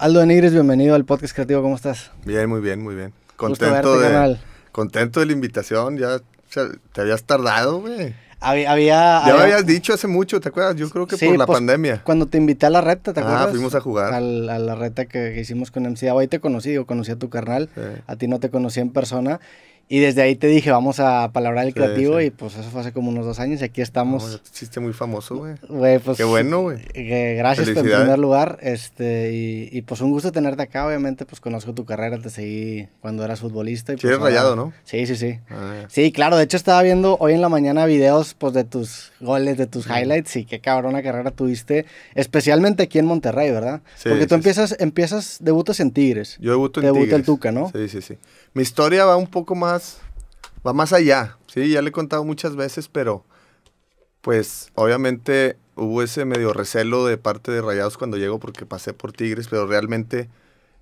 Aldo Enigres, bienvenido al podcast creativo, ¿cómo estás? Bien, muy bien, muy bien. Contento de contento de la invitación, ya te habías tardado, güey. Había, ya me habías dicho hace mucho, ¿te acuerdas? Yo creo que por la pues, pandemia. Cuando te invité a la reta, ¿te ah, acuerdas? Ah, fuimos a jugar. A, la, reta que, hicimos con MC Ahí te conocí, o conocí a tu carnal. A ti no te conocí en persona. Y desde ahí te dije, vamos a palabrar el creativo y pues eso fue hace como unos dos años y aquí estamos. hiciste muy famoso, güey. pues... Qué bueno, güey. Eh, gracias en primer lugar. Este, y, pues un gusto tenerte acá, obviamente, pues conozco tu carrera, te seguí cuando eras futbolista. sí, pues, rayado, ¿no? Sí, sí, sí. Ah, sí, claro, de hecho estaba viendo hoy en la mañana videos pues de tus goles, de tus highlights y qué cabrona carrera tuviste, especialmente aquí en Monterrey, ¿verdad? Sí, Porque tú empiezas, empiezas, debutas en Tigres. Yo debuto en Tigres. Tuca, ¿no? Sí, sí, sí. Mi historia va un poco más va más allá, ¿sí? Ya le he contado muchas veces, pero pues obviamente hubo ese medio recelo de parte de Rayados cuando llego porque pasé por Tigres, pero realmente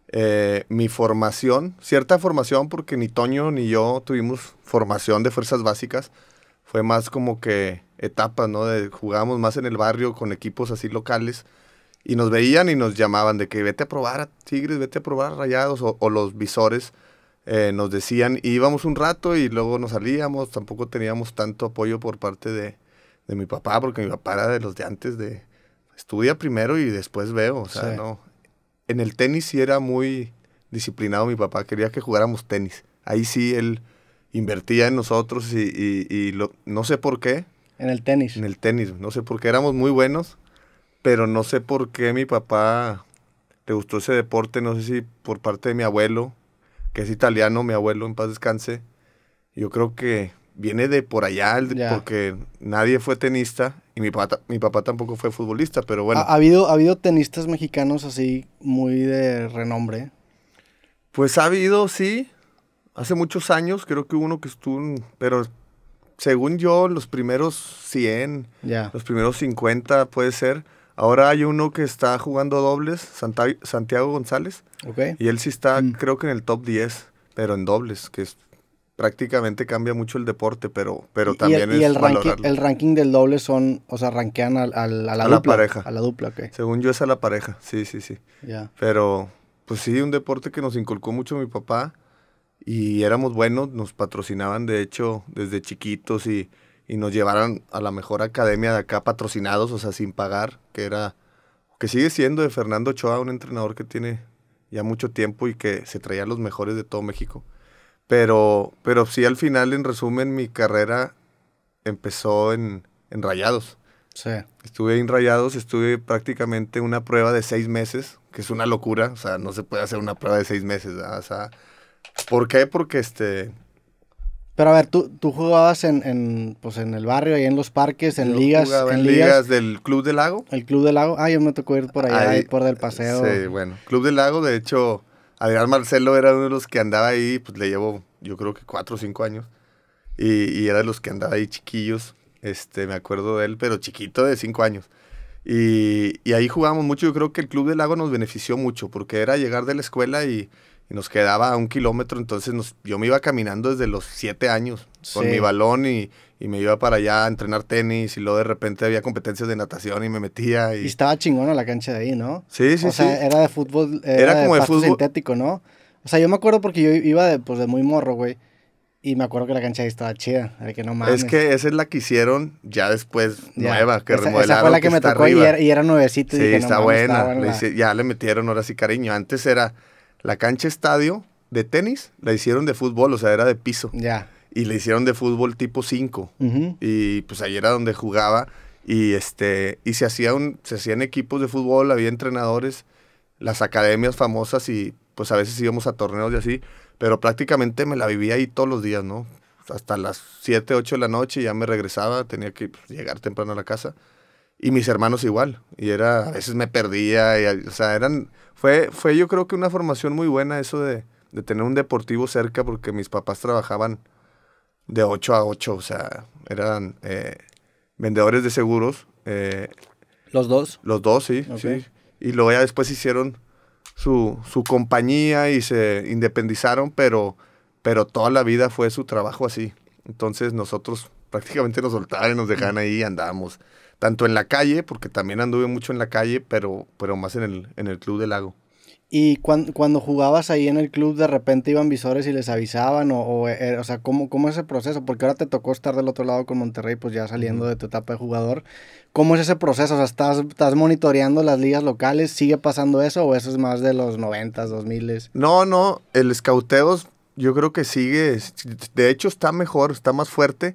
eh, mi formación, cierta formación, porque ni Toño ni yo tuvimos formación de fuerzas básicas, fue más como que etapas, ¿no? jugábamos más en el barrio con equipos así locales y nos veían y nos llamaban de que vete a probar a Tigres, vete a probar a Rayados o los visores eh, nos decían, íbamos un rato y luego nos salíamos, tampoco teníamos tanto apoyo por parte de, mi papá, porque mi papá era de los de antes de estudia primero y después veo, o sea, no. En el tenis sí era muy disciplinado mi papá, quería que jugáramos tenis. Ahí sí él invertía en nosotros y, y, y lo, no sé por qué. En el tenis. En el tenis, no sé por qué éramos muy buenos, pero no sé por qué mi papá le gustó ese deporte, no sé si por parte de mi abuelo, que es italiano, mi abuelo, en paz descanse. Yo creo que viene de por allá, porque nadie fue tenista y mi, papá, mi papá tampoco fue futbolista, pero bueno. ¿Ha, habido, ha habido tenistas mexicanos así muy de renombre? Pues ha habido, sí. Hace muchos años, creo que uno que estuvo, pero según yo, los primeros 100, los primeros 50 puede ser. Ahora hay uno que está jugando dobles, Santiago González. Y él sí está, mm. creo que en el top 10, pero en dobles, que es prácticamente cambia mucho el deporte, pero, pero también y el, y el, ranking, el ranking del doble son, o sea, rankean a, la, dupla, pareja. A la dupla, ok. Según yo es a la pareja, sí, sí, sí. Ya. Pero, pues sí, un deporte que nos inculcó mucho mi papá y éramos buenos, nos patrocinaban de hecho desde chiquitos y y nos llevaron a la mejor academia de acá patrocinados, o sea, sin pagar, que era, que sigue siendo de Fernando Choa un entrenador que tiene ya mucho tiempo y que se traía los mejores de todo México. Pero, pero sí, al final, en resumen, mi carrera empezó en, en Rayados. Sí. Estuve en Rayados, estuve prácticamente una prueba de seis meses, que es una locura, o sea, no se puede hacer una prueba de seis meses, o sea, ¿por qué? Porque este, pero a ver, tú, tú jugabas en, pues en el barrio, ahí en los parques, en ligas. en, ligas, del Club del Lago. El Club del Lago. Ah, yo me tocó ir por allá, por del paseo. Sí, bueno. Club del Lago, de hecho, Adrián Marcelo era uno de los que andaba ahí, pues le llevo, yo creo que cuatro o cinco años. Y, y, era de los que andaba ahí chiquillos. Este, me acuerdo de él, pero chiquito de cinco años. Y, y ahí jugábamos mucho. Yo creo que el Club del Lago nos benefició mucho, porque era llegar de la escuela y y nos quedaba un kilómetro, entonces yo me iba caminando desde los siete años con mi balón y, me iba para allá a entrenar tenis y luego de repente había competencias de natación y me metía. Y, y estaba chingona la cancha de ahí, ¿no? Sí, sí, o sea, era de fútbol, era, de, sintético, ¿no? O sea, yo me acuerdo porque yo iba de, pues, de muy morro, güey. Y me acuerdo que la cancha de ahí estaba chida, que no Es que esa es la que hicieron ya después nueva, que remodelaron. Esa fue la que, me tocó y era, y nuevecito. Sí, está buena. ya le metieron ahora sí cariño. Antes era, la cancha estadio de tenis la hicieron de fútbol, o sea, era de piso. Ya. Y le hicieron de fútbol tipo 5. Y pues ahí era donde jugaba. Y este, y se se hacían equipos de fútbol, había entrenadores, las academias famosas, y pues a veces íbamos a torneos y así. Pero prácticamente me la vivía ahí todos los días, ¿no? Hasta las 7, 8 de la noche ya me regresaba, tenía que pues, llegar temprano a la casa. Y mis hermanos igual. Y era, a veces me perdía, y, o sea, eran fue, fue yo creo que una formación muy buena eso de, tener un deportivo cerca porque mis papás trabajaban de 8 a 8, o sea, eran eh, vendedores de seguros. Eh, ¿Los dos? Los dos, sí, sí. Y luego ya después hicieron su, su compañía y se independizaron, pero, pero toda la vida fue su trabajo así. Entonces nosotros prácticamente nos soltaban y nos dejaban ahí y andábamos tanto en la calle, porque también anduve mucho en la calle, pero, pero más en el, en el Club del Lago. ¿Y cuando, cuando jugabas ahí en el club, de repente iban visores y les avisaban? ¿O, o, eh, o sea, ¿cómo, ¿cómo, es ese proceso? Porque ahora te tocó estar del otro lado con Monterrey, pues ya saliendo de tu etapa de jugador. ¿Cómo es ese proceso? O sea, ¿estás, estás monitoreando las ligas locales? ¿Sigue pasando eso o eso es más de los 90s, 2000 No, no. El escauteos yo creo que sigue. De hecho, está mejor, está más fuerte.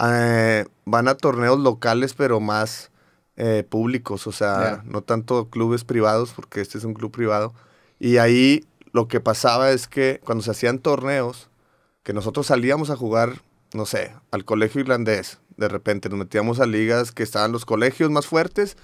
Eh, van a torneos locales, pero más eh, públicos, o sea, no tanto clubes privados, porque este es un club privado. Y ahí lo que pasaba es que cuando se hacían torneos, que nosotros salíamos a jugar, no sé, al colegio irlandés, de repente nos metíamos a ligas que estaban los colegios más fuertes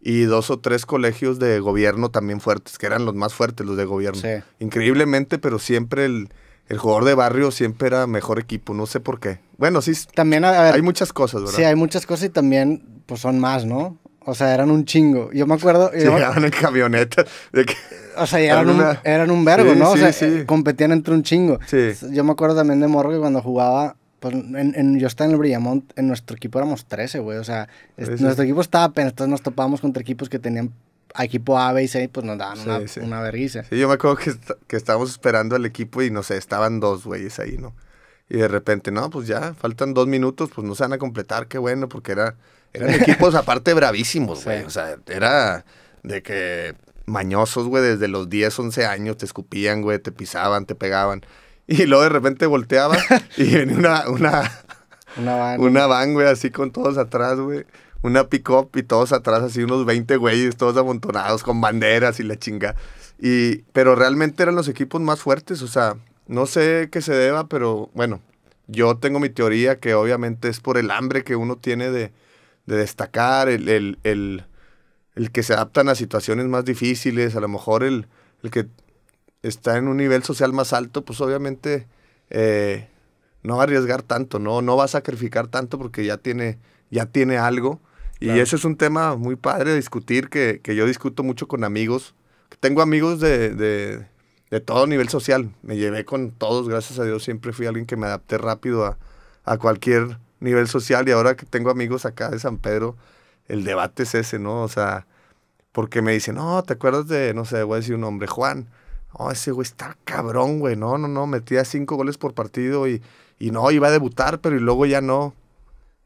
y dos o tres colegios de gobierno también fuertes, que eran los más fuertes, los de gobierno. Increíblemente, pero siempre el, el jugador de barrio siempre era mejor equipo, no sé por qué. Bueno, sí, también, hay muchas cosas, ¿verdad? Sí, hay muchas cosas y también, pues son más, ¿no? O sea, eran un chingo. Yo me acuerdo. Se en camioneta. O sea, eran, un, eran un vergo, ¿no? O sea, competían entre un chingo. Sí. Yo me acuerdo también de Morro que cuando jugaba, pues en, yo estaba en el Brillamont, en nuestro equipo éramos 13, güey. O sea, nuestro equipo estaba apenas, entonces nos topábamos contra equipos que tenían equipo A, B y C, pues nos daban una, una vergüenza. Sí, yo me acuerdo que, que estábamos esperando al equipo y no sé, estaban dos güeyes ahí, ¿no? Y de repente, no, pues ya, faltan dos minutos, pues no se van a completar, qué bueno, porque era, eran equipos aparte bravísimos, güey. O sea, era de que mañosos, güey, desde los 10, 11 años te escupían, güey, te pisaban, te pegaban. Y luego de repente volteaba y venía una, una, una van, güey, así con todos atrás, güey una pick-up y todos atrás, así unos 20 güeyes, todos amontonados con banderas y la chinga. Y, pero realmente eran los equipos más fuertes, o sea, no sé qué se deba, pero bueno, yo tengo mi teoría que obviamente es por el hambre que uno tiene de, destacar, el, que se adaptan a situaciones más difíciles, a lo mejor el, que está en un nivel social más alto, pues obviamente eh, no va a arriesgar tanto, ¿no? no va a sacrificar tanto porque ya tiene, ya tiene algo. Y ese es un tema muy padre de discutir, que, que yo discuto mucho con amigos. Tengo amigos de, todo nivel social. Me llevé con todos, gracias a Dios. Siempre fui alguien que me adapté rápido a, cualquier nivel social. Y ahora que tengo amigos acá de San Pedro, el debate es ese, ¿no? O sea, porque me dicen, no, ¿te acuerdas de, no sé, voy a decir un nombre, Juan? Oh, ese güey está cabrón, güey. No, no, no, metía cinco goles por partido y, no, iba a debutar, pero luego ya no.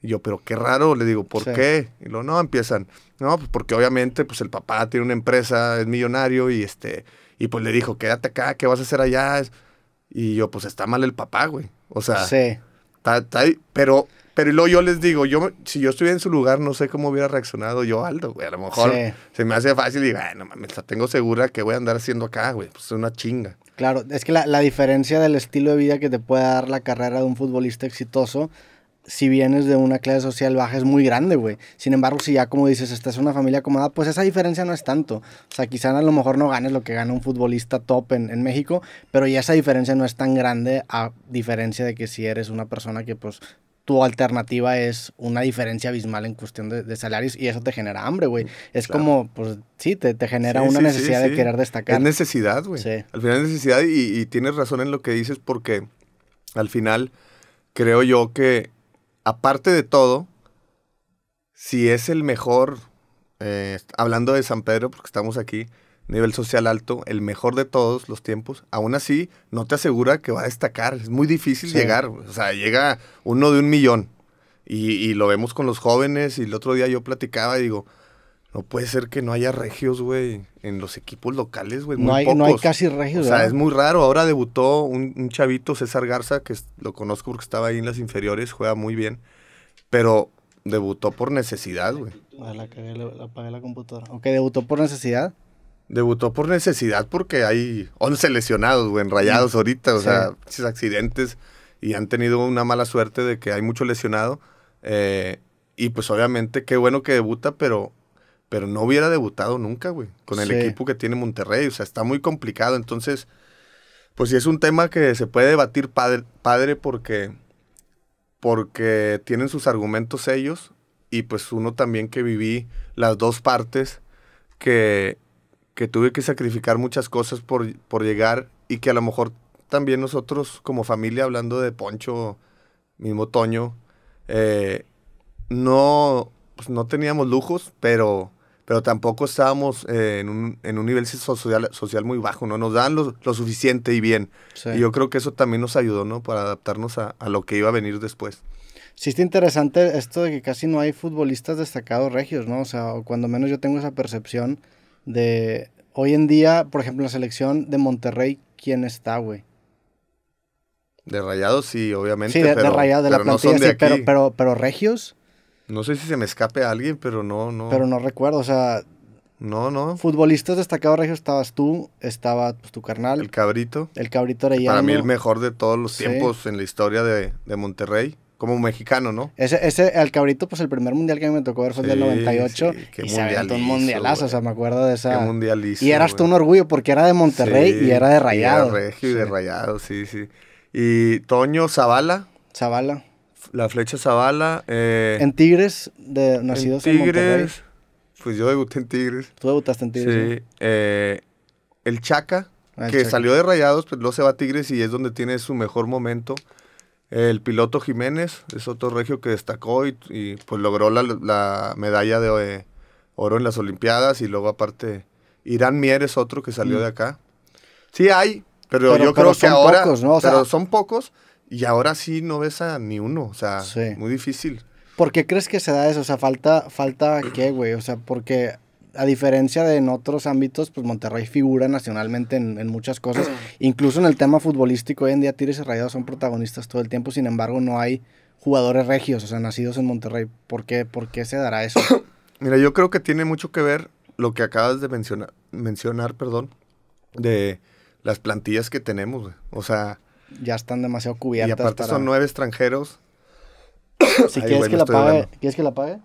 Y yo, pero qué raro, le digo, ¿por qué? Y luego, no, empiezan, no, pues porque obviamente pues el papá tiene una empresa, es millonario y este, y pues le dijo, quédate acá, ¿qué vas a hacer allá? Y yo, pues está mal el papá, güey. O sea, sí. Pero, pero, pero luego yo les digo, yo, si yo estuviera en su lugar, no sé cómo hubiera reaccionado yo, Aldo, güey. A lo mejor se me hace fácil y no mames, la tengo segura que voy a andar haciendo acá, güey. Pues es una chinga. Claro, es que la, la diferencia del estilo de vida que te puede dar la carrera de un futbolista exitoso si vienes de una clase social baja es muy grande, güey. Sin embargo, si ya como dices, estás en una familia acomodada, pues esa diferencia no es tanto. O sea, quizá a lo mejor no ganes lo que gana un futbolista top en, México, pero ya esa diferencia no es tan grande a diferencia de que si eres una persona que pues tu alternativa es una diferencia abismal en cuestión de, salarios y eso te genera hambre, güey. Es como, pues sí, te, genera una necesidad de querer destacar. Es necesidad, güey. Al final es necesidad y, y, tienes razón en lo que dices porque al final creo yo que aparte de todo, si es el mejor, eh, hablando de San Pedro, porque estamos aquí, nivel social alto, el mejor de todos los tiempos, aún así no te asegura que va a destacar. Es muy difícil llegar. O sea, llega uno de un millón. Y, y, lo vemos con los jóvenes. Y el otro día yo platicaba y digo, no puede ser que no haya regios, güey, en los equipos locales, güey. No hay, no hay casi regios, O sea, es muy raro. Ahora debutó un, chavito, César Garza, que lo conozco porque estaba ahí en las inferiores, juega muy bien. Pero debutó por necesidad, güey. la cagué, la, apagué la computadora. debutó por necesidad. Debutó por necesidad porque hay 11 lesionados, güey, enrayados ahorita. O sea, muchos accidentes y han tenido una mala suerte de que hay mucho lesionado. Eh, y pues obviamente qué bueno que debuta, pero pero no hubiera debutado nunca, güey, con el equipo que tiene Monterrey. O sea, está muy complicado. Entonces, pues sí es un tema que se puede debatir padre, padre porque, porque tienen sus argumentos ellos y pues uno también que viví las dos partes que, que tuve que sacrificar muchas cosas por, por llegar y que a lo mejor también nosotros como familia, hablando de Poncho, mismo Toño, eh, no, pues, no teníamos lujos, pero pero tampoco estábamos eh, en, un, nivel social, social muy bajo, ¿no? Nos dan lo, suficiente y bien. Y yo creo que eso también nos ayudó, ¿no? Para adaptarnos a, lo que iba a venir después. Sí, está interesante esto de que casi no hay futbolistas destacados regios, ¿no? O sea, cuando menos yo tengo esa percepción de hoy en día, por ejemplo, la selección de Monterrey, ¿quién está, güey? De rayados, sí, obviamente. Sí, de, Rayado, de la plantilla, pero, pero regios. No sé si se me escape alguien, pero no, no. Pero no recuerdo, o sea. No, no. Futbolistas destacados, Regio, estabas tú, estaba pues, tu carnal. El Cabrito. El Cabrito era Para mí el mejor de todos los tiempos en la historia de, Monterrey como mexicano, ¿no? Ese, ese, el cabrito, pues el primer mundial que me tocó ver fue el del 98. Sí, y se aventó un mundialazo, o sea, me acuerdo de esa. Qué Y eras tú un orgullo porque era de Monterrey y era de Rayado. y de Rayado, sí, sí. Y Toño Zavala. Zavala. La Flecha Zavala. Eh, en Tigres, de, nacidos en, Tigres. Pues yo debuté en Tigres. Tú debutaste en Tigres. Sí. Eh, el Chaca, ah, que salió de Rayados, pues luego se va a Tigres y es donde tiene su mejor momento. El piloto Jiménez es otro regio que destacó y, pues logró la, medalla de eh, oro en las Olimpiadas y luego aparte Irán Mieres otro que salió mm. de acá. Sí hay, pero, yo creo que ahora... Pocos, ¿no? son pocos. Y ahora sí no ves a ni uno, o sea, muy difícil. ¿Por qué crees que se da eso? O sea, falta, falta qué, güey. O sea, porque a diferencia de en otros ámbitos, pues Monterrey figura nacionalmente en, muchas cosas. Incluso en el tema futbolístico, hoy en día Tigres y Rayados son protagonistas todo el tiempo. Sin embargo, no hay jugadores regios, o sea, nacidos en Monterrey. ¿Por qué, por qué se dará eso? Mira, yo creo que tiene mucho que ver lo que acabas de mencionar mencionar, perdón, de las plantillas que tenemos, güey. O sea, ya están demasiado cubiertas. Y aparte son nueve extranjeros. Si quieres, que la pague, quieres que la pague,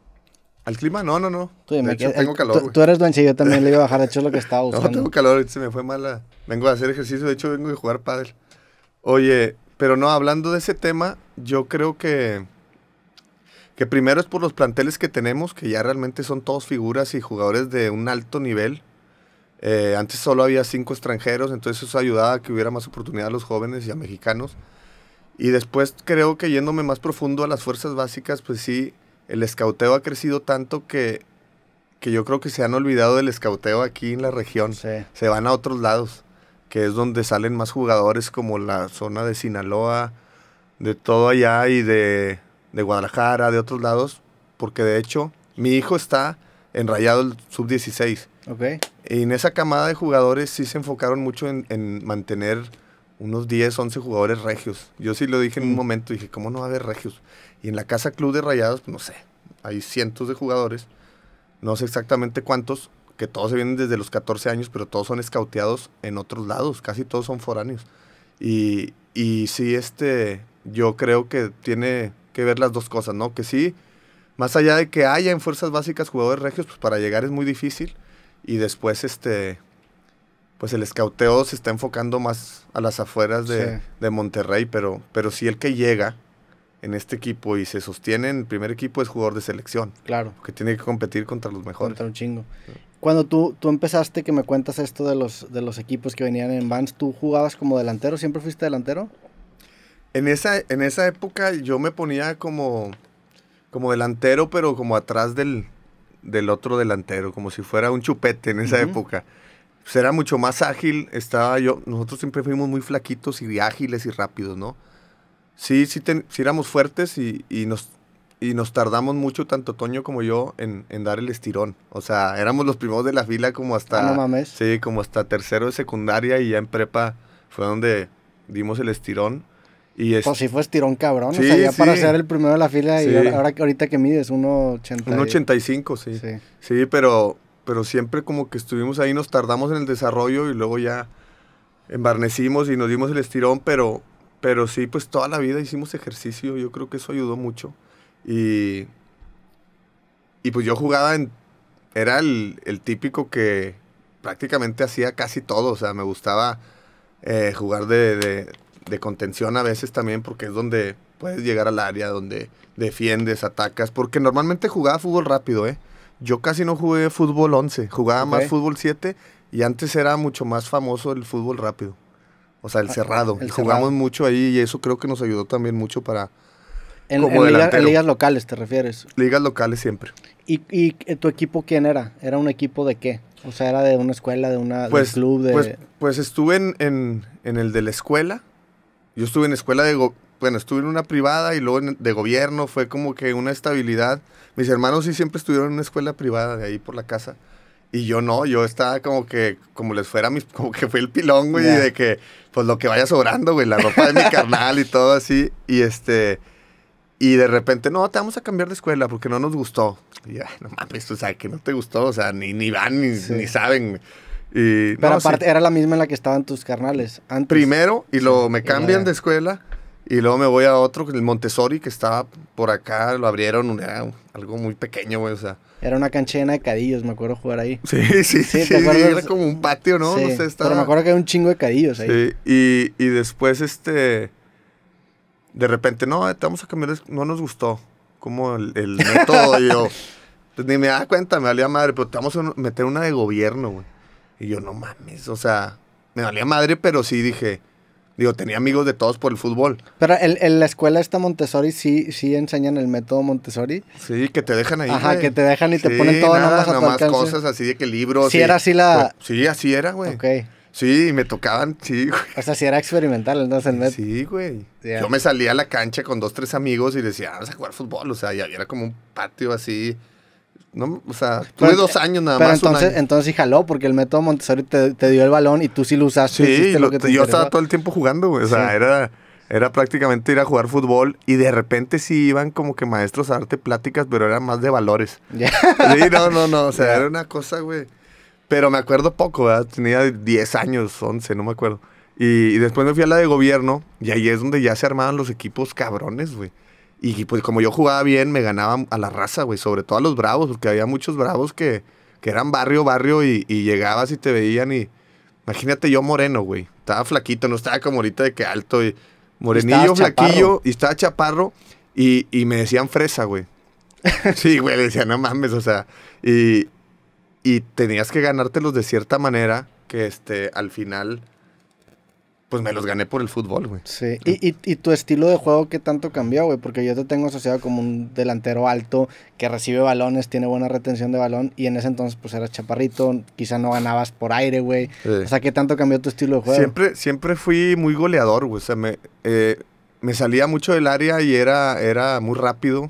¿Al clima? No, no, no. Tú, tengo calor. eres duenche, yo también le iba a bajar. De hecho, lo que estaba usando. No, tengo calor, se me fue mala. Vengo a hacer ejercicio, de hecho, vengo a jugar pádel. Oye, pero no, hablando de ese tema, yo creo que. Que primero es por los planteles que tenemos, que ya realmente son todos figuras y jugadores de un alto nivel. Eh, antes solo había cinco extranjeros, entonces eso ayudaba a que hubiera más oportunidad a los jóvenes y a mexicanos. Y después creo que yéndome más profundo a las fuerzas básicas, pues sí, el escauteo ha crecido tanto que, que yo creo que se han olvidado del escauteo aquí en la región. Se van a otros lados, que es donde salen más jugadores como la zona de Sinaloa, de todo allá y de, de Guadalajara, de otros lados, porque de hecho mi hijo está en Rayado el Sub-16. Okay. En esa camada de jugadores sí se enfocaron mucho en, mantener unos 10, 11 jugadores regios. Yo sí lo dije en un mm. momento, dije, ¿cómo no va a haber regios? Y en la Casa Club de Rayados, pues, no sé, hay cientos de jugadores, no sé exactamente cuántos, que todos se vienen desde los 14 años, pero todos son escauteados en otros lados, casi todos son foráneos. Y, y sí, este, yo creo que tiene que ver las dos cosas, ¿no? Que sí, más allá de que haya en fuerzas básicas jugadores regios, pues para llegar es muy difícil y después, este, pues el escauteo se está enfocando más a las afueras de, Monterrey, pero, pero sí el que llega en este equipo y se sostiene en el primer equipo es jugador de selección. Claro. Que tiene que competir contra los mejores. Contra un chingo. Cuando tú, tú empezaste, que me cuentas esto de los, de los equipos que venían en Vans, ¿tú jugabas como delantero? ¿Siempre fuiste delantero? En esa, en esa época yo me ponía como, como delantero, pero como atrás del, del otro delantero, como si fuera un chupete en esa época. Era mucho más ágil, estaba yo, nosotros siempre fuimos muy flaquitos y ágiles y rápidos, ¿no? Sí, sí, éramos fuertes y, nos, y nos tardamos mucho, tanto Toño como yo, en, dar el estirón. O sea, éramos los primeros de la fila como hasta... Ah, no Sí, como hasta tercero de secundaria y ya en prepa fue donde dimos el estirón y Pues sí fue estirón cabrón, o sea, ya para ser el primero de la fila y ahora ahorita que mides 1.80. 1.85, sí. sí. pero pero siempre como que estuvimos ahí, nos tardamos en el desarrollo y luego ya embarnecimos y nos dimos el estirón, pero pero sí pues toda la vida hicimos ejercicio, yo creo que eso ayudó mucho. Y y pues yo jugaba en era el, típico que prácticamente hacía casi todo, o sea, me gustaba eh, jugar de de contención a veces también, porque es donde puedes llegar al área, donde defiendes, atacas, porque normalmente jugaba fútbol rápido, ¿eh? Yo casi no jugué fútbol 11, jugaba más fútbol 7 y antes era mucho más famoso el fútbol rápido, o sea, el ah, cerrado. Jugamos mucho ahí y eso creo que nos ayudó también mucho para... En, ligas locales te refieres. Ligas locales siempre. ¿Y, eh, tu equipo quién era? ¿Era un equipo de qué? O sea, ¿era de una escuela, de, una, pues, club? Pues, pues estuve en, en el de la escuela yo estuve en escuela de, bueno, estuve en una privada y luego de gobierno, fue como que una estabilidad. Mis hermanos sí siempre estuvieron en una escuela privada de ahí por la casa. Y yo no, yo estaba como que, como les fuera, mis, como que fue el pilón, güey, de que, pues lo que vaya sobrando, güey, la ropa de mi carnal y todo así. Y este, y de repente, no, te vamos a cambiar de escuela porque no nos gustó. Y ya, no mames, tú sabes que no te gustó, o sea, ni, ni van, ni saben. Pero aparte, era la misma en la que estaban tus carnales antes. Primero, y luego me cambian de escuela. Y luego me voy a otro, el Montessori, que estaba por acá, lo abrieron, era algo muy pequeño, güey, o sea. Era una cancha llena de cadillos, me acuerdo jugar ahí. Sí, sí, sí. era como un patio, ¿no? no sé, estaba... Pero me acuerdo que había un chingo de cadillos ahí. Sí, y, después, este, de repente, no, te vamos a cambiar, no nos gustó, como el, método, pues, ni me daba cuenta, me valía madre, pero te vamos a meter una de gobierno, güey. Y yo, no mames, o sea, me valía madre, pero sí dije, digo, tenía amigos de todos por el fútbol. Pero en, la escuela esta Montessori sí, sí enseñan el método Montessori. Sí, que te dejan ahí. Ajá, que te dejan y te ponen todo nada, nada más cosas así de que libros. Sí, era así la... Pues, sí, así era, güey. Ok. Sí, y me tocaban, sí, güey. O sea, sí era experimental, entonces el Sí, güey. Yo me salía a la cancha con dos, tres amigos y decía, vamos a jugar fútbol, o sea, ya era como un patio así no, o sea, tuve dos años nada más. Entonces, entonces sí jaló, porque el método Montessori te, dio el balón y tú sí lo usaste. Sí, lo, yo estaba todo el tiempo jugando, güey. O sea, era, era prácticamente ir a jugar fútbol y de repente sí iban como que maestros a darte pláticas, pero eran más de valores. Sí, no, no, no. O sea, era una cosa, güey. Pero me acuerdo poco, Tenía 10 años, 11, no me acuerdo. Y, y después me fui a la de gobierno y ahí es donde ya se armaban los equipos cabrones, güey. Y pues como yo jugaba bien, me ganaba a la raza, güey, sobre todo a los bravos, porque había muchos bravos que, eran barrio, barrio, y, llegabas y te veían y... Imagínate yo moreno, güey. Estaba flaquito, no estaba como ahorita de que alto y morenillo, flaquillo, y estaba chaparro, y, me decían fresa, güey. sí, güey, le decían no mames, o sea, y, y tenías que ganártelos de cierta manera que este, al final pues me los gané por el fútbol, güey. Sí. ¿Y, tu estilo de juego qué tanto cambió, güey? Porque yo te tengo asociado como un delantero alto que recibe balones, tiene buena retención de balón y en ese entonces pues eras chaparrito, quizá no ganabas por aire, güey. O sea, ¿qué tanto cambió tu estilo de juego? Siempre, siempre fui muy goleador, güey. O sea, me, eh, me salía mucho del área y era, era muy rápido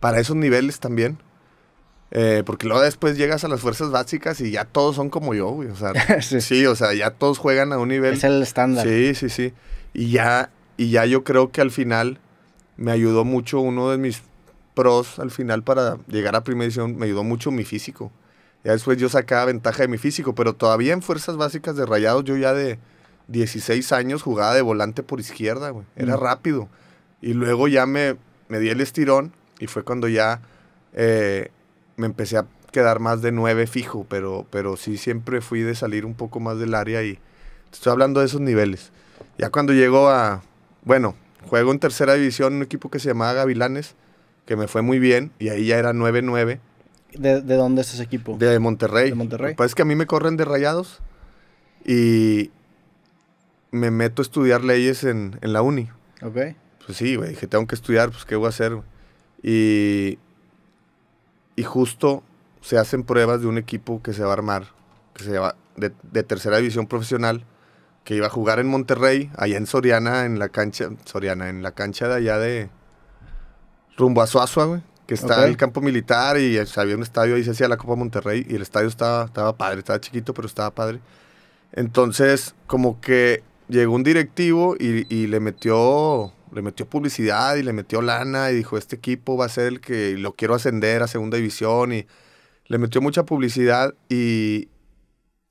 para esos niveles también. Eh, porque luego después llegas a las fuerzas básicas y ya todos son como yo, güey. O sea, sí. o sea, ya todos juegan a un nivel. Es el estándar. Sí, sí, sí. Y ya, y ya yo creo que al final me ayudó mucho uno de mis pros al final para llegar a primera edición, me ayudó mucho mi físico. Ya después yo sacaba ventaja de mi físico, pero todavía en fuerzas básicas de rayados, yo ya de 16 años jugaba de volante por izquierda, güey. Era rápido. Y luego ya me, me di el estirón y fue cuando ya. Eh, me empecé a quedar más de nueve fijo, pero, pero sí siempre fui de salir un poco más del área y estoy hablando de esos niveles. Ya cuando llego a, bueno, juego en tercera división un equipo que se llamaba Gavilanes, que me fue muy bien, y ahí ya era 9-9. ¿De, ¿De, dónde es ese equipo? De Monterrey. De Monterrey. Pues es que a mí me corren de rayados y me meto a estudiar leyes en, en la uni. Ok. Pues sí, güey, dije, tengo que estudiar, pues qué voy a hacer. Y y justo se hacen pruebas de un equipo que se va a armar, que se va de, tercera división profesional, que iba a jugar en Monterrey, allá en Soriana, en la cancha, Soriana, en la cancha de allá de rumbo a Suazua, güey, que está en el campo militar y había un estadio ahí se hacía la Copa Monterrey y el estadio estaba, estaba padre, estaba chiquito, pero estaba padre. Entonces, como que llegó un directivo y le metió le metió publicidad y le metió lana y dijo, este equipo va a ser el que lo quiero ascender a segunda división y le metió mucha publicidad y,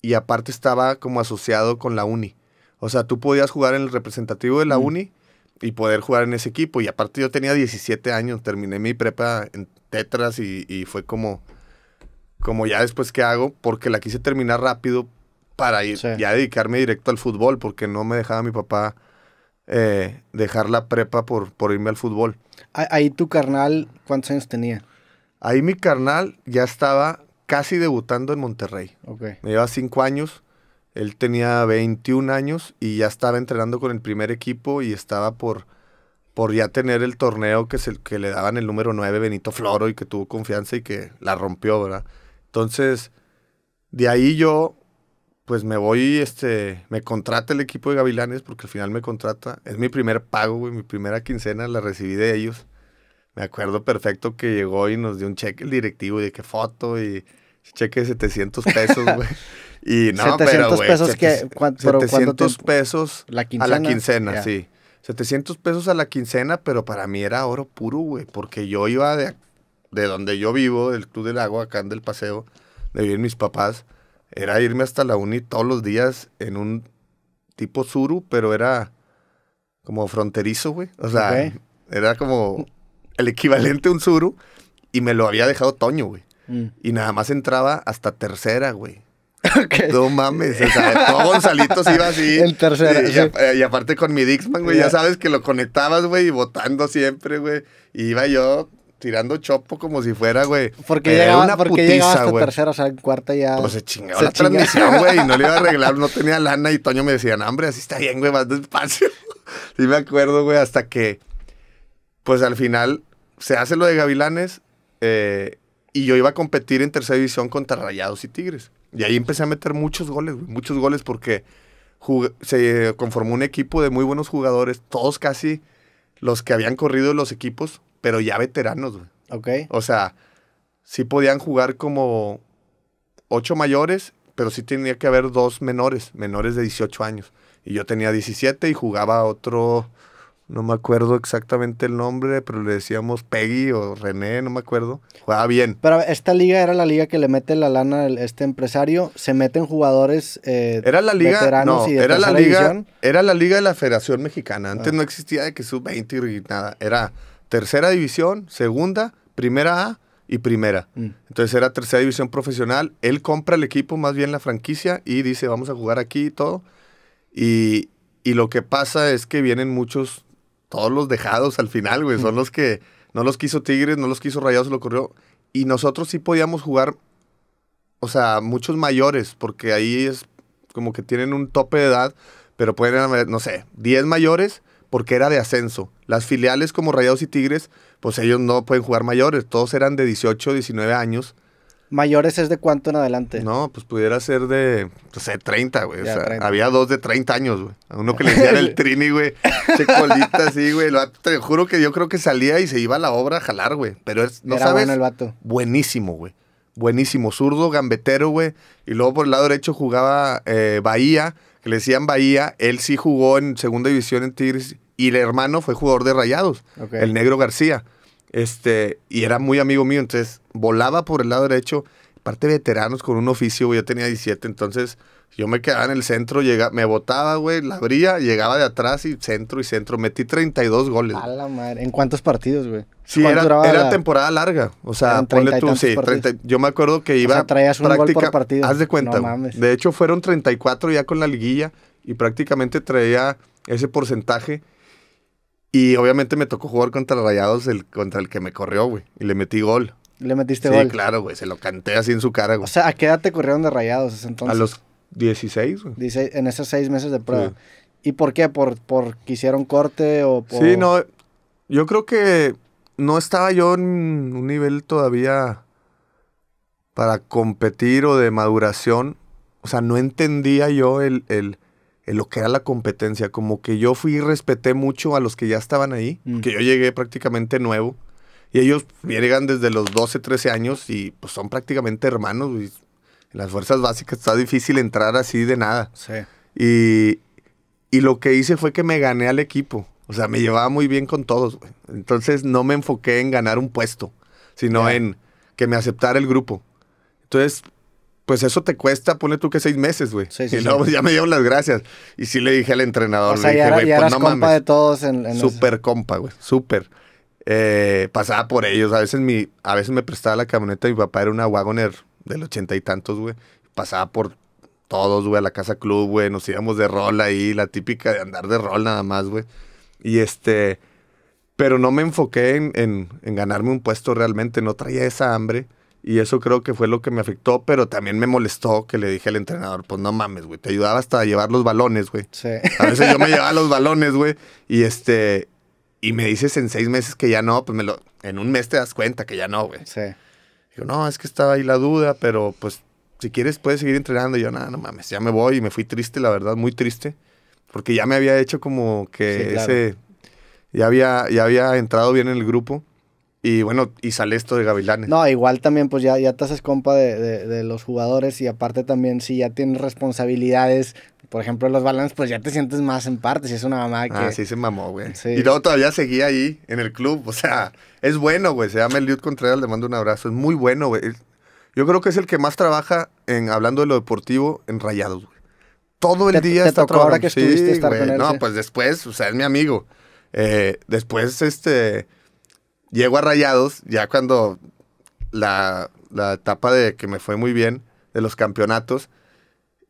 y aparte estaba como asociado con la uni. O sea, tú podías jugar en el representativo de la mm. uni y poder jugar en ese equipo. Y aparte yo tenía 17 años, terminé mi prepa en tetras y, fue como, como ya después que hago, porque la quise terminar rápido para ir y a dedicarme directo al fútbol, porque no me dejaba mi papá eh, dejar la prepa por, por irme al fútbol. Ahí tu carnal, ¿cuántos años tenía? Ahí mi carnal ya estaba casi debutando en Monterrey. Me lleva cinco años. Él tenía 21 años y ya estaba entrenando con el primer equipo y estaba por, por ya tener el torneo que, el que le daban el número 9, Benito Floro, y que tuvo confianza y que la rompió, ¿verdad? Entonces, de ahí yo pues me voy, este, me contrata el equipo de Gavilanes, porque al final me contrata. Es mi primer pago, güey, mi primera quincena, la recibí de ellos. Me acuerdo perfecto que llegó y nos dio un cheque el directivo y de qué foto y cheque de 700 pesos, güey. Y no, 700 pesos pesos a la quincena, sí. 700 pesos a la quincena, pero para mí era oro puro, güey, porque yo iba de, de donde yo vivo, del Club del Agua, acá en del Paseo, de vivir mis papás era irme hasta la uni todos los días en un tipo suru, pero era como fronterizo, güey. O sea, era como el equivalente a un suru y me lo había dejado Toño, güey. Mm. Y nada más entraba hasta tercera, güey. No mames, todo Gonzalito se iba así. En tercera, Y, aparte con mi Dixman, güey, ya sabes que lo conectabas, güey, y votando siempre, güey. Y iba yo tirando chopo como si fuera, güey. Porque llegaba, una putiza, hasta tercera, o sea, cuarta ya. Pues se chingaba transmisión, güey, y no le iba a arreglar, no tenía lana. Y Toño me decían, hambre, así está bien, güey, más despacio. sí, me acuerdo, güey, hasta que, pues al final, se hace lo de Gavilanes. Eh, y yo iba a competir en tercera división contra Rayados y Tigres. Y ahí empecé a meter muchos goles, muchos goles porque se conformó un equipo de muy buenos jugadores, todos casi los que habían corrido los equipos pero ya veteranos, güey. Ok. O sea, sí podían jugar como ocho mayores, pero sí tenía que haber dos menores, menores de 18 años. Y yo tenía 17 y jugaba otro, no me acuerdo exactamente el nombre, pero le decíamos Peggy o René, no me acuerdo. Jugaba bien. Pero esta liga era la liga que le mete la lana a este empresario, se meten jugadores eh, era la liga, veteranos y de era la liga, Era la liga de la Federación Mexicana. Antes ah. no existía de que sub-20 y nada. Era tercera división, segunda, primera A y primera. Mm. Entonces era tercera división profesional. Él compra el equipo, más bien la franquicia, y dice, vamos a jugar aquí y todo. Y, lo que pasa es que vienen muchos, todos los dejados al final, güey. Son mm. los que no los quiso Tigres, no los quiso Rayados, lo corrió. Y nosotros sí podíamos jugar, o sea, muchos mayores, porque ahí es como que tienen un tope de edad, pero pueden, no sé, 10 mayores porque era de ascenso. Las filiales como Rayados y Tigres, pues ellos no pueden jugar mayores, todos eran de 18, 19 años. ¿Mayores es de cuánto en adelante? No, pues pudiera ser de, no 30, güey. había dos de 30 años, güey. uno que le decían el trini, güey. Che colita así, güey. Te juro que yo creo que salía y se iba a la obra a jalar, güey. Pero es, no Era Bueno el vato. Buenísimo, güey. Buenísimo. Zurdo, gambetero, güey. Y luego por el lado derecho jugaba eh, Bahía, le decían Bahía, él sí jugó en segunda división en Tigres y el hermano fue jugador de Rayados, el negro García. Este, y era muy amigo mío, entonces volaba por el lado derecho, parte veteranos con un oficio, yo tenía 17, entonces yo me quedaba en el centro, me botaba, güey, la abría, llegaba de atrás y centro y centro. Metí 32 goles. A la madre. ¿En cuántos partidos, güey? Sí, era, temporada larga. O sea, ponle tú, sí, yo me acuerdo que iba. O sea, traías un gol por partido. Haz de cuenta. De hecho, fueron 34 ya con la liguilla y prácticamente traía ese porcentaje. Y obviamente me tocó jugar contra Rayados, el, contra el que me corrió, güey. Y le metí gol. Le metiste gol. Sí, claro, güey. Se lo canté así en su cara, güey. O sea, ¿a qué edad te corrieron de rayados entonces? A los 16, güey. en esos seis meses de prueba. ¿Y por qué? ¿Por, ¿Por que hicieron corte o por...? Sí, no, yo creo que no estaba yo en un nivel todavía para competir o de maduración. O sea, no entendía yo el, lo que era la competencia. Como que yo fui y respeté mucho a los que ya estaban ahí, mm. que yo llegué prácticamente nuevo. Y ellos llegan desde los 12, 13 años y pues son prácticamente hermanos. En las fuerzas básicas está difícil entrar así de nada. Sí. Y, lo que hice fue que me gané al equipo. O sea, me llevaba muy bien con todos. güey. Entonces no me enfoqué en ganar un puesto, sino en que me aceptara el grupo. Entonces, pues eso te cuesta, pone tú que seis meses, güey. Sí, sí, y luego ya me dieron las gracias. Y sí le dije al entrenador, güey, pues no compa de todos en, Súper compa, güey, súper. Eh, pasaba por ellos, a veces, mi, a veces me prestaba la camioneta, mi papá era una Wagoner del ochenta y tantos, güey. Pasaba por todos, güey, a la casa club, güey. Nos íbamos de rol ahí, la típica de andar de rol nada más, güey. Y este, pero no me enfoqué en, en, ganarme un puesto realmente, no traía esa hambre. Y eso creo que fue lo que me afectó, pero también me molestó que le dije al entrenador, pues no mames, güey, te ayudaba hasta a llevar los balones, güey. Sí. A veces yo me llevaba los balones, güey. Y este, y me dices en seis meses que ya no, pues me lo, en un mes te das cuenta que ya no, güey. Sí no, es que estaba ahí la duda, pero pues si quieres puedes seguir entrenando. Y yo, nada, no mames, ya me voy y me fui triste, la verdad, muy triste, porque ya me había hecho como que ese, ya había, ya había entrado bien en el grupo. Y bueno, y sale esto de Gavilanes. No, igual también, pues ya, ya te haces compa de, los jugadores y aparte también, si ya tienes responsabilidades, por ejemplo, los Balance, pues ya te sientes más en parte, si es una mamá que. Ah, sí, se mamó, güey. Y luego todavía seguía ahí en el club, o sea, es bueno, güey. Se llama Eliud Contreras, le mando un abrazo, es muy bueno, güey. Yo creo que es el que más trabaja, en hablando de lo deportivo, en rayados, güey. Todo el día te está tocó ahora que estuviste estar con No, pues después, o sea, es mi amigo. Eh, después, este Llego a Rayados, ya cuando la, etapa de que me fue muy bien, de los campeonatos,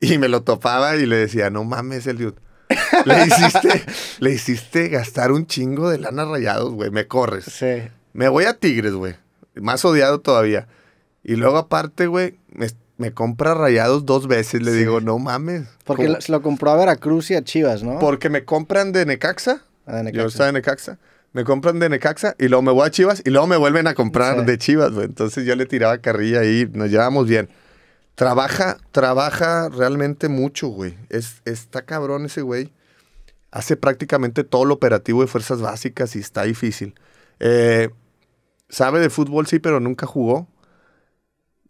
y me lo topaba y le decía, no mames, el Le hiciste, le hiciste gastar un chingo de lana rayados, güey. Me corres. Sí. Me voy a Tigres, güey. Más odiado todavía. Y luego, aparte, güey, me, compra rayados dos veces. Le digo, no mames. Porque lo, se lo compró a Veracruz y a Chivas, ¿no? Porque me compran de Necaxa. Ah, de Necaxa. Yo estaba en Necaxa me compran de Necaxa y luego me voy a Chivas y luego me vuelven a comprar de Chivas, güey. Entonces yo le tiraba carrilla y nos llevamos bien. Trabaja, trabaja realmente mucho, güey. Es, está cabrón ese güey. Hace prácticamente todo el operativo de fuerzas básicas y está difícil. Eh, sabe de fútbol, sí, pero nunca jugó.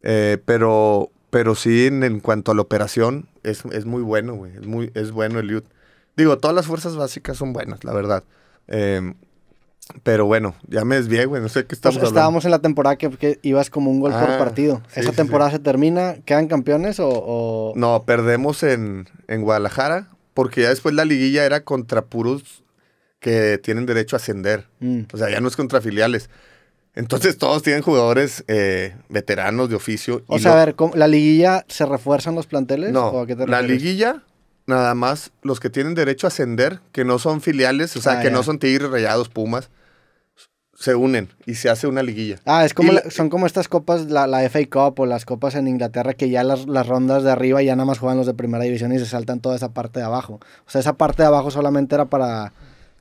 Eh, pero, pero sí, en, cuanto a la operación, es, es muy bueno, güey. Es, muy, es bueno el youth. Digo, todas las fuerzas básicas son buenas, la verdad. Eh, pero bueno, ya me desvié, güey, no sé qué estamos pues Estábamos en la temporada que, ibas como un gol por ah, partido. ¿Esa temporada se termina? ¿Quedan campeones o...? No, perdemos en, Guadalajara porque ya después la liguilla era contra puros que tienen derecho a ascender. Mm. O sea, ya no es contra filiales. Entonces todos tienen jugadores eh, veteranos de oficio. O sea, a ver, ¿la liguilla se refuerzan los planteles? la liguilla nada más los que tienen derecho a ascender, que no son filiales, o sea, ah, que no son Tigres, Rayados, Pumas, se unen y se hace una liguilla. Ah, es como son como estas copas, la, la, FA Cup o las copas en Inglaterra, que ya las, rondas de arriba ya nada más juegan los de primera división y se saltan toda esa parte de abajo. O sea, esa parte de abajo solamente era para,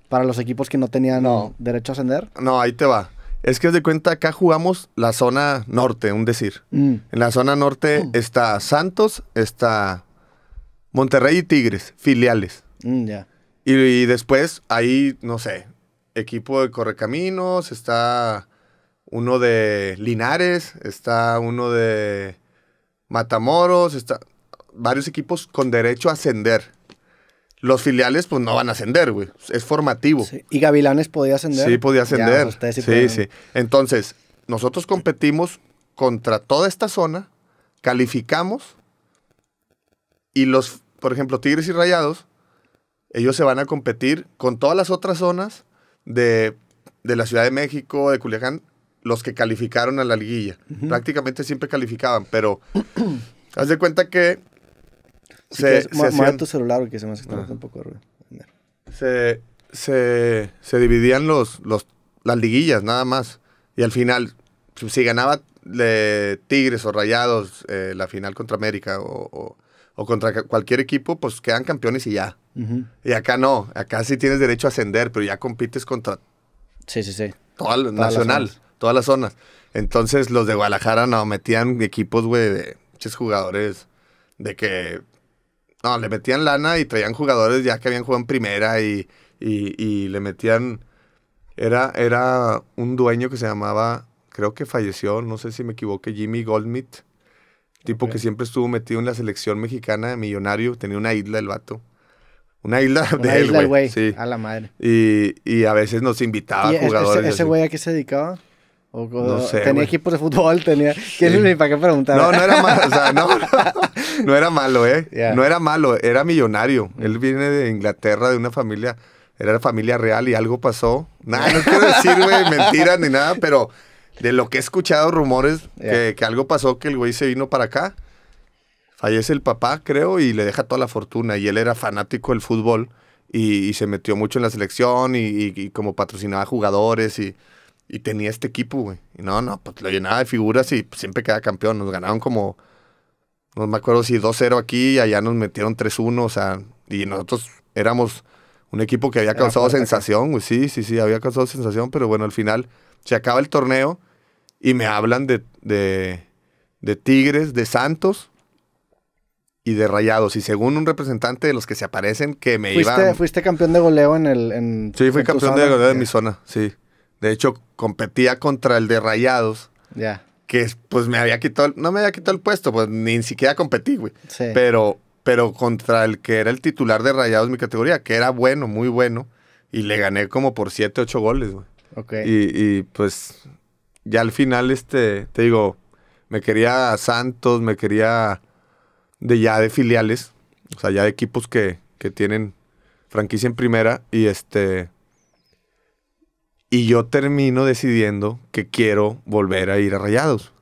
para los equipos que no tenían derecho a ascender. No, ahí te va. Es que de cuenta, acá jugamos la zona norte, un decir. Mm. En la zona norte mm. está Santos, está Monterrey y Tigres, filiales. Mm, ya. Y, después ahí, no sé, equipo de Correcaminos, está uno de Linares, está uno de Matamoros, está varios equipos con derecho a ascender. Los filiales, pues no van a ascender, güey. Es formativo. ¿Y Gavilanes podía ascender? Sí, podía ascender. sí, sí. Entonces, nosotros competimos contra toda esta zona, calificamos y los por ejemplo, Tigres y Rayados, ellos se van a competir con todas las otras zonas de, la Ciudad de México, de Culiacán, los que calificaron a la liguilla. Prácticamente siempre calificaban, pero haz de cuenta que... se, celular, que se poco se, dividían los, las liguillas, nada más. Y al final, si ganaba de eh, Tigres o Rayados eh, la final contra América o o contra cualquier equipo, pues quedan campeones y ya. Y acá no, acá sí tienes derecho a ascender, pero ya compites contra... Sí, sí, sí. Toda nacional, todas las zonas. Entonces los de Guadalajara no metían equipos, güey, de muchos jugadores de que... No, le metían lana y traían jugadores ya que habían jugado en primera y, y, le metían... Era, era un dueño que se llamaba, creo que falleció, no sé si me equivoqué, Jimmy Goldmith. Tipo que siempre estuvo metido en la selección mexicana millonario, tenía una isla el vato. Una isla de isla, él, güey. Sí. A la madre. Y, y, a veces nos invitaba a jugadores. ¿Ese güey a qué se dedicaba? O, no sé, tenía equipos de fútbol, tenía. ¿Quién ni para qué preguntar? No, no era malo, no, no, era malo, ¿eh? No era malo, era millonario. Mm. Él viene de Inglaterra, de una familia, era familia real y algo pasó. Nada, no quiero decir, güey, mentiras ni nada, pero de lo que he escuchado, rumores, que, algo pasó, que el güey se vino para acá. Fallece el papá, creo, y le deja toda la fortuna. Y él era fanático del fútbol y, se metió mucho en la selección y, como patrocinaba jugadores y, tenía este equipo, güey. Y no, no, pues lo llenaba de figuras y siempre quedaba campeón. Nos ganaron como, no me acuerdo si 2-0 aquí y allá nos metieron 3-1, o sea, y nosotros éramos un equipo que había causado sensación, güey. Sí, sí, sí, había causado sensación, pero bueno, al final se acaba el torneo y me hablan de, de, Tigres, de Santos y de Rayados. Y según un representante de los que se aparecen, que me ¿Fuiste, Fuiste campeón de goleo en el... sí, fui campeón de goleo de mi zona, sí. De hecho, competía contra el de Rayados. Ya. Que pues me había quitado, no me había quitado el puesto, pues ni siquiera competí, güey. Sí. Pero, pero contra el que era el titular de Rayados mi categoría, que era bueno, muy bueno. Y le gané como por 7, 8 goles, güey. Ok. Y, y pues ya al final, este, te digo, me quería Santos, me quería de ya de filiales, o sea, ya de equipos que, tienen franquicia en primera y este... Y yo termino decidiendo que quiero volver a ir a Rayados.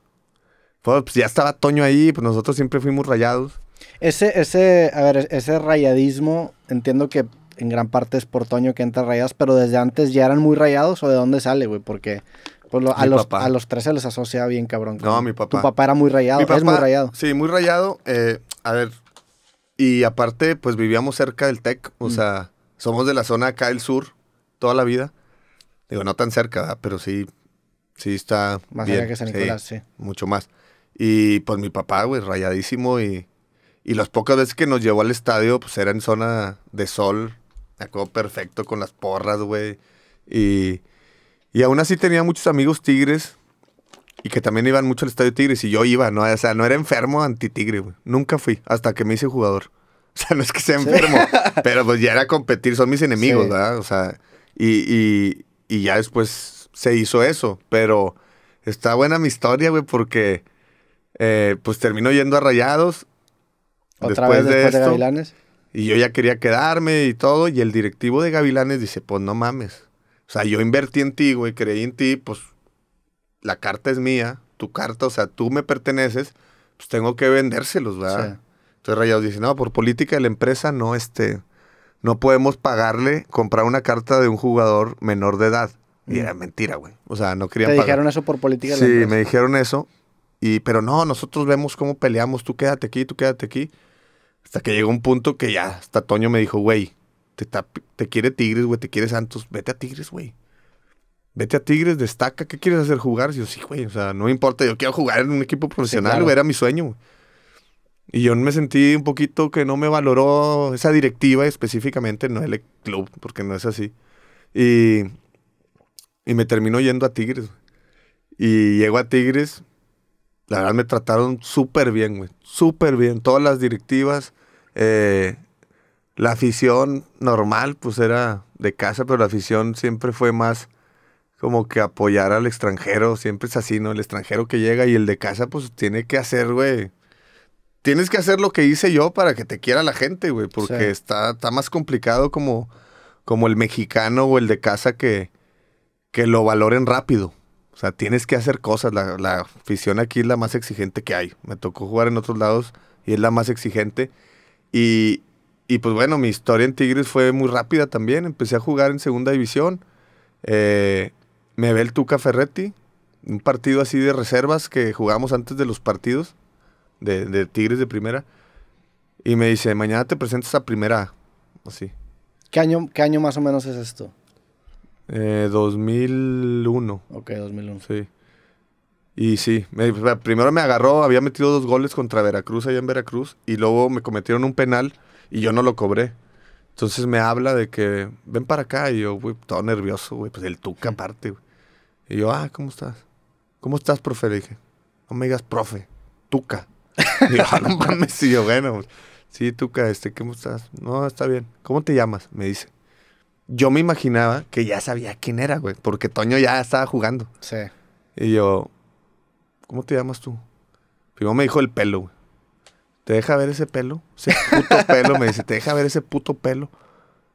Pues, pues, ya estaba Toño ahí, pues nosotros siempre fuimos Rayados. Ese, ese, a ver, ese rayadismo, entiendo que en gran parte es por Toño que entra Rayados, pero desde antes ya eran muy Rayados o de dónde sale, güey, porque... Pues a, los, 13 los asocia les bien cabrón. No, mi papá. Tu papá era muy rayado, papá, es muy rayado. Sí, muy rayado. Eh, a ver, y aparte, pues vivíamos cerca del TEC, o mm. sea, somos de la zona acá del sur toda la vida. Digo, no tan cerca, pero sí, sí está Más bien, allá que San Nicolás, sí, Mucho más. Y pues mi papá, güey, rayadísimo y... Y las pocas veces que nos llevó al estadio, pues era en zona de sol. Me acuerdo perfecto con las porras, güey. Y y aún así tenía muchos amigos tigres y que también iban mucho al estadio Tigres y yo iba, ¿no? O sea, no era enfermo anti-tigre, güey. Nunca fui, hasta que me hice jugador. O sea, no es que sea enfermo, pero pues ya era competir, son mis enemigos, ¿verdad? O sea, y, ya después se hizo eso, pero está buena mi historia, güey, porque eh, pues terminó yendo a Rayados. ¿Otra vez después de Gavilanes? Y yo ya quería quedarme y todo, y el directivo de Gavilanes dice, pues no mames o sea, yo invertí en ti, güey, creí en ti, pues la carta es mía, tu carta, o sea, tú me perteneces, pues tengo que vendérselos, ¿verdad? Entonces Rayados dice, no, por política de la empresa no, este, no podemos pagarle comprar una carta de un jugador menor de edad. Y mm. era mentira, güey. O sea, no querían ¿Te dijeron eso por política de empresa? Sí, me dijeron eso. Y, pero no, nosotros vemos cómo peleamos, tú quédate aquí, tú quédate aquí. Hasta que llegó un punto que ya, hasta Toño me dijo, güey, te, quiere Tigres, güey, te quiere Santos. Vete a Tigres, güey. Vete a Tigres, destaca. ¿Qué quieres hacer? ¿Jugar? Y yo, sí, güey. O sea, no importa. Yo quiero jugar en un equipo profesional, güey. Era mi sueño. güey. Y yo me sentí un poquito que no me valoró esa directiva específicamente, no el club, porque no es así. Y, y me terminó yendo a Tigres. Y llego a Tigres. La verdad me trataron súper bien, güey. Súper bien. Todas las directivas. Eh, la afición normal, pues era de casa, pero la afición siempre fue más como que apoyar al extranjero, siempre es así, ¿no? El extranjero que llega y el de casa, pues tiene que hacer, güey. Tienes que hacer lo que hice yo para que te quiera la gente, güey, porque está, más complicado como, como el mexicano o el de casa que, que lo valoren rápido. O sea, tienes que hacer cosas. La, la, afición aquí es la más exigente que hay. Me tocó jugar en otros lados y es la más exigente. Y, y pues bueno, mi historia en Tigres fue muy rápida también. Empecé a jugar en segunda división. Eh, me ve el Tuca Ferretti, un partido así de reservas que jugamos antes de los partidos de, Tigres de primera. Y me dice, mañana te presentas a primera Así. ¿Qué año, qué año más o menos es esto? Eh, 2001. Ok, 2001. Sí. Y sí, primero me agarró, había metido dos goles contra Veracruz allá en Veracruz y luego me cometieron un penal y yo no lo cobré. Entonces me habla de que ven para acá y yo, güey, todo nervioso, güey, pues el tuca aparte, güey. Y yo, ah, ¿cómo estás? ¿Cómo estás, profe? Le dije, no me digas, profe, tuca. Y yo, no mames, y yo, bueno, pues, sí, tuca, este, ¿cómo estás? No, está bien. ¿Cómo te llamas? Me dice. Yo me imaginaba que ya sabía quién era, güey, porque Toño ya estaba jugando. Sí. Y yo, ¿cómo te llamas tú? Primero me dijo el pelo, güey. ¿te deja ver ese pelo? Ese puto pelo, me dice, ¿te deja ver ese puto pelo?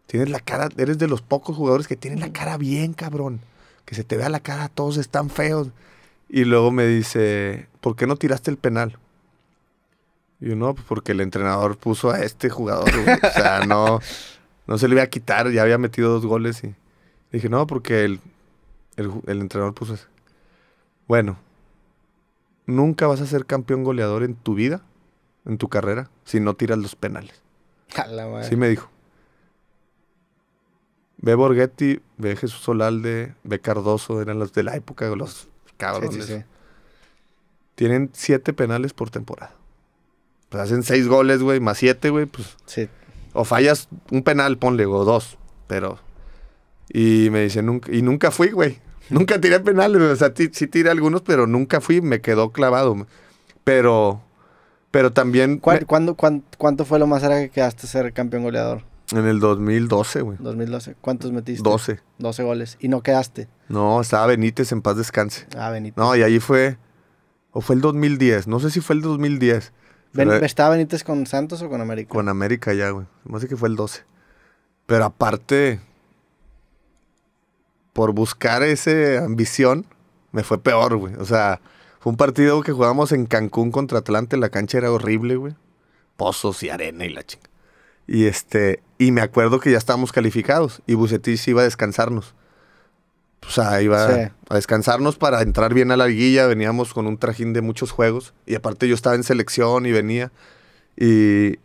Tienes la cara, eres de los pocos jugadores que tienen la cara bien, cabrón. Que se te vea la cara, todos están feos. Y luego me dice, ¿por qué no tiraste el penal? Y yo, no, pues porque el entrenador puso a este jugador, O sea, no, no se le iba a quitar, ya había metido dos goles. Y dije, no, porque el, el entrenador puso ese. Bueno, nunca vas a ser campeón goleador en tu vida en tu carrera si no tiras los penales. Sí me dijo. Ve Borghetti, ve Jesús Solalde, ve Cardoso, eran los de la época, los cabrones. Tienen siete penales por temporada. Pues hacen seis goles, güey, más siete, güey, pues. Sí. O fallas un penal, ponle, o dos, pero. Y me dice, y nunca fui, güey. Nunca tiré penales, o sea, sí tiré algunos, pero nunca fui, me quedó clavado. Pero pero también... ¿cuándo, cuánto fue lo más cerca que quedaste ser campeón goleador? En el 2012, güey. 2012. ¿Cuántos metiste? 12. 12 goles. ¿Y no quedaste? No, estaba Benítez en paz descanse. Ah, Benítez. No, y ahí fue... O fue el 2010. No sé si fue el 2010. ¿Estaba Benítez con Santos o con América? Con América ya, güey. No sé que fue el 12. Pero aparte... Por buscar esa ambición, me fue peor, güey. O sea... Fue un partido que jugamos en Cancún contra Atlante, la cancha era horrible, güey. Pozos y arena y la chinga. Y este, y me acuerdo que ya estábamos calificados y se iba a descansarnos. O sea, iba a descansarnos para entrar bien a la liguilla, veníamos con un trajín de muchos juegos y aparte yo estaba en selección y venía y,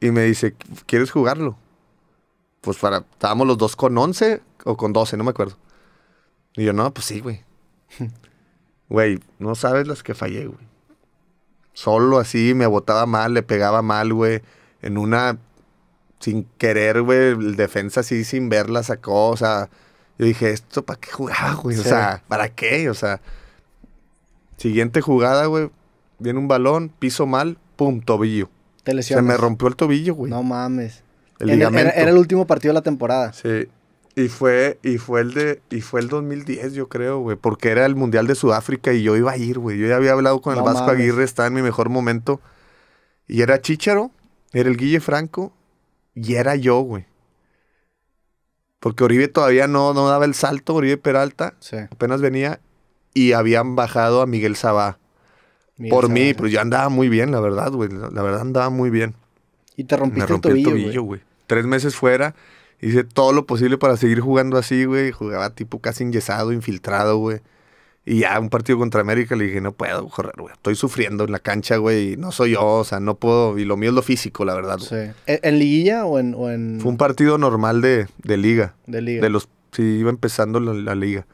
me dice, ¿quieres jugarlo? Pues para, estábamos los dos con 11 o con 12, no me acuerdo. Y yo, no, pues sí, güey. Güey, no sabes las que fallé, güey. Solo así me botaba mal, le pegaba mal, güey. En una, sin querer, güey, el defensa así sin verla sacó, o sea. Yo dije, ¿esto para qué jugaba, güey? O sea, ¿para qué? O sea, siguiente jugada, güey. Viene un balón, piso mal, pum, tobillo. Te Se me rompió el tobillo, güey. No mames. El ligamento. era, el último partido de la temporada. Sí. Y fue, y fue el de, y fue el 2010, yo creo, güey, porque era el Mundial de Sudáfrica y yo iba a ir, güey. Yo ya había hablado con el Vasco Aguirre, estaba en mi mejor momento. Y era Chicharo, era el Guille Franco y era yo, güey. Porque Oribe todavía no, no daba el salto, Oribe Peralta, apenas venía, y habían bajado a Miguel Sabá. por mí, pero pues, yo andaba muy bien, la verdad, güey. La verdad andaba muy bien. Y te rompiste el tobillo, güey. Tres meses fuera. Hice todo lo posible para seguir jugando así, güey. Jugaba tipo casi inyesado, infiltrado, güey. Y ya un partido contra América le dije, no puedo correr, güey. Estoy sufriendo en la cancha, güey. no soy yo, o sea, no puedo. Y lo mío es lo físico, la verdad. Sí. ¿E-, ¿En, liguilla o en, Fue un partido normal de, liga. De liga. De los... Sí, iba empezando la, liga.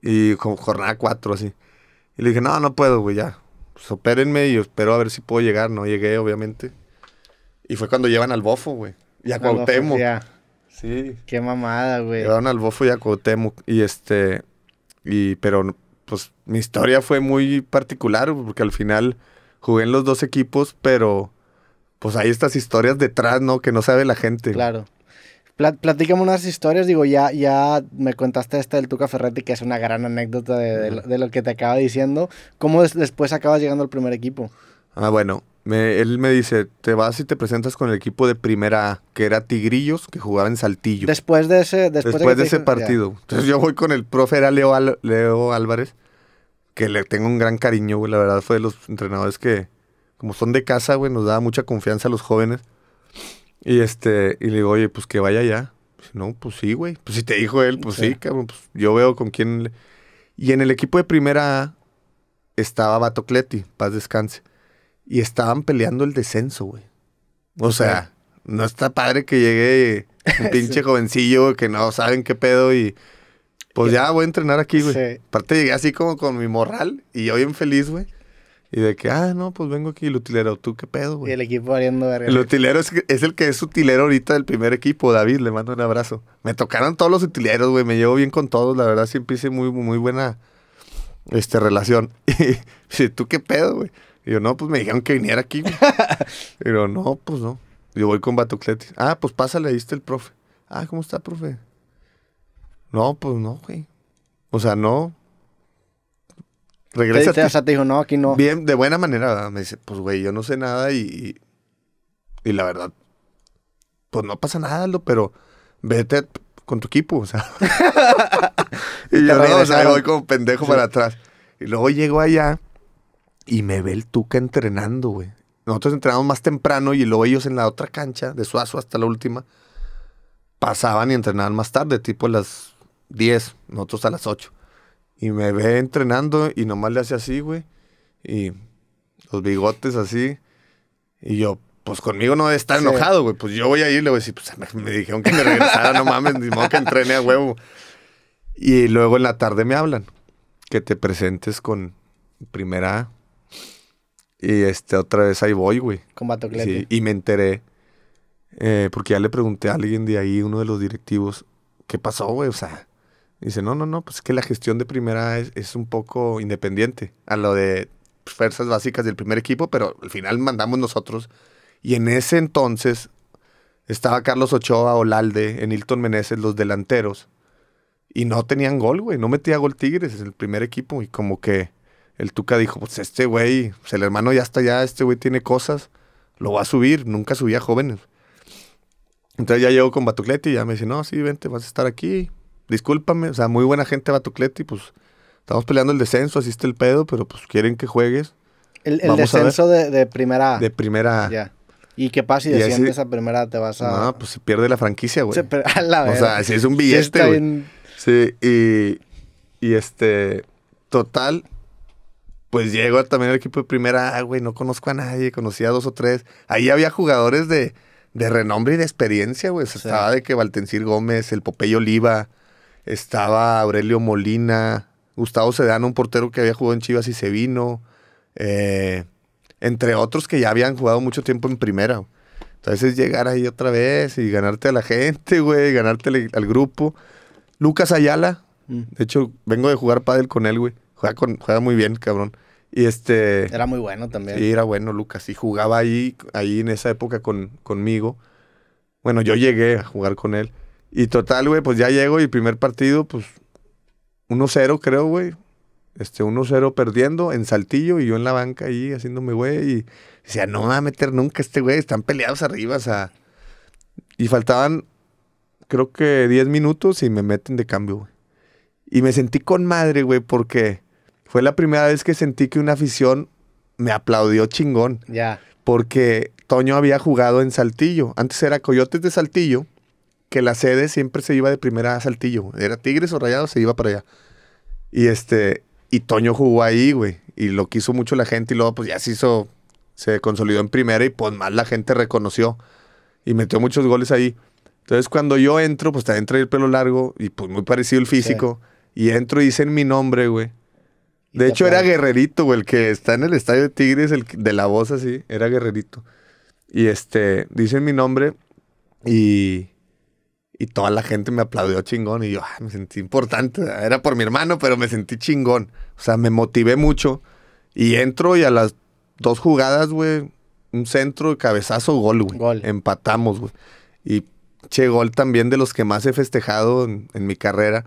Y como jornada cuatro, así. Y le dije, no, no puedo, güey, ya. Sopérenme y espero a ver si puedo llegar. No llegué, obviamente. Y fue cuando llevan al bofo, güey. Y a Ya. Sí. Qué mamada, güey. Llevaron al bofo y a Y este. Y, pero, pues, mi historia fue muy particular, porque al final jugué en los dos equipos, pero. Pues hay estas historias detrás, ¿no? Que no sabe la gente. Claro. Platícame unas historias, digo, ya, ya me contaste esta del Tuca Ferretti, que es una gran anécdota de, lo que te acaba diciendo. ¿Cómo después acabas llegando al primer equipo? Ah, bueno, él me dice, te vas y te presentas con el equipo de primera A, que era Tigrillos, que jugaba en Saltillo. Después de ese, después, de, ese partido. Entonces yo voy con el profe, era Leo, Leo Álvarez, que le tengo un gran cariño, güey. La verdad fue de los entrenadores que, como son de casa, güey, nos daba mucha confianza a los jóvenes. Y este, y le digo, oye, pues que vaya ya. no, pues sí, güey. Pues si te dijo él, pues sí, cabrón, pues, yo veo con quién. Y en el equipo de primera A estaba Batocleti, paz descanse y estaban peleando el descenso, güey. O sea, no está padre que llegue un pinche jovencillo que no saben qué pedo y pues ya voy a entrenar aquí, güey. Aparte llegué así como con mi morral y yo bien feliz, güey. Y de que, ah, no, pues vengo aquí, el utilero, ¿tú qué pedo, güey? Y el equipo variando El utilero es, el que es utilero ahorita del primer equipo, David, le mando un abrazo. Me tocaron todos los utileros, güey, me llevo bien con todos, la verdad siempre hice muy, muy buena este, relación. Y, ¿tú qué pedo, güey? Y yo, no, pues me dijeron que viniera aquí. pero no, pues no. Yo voy con Batocletis. Ah, pues pásale, ahí está el profe. Ah, ¿cómo está, profe? No, pues no, güey. O sea, no. Regresa. O sea, te dijo, no, aquí no. Bien, de buena manera, me dice, pues güey, yo no sé nada y, y, la verdad, pues no pasa nada, lo, pero vete con tu equipo, o sea. y yo no, o sea, voy como pendejo para atrás. Y luego llego allá y me ve el Tuca entrenando, güey. Nosotros entrenamos más temprano y luego ellos en la otra cancha, de Suazo hasta la última, pasaban y entrenaban más tarde, tipo a las 10, nosotros a las 8. Y me ve entrenando y nomás le hace así, güey. Y los bigotes así. Y yo, pues conmigo no debe estar enojado, güey. Pues yo voy a ir, le voy a decir, pues me, dijeron que me regresara, no mames, ni que entrene a huevo. Y luego en la tarde me hablan, que te presentes con primera y este, otra vez ahí voy, güey. Con Batoclete. y me enteré. Eh, porque ya le pregunté a alguien de ahí, uno de los directivos, ¿qué pasó, güey? O sea, dice, no, no, no, pues es que la gestión de primera es, es un poco independiente a lo de fuerzas básicas del primer equipo, pero al final mandamos nosotros. Y en ese entonces estaba Carlos Ochoa, Olalde, Hilton Meneses, los delanteros. Y no tenían gol, güey. No metía gol Tigres, es el primer equipo. Y como que el Tuca dijo, pues este güey, pues, el hermano ya está allá, este güey tiene cosas, lo va a subir, nunca subía jóvenes. Entonces ya llego con Batucleti y ya me dice, no, sí, vente, vas a estar aquí, discúlpame, o sea, muy buena gente Batucleti, pues estamos peleando el descenso, así está el pedo, pero pues quieren que juegues. El, descenso de, primera A. De primera A. ¿Y qué pasa si desciendes a primera? Te vas a. No, pues se pierde la franquicia, güey. o sea, si es un billete, güey. sí, y, y este. Total, pues llego también al equipo de primera, güey, no conozco a nadie, conocía dos o tres. Ahí había jugadores de, renombre y de experiencia, güey. Estaba de que Valtencir Gómez, el Popeyo Oliva, estaba Aurelio Molina, Gustavo Sedano, un portero que había jugado en Chivas y se vino, eh, entre otros que ya habían jugado mucho tiempo en primera. Entonces es llegar ahí otra vez y ganarte a la gente, güey, ganarte al, grupo. Lucas Ayala, mm. de hecho, vengo de jugar pádel con él, güey. Juega, muy bien, cabrón. Y este. Era muy bueno también. Sí, era bueno, Lucas. Y jugaba ahí, ahí en esa época con, conmigo. Bueno, yo llegué a jugar con él. Y total, güey, pues ya llego y primer partido, pues 1-0, creo, güey. Este, 1-0 perdiendo en Saltillo y yo en la banca ahí haciéndome, güey. Y decía, no me va a meter nunca este güey, están peleados arriba, o sea. Y faltaban, creo que 10 minutos y me meten de cambio, güey. Y me sentí con madre, güey, porque fue la primera vez que sentí que una afición me aplaudió chingón. Ya. Porque Toño había jugado en Saltillo. Antes era Coyotes de Saltillo, que la sede siempre se iba de primera a Saltillo. Era Tigres o Rayados, se iba para allá. Y este, y Toño jugó ahí, güey. Y lo quiso mucho la gente y luego pues ya se hizo, se consolidó en primera y pues más la gente reconoció. Y metió muchos goles ahí. Entonces cuando yo entro, pues también traía el pelo largo y pues muy parecido el físico. Y entro y dicen mi nombre, güey. De hecho, era guerrerito, güey. El que está en el estadio de Tigres, el de la voz así, era guerrerito. Y este, dicen mi nombre y, y toda la gente me aplaudió chingón. Y yo me sentí importante. Era por mi hermano, pero me sentí chingón. O sea, me motivé mucho. Y entro y a las dos jugadas, güey, un centro, cabezazo, gol, güey. Gol. Empatamos, güey. Y che, gol también de los que más he festejado en mi carrera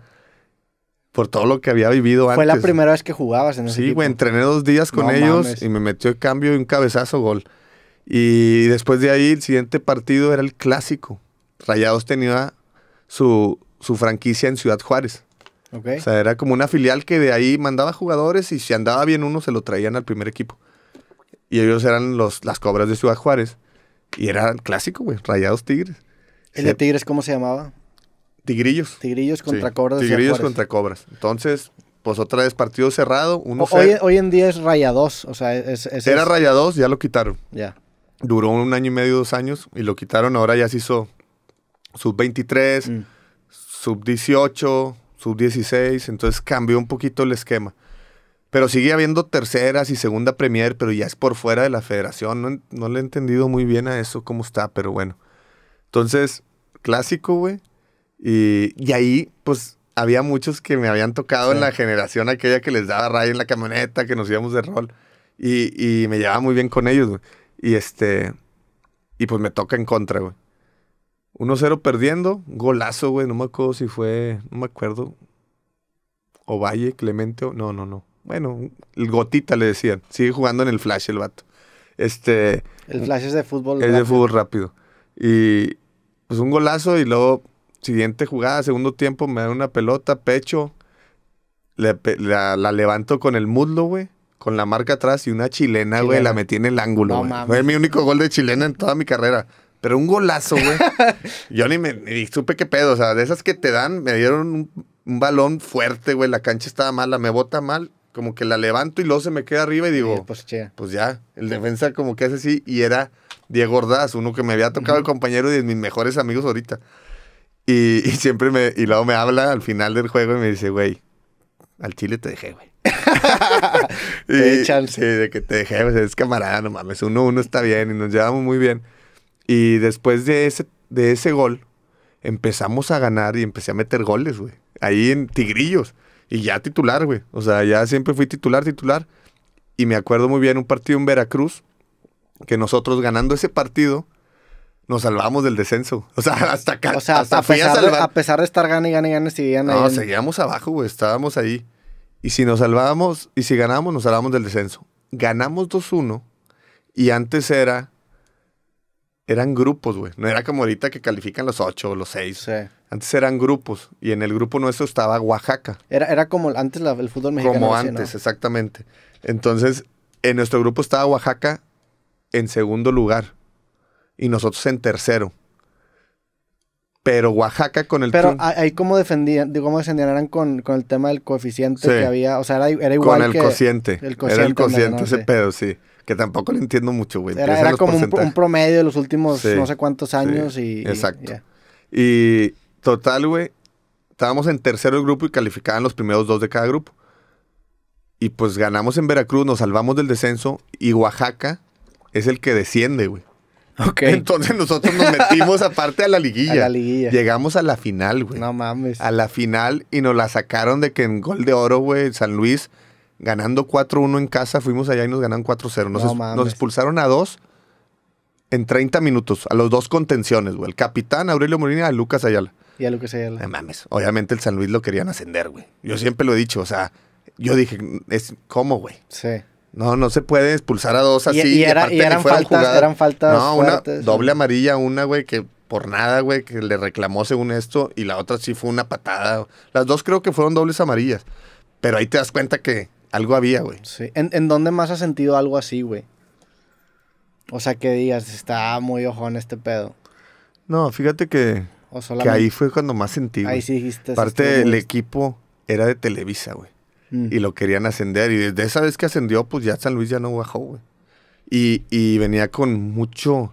por todo lo que había vivido antes. Fue la primera vez que jugabas en ese Sí, güey, entrené dos días con ellos y me metió el cambio y un cabezazo gol. Y después de ahí, el siguiente partido era el clásico. Rayados tenía su, franquicia en Ciudad Juárez. O sea, era como una filial que de ahí mandaba jugadores y si andaba bien uno, se lo traían al primer equipo. Y ellos eran los, las cobras de Ciudad Juárez. Y era el clásico, güey, Rayados Tigres. ¿El de Tigres cómo se llamaba? Tigrillos. Tigrillos contra Cobras. Tigrillos contra Cobras. Entonces, pues otra vez partido cerrado. hoy, en día es Raya 2, o sea, es, Era Raya 2, ya lo quitaron. Ya. Duró un año y medio, dos años y lo quitaron. Ahora ya se hizo sub 23, mm. sub 18, sub 16. Entonces cambió un poquito el esquema. Pero sigue habiendo terceras y segunda Premier, pero ya es por fuera de la federación. No, no le he entendido muy bien a eso cómo está, pero bueno. Entonces, clásico, güey. Y, ahí, pues, había muchos que me habían tocado en la generación aquella que les daba raya en la camioneta, que nos íbamos de rol. Y, me llevaba muy bien con ellos, güey. Y este. Y pues me toca en contra, güey. 1-0 perdiendo, golazo, güey. No me acuerdo si fue. No me acuerdo. O Valle, Clemente. O, no, no, no. Bueno, el gotita le decían. Sigue jugando en el flash el vato. Este. El flash es de fútbol. Es de fútbol rápido. Y. Pues un golazo y luego siguiente jugada, segundo tiempo, me da una pelota, pecho, la, levanto con el muslo, güey. Con la marca atrás y una chilena, güey, la metí en el ángulo. güey. Fue mi único gol de chilena en toda mi carrera. Pero un golazo, güey. Yo ni me supe qué pedo. O sea, de esas que te dan, me dieron un, balón fuerte, güey. La cancha estaba mala, me bota mal como que la levanto y luego se me queda arriba y digo, pues, pues, ya, el defensa como que hace así y era Diego Ordaz, uno que me había tocado el compañero de mis mejores amigos ahorita. Y, y, siempre me, y luego me habla al final del juego y me dice, güey, al Chile te dejé, güey. chance. Sí, de que te dejé, pues, es camarada, no mames, uno uno está bien y nos llevamos muy bien. Y después de ese, de ese gol, empezamos a ganar y empecé a meter goles, güey. Ahí en Tigrillos. Y ya titular, güey. O sea, ya siempre fui titular, titular. Y me acuerdo muy bien un partido en Veracruz, que nosotros ganando ese partido, nos salvamos del descenso. O sea, hasta acá. O sea, hasta a, pesar de, estar gane y gane gane, seguían ahí. No, seguíamos abajo, güey. Estábamos ahí. Y si nos salvábamos, y si ganábamos, nos salvamos del descenso. Ganamos 2-1. Y antes era. Eran grupos, güey. No era como ahorita que califican los 8 o los 6. Antes eran grupos. Y en el grupo nuestro estaba Oaxaca. Era, era como antes el fútbol mexicano. Como antes, exactamente. Entonces, en nuestro grupo estaba Oaxaca en segundo lugar y nosotros en tercero. Pero Oaxaca con el... Pero ahí cómo defendían, digo, cómo defendían, con, el tema del coeficiente que había, o sea, era, igual Con el, que cociente. el cociente. Era el cociente ese pedo, sí. Que tampoco lo entiendo mucho, güey. Era, como un, promedio de los últimos no sé cuántos años y... Exacto. Y, y total, güey, estábamos en tercero del grupo y calificaban los primeros dos de cada grupo. Y pues ganamos en Veracruz, nos salvamos del descenso y Oaxaca es el que desciende, güey. Entonces nosotros nos metimos aparte a la liguilla. Llegamos a la final, güey. No mames. A la final y nos la sacaron de que en gol de oro, güey, San Luis, ganando 4-1 en casa, fuimos allá y nos ganan 4-0. Nos, nos expulsaron a dos en 30 minutos, a los dos contenciones, güey. El capitán Aurelio Molina y a Lucas Ayala. Y a Lucas Ayala. No mames. Obviamente el San Luis lo querían ascender, güey. Yo siempre lo he dicho, o sea, yo dije, es ¿cómo, güey? Sí. No, no se puede expulsar a dos así. Y, eran, faltas, No, una doble amarilla, una, güey, que por nada, güey, que le reclamó según esto, y la otra sí fue una patada. Las dos creo que fueron dobles amarillas. Pero ahí te das cuenta que algo había, güey. Sí. ¿En, dónde más has sentido algo así, güey? O sea, que digas, está muy ojo en este pedo. No, fíjate que, que ahí fue cuando más sentí. Ahí sí dijiste. Parte del equipo era de Televisa, güey y lo querían ascender. Y desde esa vez que ascendió, pues ya San Luis ya no bajó, güey. Y, y, venía con mucho,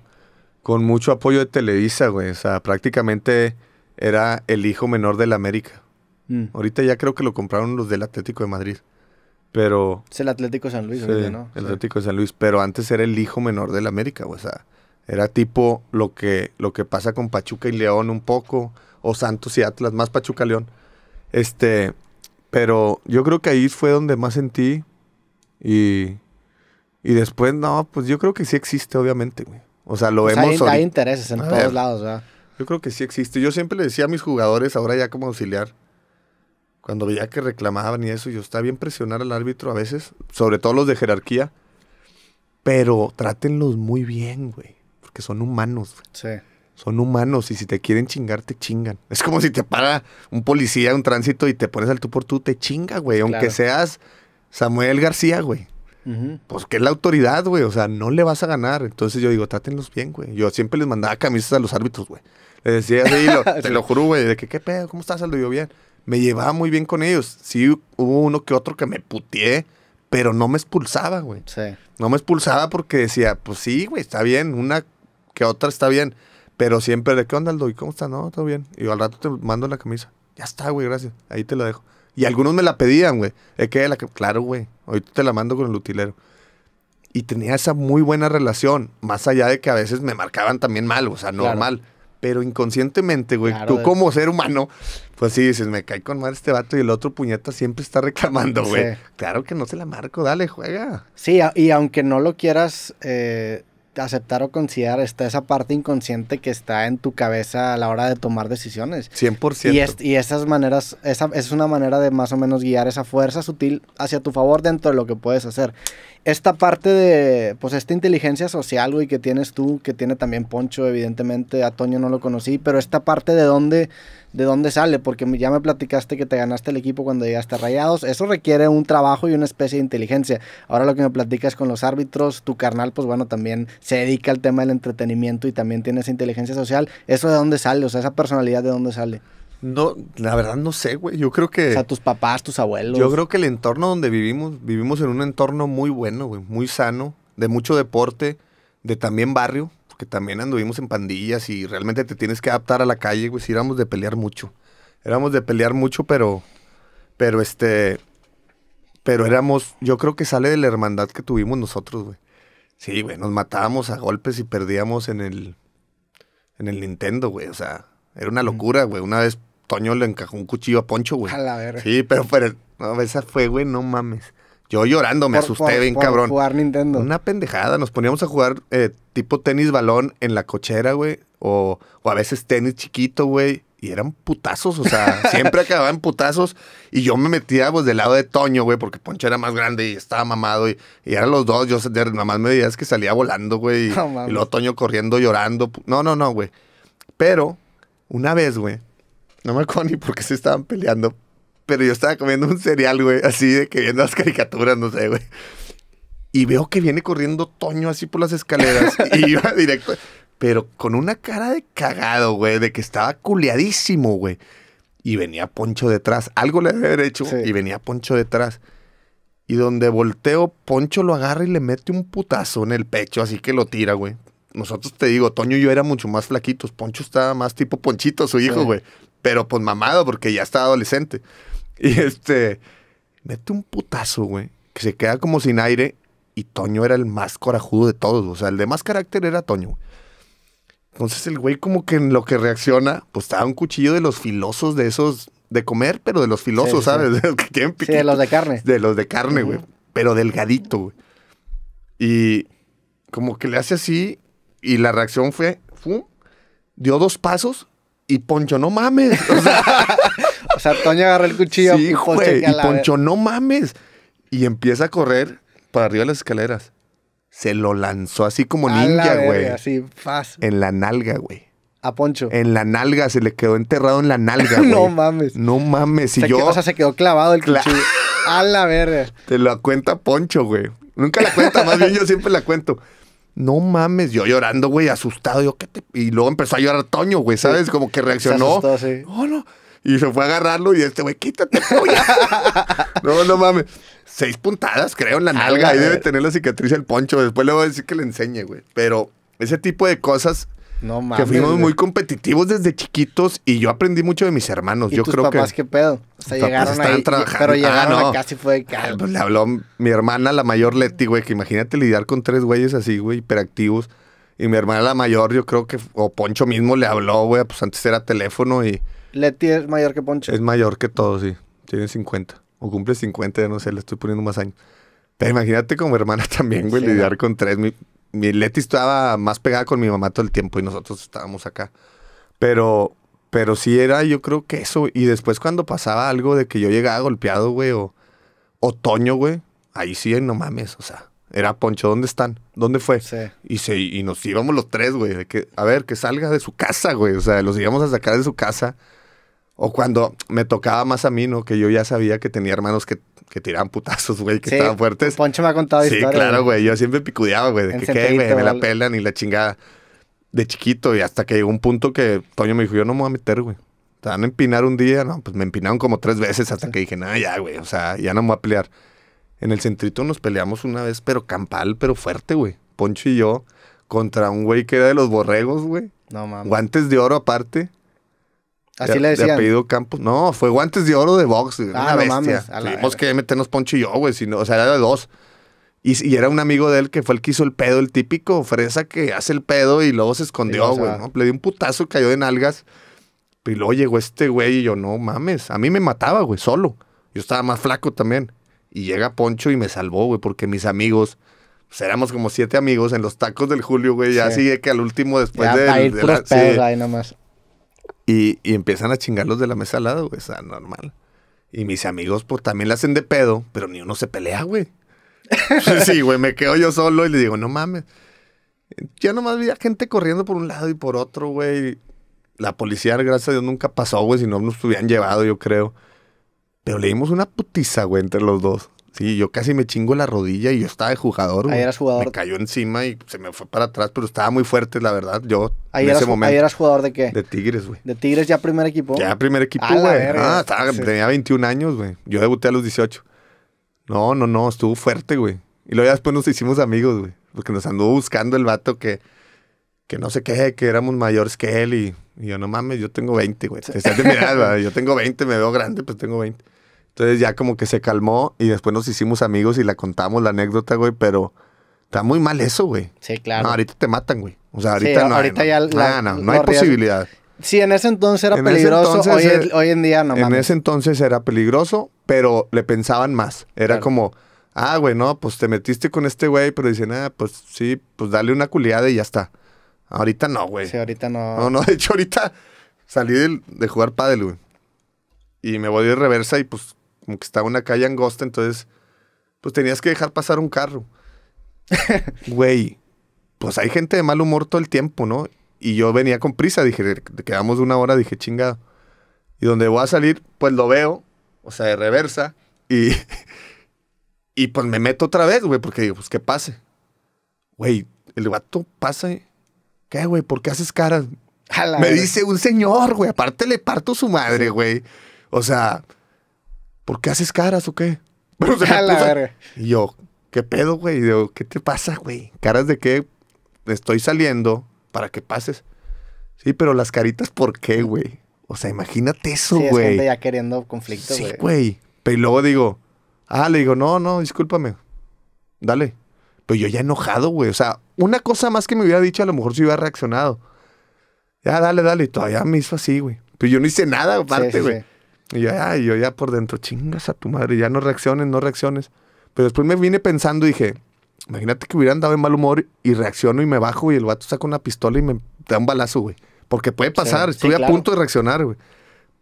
con mucho apoyo de Televisa, güey. O sea, prácticamente era el hijo menor del América. Mm. Ahorita ya creo que lo compraron los del Atlético de Madrid. Pero. Es el Atlético de San Luis, ¿no? El Atlético de San Luis. Pero antes era el hijo menor de la América, güey. O sea, era tipo lo que, lo que pasa con Pachuca y León un poco. O Santos y Atlas, más Pachuca León. Este. Pero yo creo que ahí fue donde más sentí. Y, después, no, pues yo creo que sí existe, obviamente, güey. O sea, lo pues hemos... vemos. Hay, intereses en todos lados, ¿verdad? Yo creo que sí existe. Yo siempre le decía a mis jugadores, ahora ya como auxiliar, cuando veía que reclamaban y eso, yo estaba bien presionar al árbitro a veces, sobre todo los de jerarquía, pero trátenlos muy bien, güey, porque son humanos. Güey. Sí son humanos y si te quieren chingar, te chingan. Es como si te para un policía, un tránsito y te pones al tú por tú, te chinga, güey. Aunque seas Samuel García, güey. Pues que es la autoridad, güey. O sea, no le vas a ganar. Entonces yo digo, trátenlos bien, güey. Yo siempre les mandaba camisas a los árbitros, güey. Les decía así, te lo juro, güey, de que qué pedo, ¿cómo estás? Lo yo bien. Me llevaba muy bien con ellos. Sí, hubo uno que otro que me putié, pero no me expulsaba, güey. Sí. No me expulsaba porque decía, pues sí, güey, está bien, una que otra está bien pero siempre de, ¿qué onda, Aldo? ¿Y cómo está? No, todo bien. Y al rato te mando la camisa. Ya está, güey, gracias. Ahí te la dejo. Y algunos me la pedían, güey. Es que la Claro, güey. Ahorita te la mando con el utilero. Y tenía esa muy buena relación. Más allá de que a veces me marcaban también mal, o sea, normal. mal. Pero inconscientemente, güey, tú como ser humano, pues sí dices, me cae con madre este vato y el otro puñeta siempre está reclamando, güey. Claro que no se la marco, dale, juega. Sí, y aunque no lo quieras eh, aceptar o considerar está esa parte inconsciente que está en tu cabeza a la hora de tomar decisiones. 100%. Y, es, y esas maneras, esa es una manera de más o menos guiar esa fuerza sutil hacia tu favor dentro de lo que puedes hacer. Esta parte de, pues esta inteligencia social, güey, que tienes tú, que tiene también Poncho, evidentemente, a Toño no lo conocí, pero esta parte de donde de dónde sale, porque ya me platicaste que te ganaste el equipo cuando llegaste a Rayados. Eso requiere un trabajo y una especie de inteligencia. Ahora lo que me platicas con los árbitros, tu carnal, pues bueno, también se dedica al tema del entretenimiento y también tiene esa inteligencia social. ¿Eso de dónde sale? O sea, esa personalidad de dónde sale. No, la verdad no sé, güey. Yo creo que. O sea, tus papás, tus abuelos. Yo creo que el entorno donde vivimos, vivimos en un entorno muy bueno, güey, muy sano, de mucho deporte, de también barrio. Que también anduvimos en pandillas y realmente te tienes que adaptar a la calle, güey. Sí, éramos de pelear mucho. Éramos de pelear mucho, pero. Pero este. Pero éramos. Yo creo que sale de la hermandad que tuvimos nosotros, güey. Sí, güey. Nos matábamos a golpes y perdíamos en el. En el Nintendo, güey. O sea, era una locura, güey. Una vez Toño le encajó un cuchillo a Poncho, güey. A la verga. Sí, pero, pero esa fue, güey, no mames. Yo llorando, me asusté por, bien cabrón. jugar Nintendo. Una pendejada. Nos poníamos a jugar eh, tipo tenis balón en la cochera, güey. O, a veces tenis chiquito, güey. Y eran putazos, o sea, siempre acababan putazos. Y yo me metía, pues, del lado de Toño, güey, porque Poncho era más grande y estaba mamado. Y, eran los dos, yo nada más me veías que salía volando, güey. y, luego Toño corriendo, llorando. No, no, no, güey. Pero, una vez, güey, no me acuerdo ni por qué se estaban peleando, pero yo estaba comiendo un cereal, güey, así de que viendo las caricaturas, no sé, güey. Y veo que viene corriendo Toño así por las escaleras y iba directo, pero con una cara de cagado, güey, de que estaba culeadísimo, güey. Y venía Poncho detrás, algo le había hecho y venía Poncho detrás. Y donde volteo, Poncho lo agarra y le mete un putazo en el pecho, así que lo tira, güey. Nosotros te digo, Toño y yo era mucho más flaquitos. Poncho estaba más tipo Ponchito, su hijo, güey. Pero pues mamado, porque ya estaba adolescente. Y este, mete un putazo, güey, que se queda como sin aire. Y Toño era el más corajudo de todos. O sea, el de más carácter era Toño. Entonces el güey como que en lo que reacciona, pues estaba un cuchillo de los filosos de esos de comer, pero de los filosos, ¿sabes? De los de carne. De los de carne, güey. Pero delgadito, güey. Y como que le hace así y la reacción fue, ¡fum! Dio dos pasos y Poncho, no mames. O sea, O sea, Toño agarró el cuchillo pues, y, güey, y Poncho, no mames. Y empieza a correr para arriba de las escaleras. Se lo lanzó así como ninja, güey. Así, fácil. En la nalga, güey. A Poncho. En la nalga, se le quedó enterrado en la nalga. güey. no mames. No mames. Y yo... o sea, se quedó clavado el cuchillo. a la verga. Te lo cuenta Poncho, güey. Nunca la cuenta, más bien yo siempre la cuento. No mames, yo llorando, güey, asustado. Y luego empezó a llorar Toño, güey, ¿sabes? Como que reaccionó. no. Y se fue a agarrarlo y este güey, quítate, no, no mames. Seis puntadas, creo, en la nalga. Ahí debe tener la cicatriz el poncho. Después le voy a decir que le enseñe, güey. Pero ese tipo de cosas. No mames. Que fuimos muy competitivos desde chiquitos y yo aprendí mucho de mis hermanos. ¿Y yo tus creo papás, que. qué pedo? O llegaron ahí, Pero llegaron ah, fue ah, ah, pues, le habló mi hermana, la mayor Leti, güey, que imagínate lidiar con tres güeyes así, güey, hiperactivos. Y mi hermana, la mayor, yo creo que. O Poncho mismo le habló, güey, pues antes era teléfono y Leti es mayor que Poncho. Es mayor que todo, sí. Tiene 50. O cumple 50, ya no sé, le estoy poniendo más años. Pero imagínate como hermana también, güey, lidiar con tres. Mi, Leti estaba más pegada con mi mamá todo el tiempo y nosotros estábamos acá. Pero, pero sí era, yo creo que eso. Y después cuando pasaba algo de que yo llegaba golpeado, güey, o otoño, güey, ahí sí, no mames, o sea. Era Poncho, ¿dónde están? ¿Dónde fue? Sí. Y, se, y nos íbamos los tres, güey. Que, a ver, que salga de su casa, güey. O sea, los íbamos a sacar de su casa o cuando me tocaba más a mí, ¿no? Que yo ya sabía que tenía hermanos que, tiraban putazos, güey, que estaban fuertes. Poncho me ha contado Sí, claro, güey. Yo siempre picudeaba, güey, que qué, me la pelan y la chingada. De chiquito, y hasta que llegó un punto que Toño me dijo, yo no me voy a meter, güey. Te van a empinar un día, no, pues me empinaron como tres veces hasta que dije, no, ya, güey, o sea, ya no me voy a pelear. En el centrito nos peleamos una vez, pero campal, pero fuerte, güey. Poncho y yo, contra un güey que era de los borregos, güey. No mames. Guantes de oro aparte. Así le decían. De apellido Campos. No, fue guantes de oro de box. Ah, no Mames, Tuvimos que meternos Poncho y yo, güey. o sea, era de dos. Y, era un amigo de él que fue el que hizo el pedo, el típico fresa que hace el pedo y luego se escondió, güey. Le dio un putazo cayó de nalgas. Y luego llegó este güey y yo, no mames. A mí me mataba, güey, solo. Yo estaba más flaco también. Y llega Poncho y me salvó, güey, porque mis amigos, pues éramos como siete amigos en los tacos del Julio, güey. Ya sigue que al último después de. ahí nomás. Y, empiezan a chingarlos de la mesa al lado, güey. O sea, normal. Y mis amigos, pues también le hacen de pedo, pero ni uno se pelea, güey. sí, güey, me quedo yo solo y le digo, no mames. Ya nomás vi a gente corriendo por un lado y por otro, güey. La policía, gracias a Dios, nunca pasó, güey, si no nos hubieran llevado, yo creo. Pero le dimos una putiza, güey, entre los dos. Sí, yo casi me chingo la rodilla y yo estaba de jugador. Ahí eras jugador. Me cayó encima y se me fue para atrás, pero estaba muy fuerte, la verdad. Yo, ahí en ese momento. Ahí eras jugador de qué? De Tigres, güey. ¿De Tigres ya primer equipo? Ya primer equipo, güey. Ah, estaba, tenía 21 años, güey. Yo debuté a los 18. No, no, no, estuvo fuerte, güey. Y luego ya después nos hicimos amigos, güey. Porque nos anduvo buscando el vato que, que no sé qué, que éramos mayores que él. Y, yo, no mames, yo tengo 20, güey. Te Yo tengo 20, me veo grande, pues tengo 20. Entonces ya como que se calmó y después nos hicimos amigos y la contamos la anécdota, güey, pero está muy mal eso, güey. Sí, claro. No, ahorita te matan, güey. O sea, ahorita no. Ahorita ya la, ah, no, no, no hay posibilidad. Sí, en ese entonces era peligroso, hoy, en día no mames. En ese entonces era peligroso, pero le pensaban más. Era como, ah, güey, no, pues te metiste con este güey, pero dicen, ah, pues sí, pues dale una culiada y ya está. Ahorita no, güey. Sí, ahorita no. No, no, de hecho, ahorita salí de, jugar pádel, güey. Y me voy de reversa y pues como que estaba una calle angosta, entonces, pues tenías que dejar pasar un carro. Güey, pues hay gente de mal humor todo el tiempo, ¿no? Y yo venía con prisa, dije, quedamos una hora, dije, chingado. Y donde voy a salir, pues lo veo, o sea, de reversa, y, y pues me meto otra vez, güey, porque digo, pues que pase. Güey, el vato pasa. ¿eh? ¿Qué, güey? ¿Por qué haces caras? Me dice un señor, güey. Aparte le parto su madre, güey. O sea, ¿por qué haces caras o qué? Pero Y yo, ¿qué pedo, güey? digo, ¿qué te pasa, güey? ¿Caras de qué? Estoy saliendo para que pases. Sí, pero las caritas, ¿por qué, güey? O sea, imagínate eso, güey. Sí, es ya queriendo conflicto, Sí, güey. Pero luego digo, ah, le digo, no, no, discúlpame. Dale. Pero yo ya enojado, güey. O sea, una cosa más que me hubiera dicho, a lo mejor si hubiera reaccionado. Ya, dale, dale. Y todavía me hizo así, güey. Pero yo no hice nada aparte, güey. Y yo, ya por dentro, chingas a tu madre, ya no reacciones, no reacciones. Pero después me vine pensando y dije, imagínate que hubieran dado en mal humor y reacciono y me bajo y el vato saca una pistola y me da un balazo, güey. Porque puede pasar, estoy a punto de reaccionar, güey.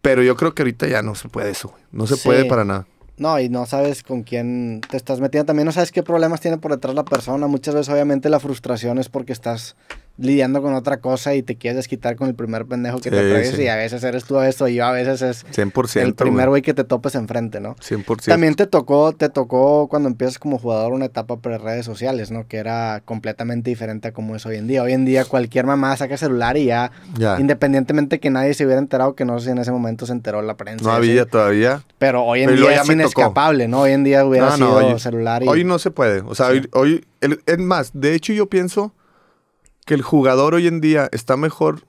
Pero yo creo que ahorita ya no se puede eso, güey. No se puede para nada. No, y no sabes con quién te estás metiendo. También no sabes qué problemas tiene por detrás la persona. Muchas veces, obviamente, la frustración es porque estás lidiando con otra cosa y te quieres desquitar con el primer pendejo que te traes y a veces eres tú esto y yo a veces es el primer güey que te topes enfrente, ¿no? 100%. También te tocó, te tocó cuando empiezas como jugador una etapa pre redes sociales, ¿no? Que era completamente diferente a como es hoy en día. Hoy en día cualquier mamá saca celular y ya, independientemente que nadie se hubiera enterado, que no sé si en ese momento se enteró la prensa. No había todavía. Pero hoy en día es inescapable, ¿no? Hoy en día hubiera sido celular y... Hoy no se puede. O sea, hoy, hoy es más, de hecho yo pienso que el jugador hoy en día está mejor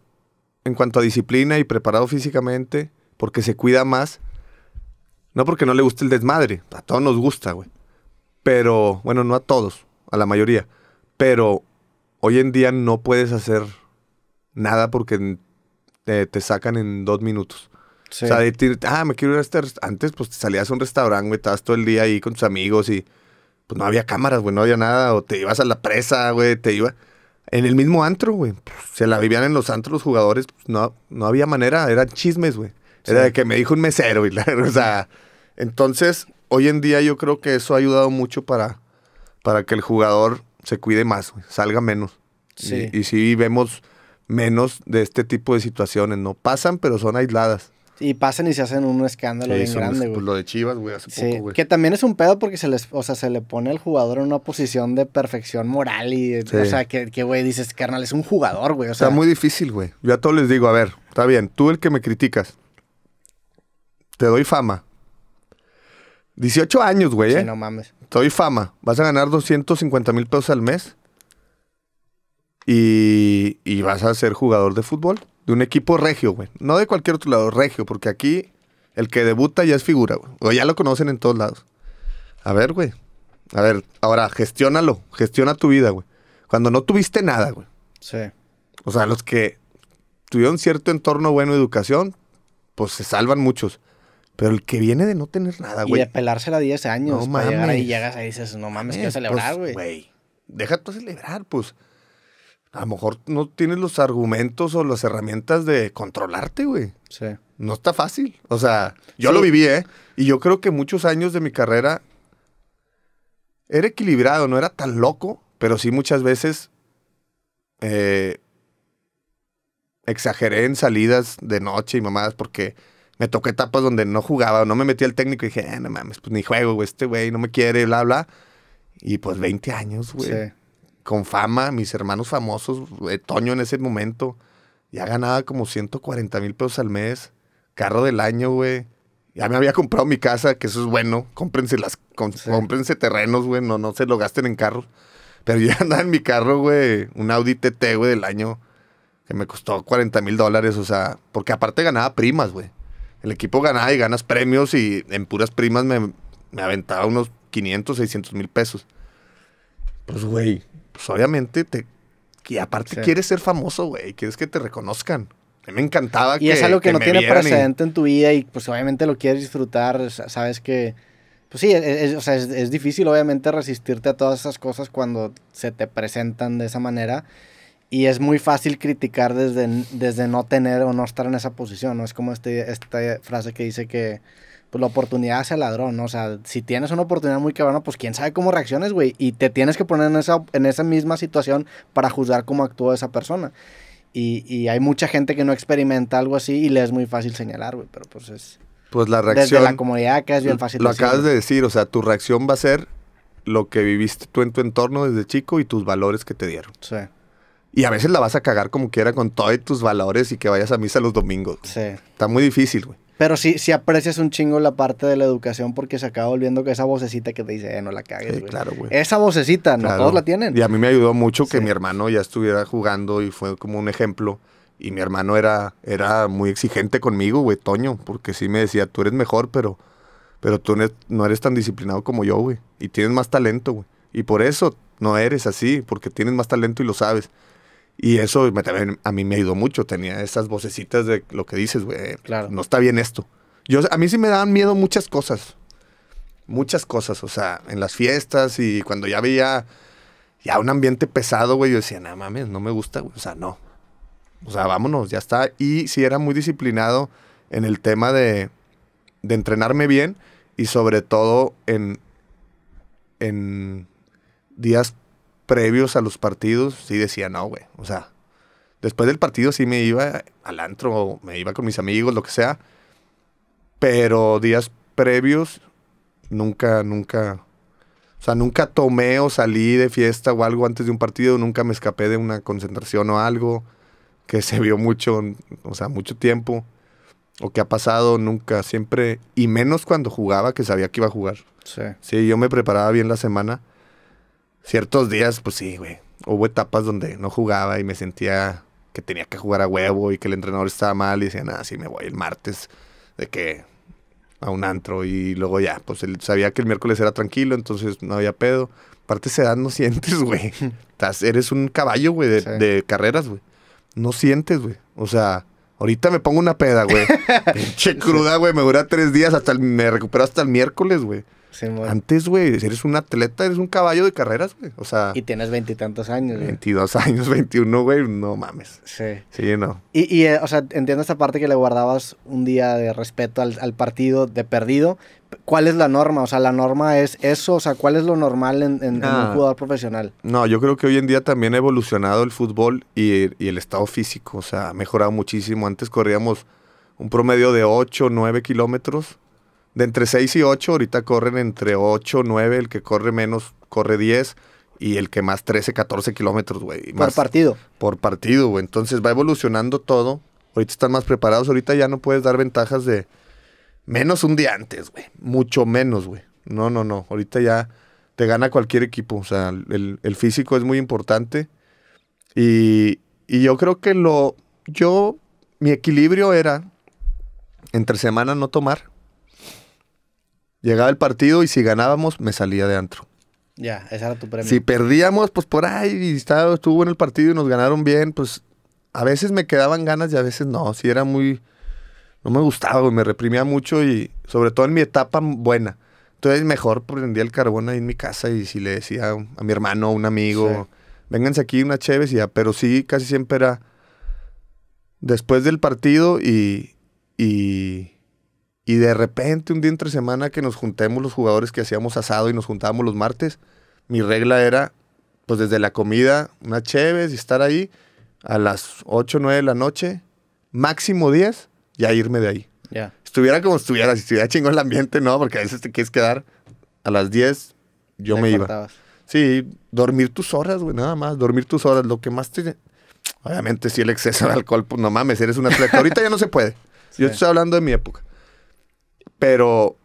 en cuanto a disciplina y preparado físicamente porque se cuida más. No porque no le guste el desmadre. A todos nos gusta, güey. Pero, bueno, no a todos, a la mayoría. Pero hoy en día no puedes hacer nada porque eh, te, sacan en dos minutos. O sea, de ah, me quiero ir a este. Antes, pues te salías a un restaurante, güey, estabas todo el día ahí con tus amigos y pues no había cámaras, güey, no había nada. O te ibas a la presa, güey, te ibas... En el mismo antro, güey. Se la vivían en los antros los jugadores. Pues, no, no había manera, eran chismes, güey. Era de que me dijo un mesero, o sea, entonces, hoy en día yo creo que eso ha ayudado mucho para, para que el jugador se cuide más, salga menos. Y, y sí vemos menos de este tipo de situaciones, ¿no? Pasan, pero son aisladas. Y pasan y se hacen un escándalo bien grande, güey. lo de Chivas, güey, hace poco, güey. Que también es un pedo porque se les, o se le pone al jugador en una posición de perfección moral y, o sea, que, güey, dices, carnal, es un jugador, güey, Está muy difícil, güey. Yo a todos les digo, a ver, está bien, tú el que me criticas, te doy fama. 18 años, güey, Sí, ¿eh? no mames. Te doy fama. Vas a ganar 250 mil pesos al mes y, y vas a ser jugador de fútbol de un equipo regio, güey. No de cualquier otro lado, regio, porque aquí el que debuta ya es figura, güey. O ya lo conocen en todos lados. A ver, güey. A ver, ahora, gestiónalo. Gestiona tu vida, güey. Cuando no tuviste nada, güey. Sí. O sea, los que tuvieron cierto entorno bueno, educación, pues se salvan muchos. Pero el que viene de no tener nada, güey. Y de pelársela 10 años. No mames. y dices, no mames, eh, pues, celebrar, güey. güey, deja tú celebrar, pues a lo mejor no tienes los argumentos o las herramientas de controlarte, güey. Sí. No está fácil. O sea, yo lo viví, ¿eh? Y yo creo que muchos años de mi carrera era equilibrado, no era tan loco, pero sí muchas veces eh, exageré en salidas de noche y mamadas porque me toqué etapas donde no jugaba, no me metí al técnico y dije, eh, no mames, pues ni juego, güey, este güey no me quiere, bla, bla. Y pues 20 años, güey. Sí con fama, mis hermanos famosos, eh, Toño en ese momento, ya ganaba como 140 mil pesos al mes, carro del año, güey. Ya me había comprado mi casa, que eso es bueno. Cómprense, las, terrenos, güey, no, no se lo gasten en carros. Pero yo andaba en mi carro, güey, un Audi TT, güey, del año, que me costó 40 mil dólares, o sea, porque aparte ganaba primas, güey. El equipo ganaba y ganas premios y en puras primas me, me aventaba unos 500, 600 mil pesos. Pues, güey, pues obviamente te... Y aparte quieres ser famoso, güey, quieres que te reconozcan. A mí me encantaba y que Y es algo que, no tiene precedente en tu vida y pues obviamente lo quieres disfrutar, sabes que... Pues sí, es, e-, o sea, es, es difícil obviamente resistirte a todas esas cosas cuando se te presentan de esa manera. Y es muy fácil criticar desde, desde no tener o no estar en esa posición, ¿no? Es como este, esta frase que dice que pues la oportunidad hace el ladrón, O sea, si tienes una oportunidad muy cabrona, pues quién sabe cómo reacciones, güey. Y te tienes que poner en esa, en esa misma situación para juzgar cómo actuó esa persona. Y, hay mucha gente que no experimenta algo así y le es muy fácil señalar, güey. Pero pues es. Pues la reacción. Desde la comodidad que es bien fácil. Lo acabas de decir, o sea, tu reacción va a ser lo que viviste tú en tu entorno desde chico y tus valores que te dieron. Sí. Y a veces la vas a cagar como quiera con todos tus valores y que vayas a misa los domingos. Sí. Está muy difícil, güey. Pero sí, sí aprecias un chingo la parte de la educación porque se acaba volviendo que esa vocecita que te dice, eh, no la cagues, claro, güey. Esa vocecita, no todos la tienen. Y a mí me ayudó mucho que mi hermano ya estuviera jugando y fue como un ejemplo. Y mi hermano era, era muy exigente conmigo, güey, Toño, porque sí me decía, tú eres mejor, pero, pero tú no eres tan disciplinado como yo, güey. Y tienes más talento, güey. Y por eso no eres así, porque tienes más talento y lo sabes. Y eso me, también a mí me ayudó mucho. Tenía esas vocecitas de lo que dices, güey. Claro. No está bien esto. Yo, a mí sí me daban miedo muchas cosas. Muchas cosas. O sea, en las fiestas y cuando ya veía ya un ambiente pesado, güey, yo decía, no mames, no me gusta, güey. O sea, no. O sea, vámonos, ya está. Y sí era muy disciplinado en el tema de, de entrenarme bien y sobre todo en, en días previos a los partidos, sí decía, no, güey. O sea, después del partido sí me iba al antro, me iba con mis amigos, lo que sea. Pero días previos, nunca, nunca. O sea, nunca tomé o salí de fiesta o algo antes de un partido, nunca me escapé de una concentración o algo que se vio mucho, o sea, mucho tiempo o que ha pasado nunca, siempre, y menos cuando jugaba, que sabía que iba a jugar. Sí. Sí, yo me preparaba bien la semana ciertos días, pues sí, güey. Hubo etapas donde no jugaba y me sentía que tenía que jugar a huevo y que el entrenador estaba mal y decía, nada, sí me voy el martes de que a un antro y luego ya, pues él sabía que el miércoles era tranquilo, entonces no había pedo. Aparte se dan no sientes, güey. Estás, eres un caballo, güey, de, carreras, güey. No sientes, güey. O sea, ahorita me pongo una peda, güey. che cruda, güey, me dura tres días, hasta me recupero hasta el miércoles, güey. Antes, güey, eres un atleta, eres un caballo de carreras, güey. O sea. Y tienes veintitantos años, 22 años, veintiuno, güey, no mames. Sí. Sí, no. Y, eh, o sea, entiendo esta parte que le guardabas un día de respeto al, partido de perdido. ¿Cuál es la norma? O sea, la norma es eso. O sea, ¿cuál es lo normal en, un ah. jugador profesional? No, yo creo que hoy en día también ha evolucionado el fútbol y, y el estado físico. O sea, ha mejorado muchísimo. Antes corríamos un promedio de 8, 9 kilómetros de entre 6 y 8, ahorita corren entre 8, 9, el que corre menos corre 10 y el que más 13, 14 kilómetros, güey. Por partido. Por partido, güey. Entonces va evolucionando todo. Ahorita están más preparados, ahorita ya no puedes dar ventajas de menos un día antes, güey. Mucho menos, güey. No, no, no. Ahorita ya te gana cualquier equipo. O sea, el, físico es muy importante. Y, y yo creo que lo. Yo. Mi equilibrio era entre semana no tomar Llegaba el partido y si ganábamos, me salía de antro. Ya, ese era tu premio. Si perdíamos, pues por ahí estaba, estuvo en el partido y nos ganaron bien, pues a veces me quedaban ganas y a veces no. Si era muy. No me gustaba, güey, me reprimía mucho y sobre todo en mi etapa buena. Entonces mejor prendía el carbón ahí en mi casa y si le decía a mi hermano, a un amigo, vénganse aquí una chéves ya. Pero sí, casi siempre era después del partido y, y y de repente, un día entre semana que nos juntemos los jugadores que hacíamos asado y nos juntábamos los martes, mi regla era, pues desde la comida, una chévez y estar ahí a las 8, 9 de la noche, máximo 10, ya irme de ahí. ya Estuviera como estuviera, si estuviera chingón el ambiente, no, porque a veces te quieres quedar a las 10, yo me iba. Sí, dormir tus horas, güey, nada más, dormir tus horas, lo que más te... Obviamente, si el exceso de alcohol, pues no mames, eres una atleta. Ahorita ya no se puede. Yo estoy hablando de mi época. Pero,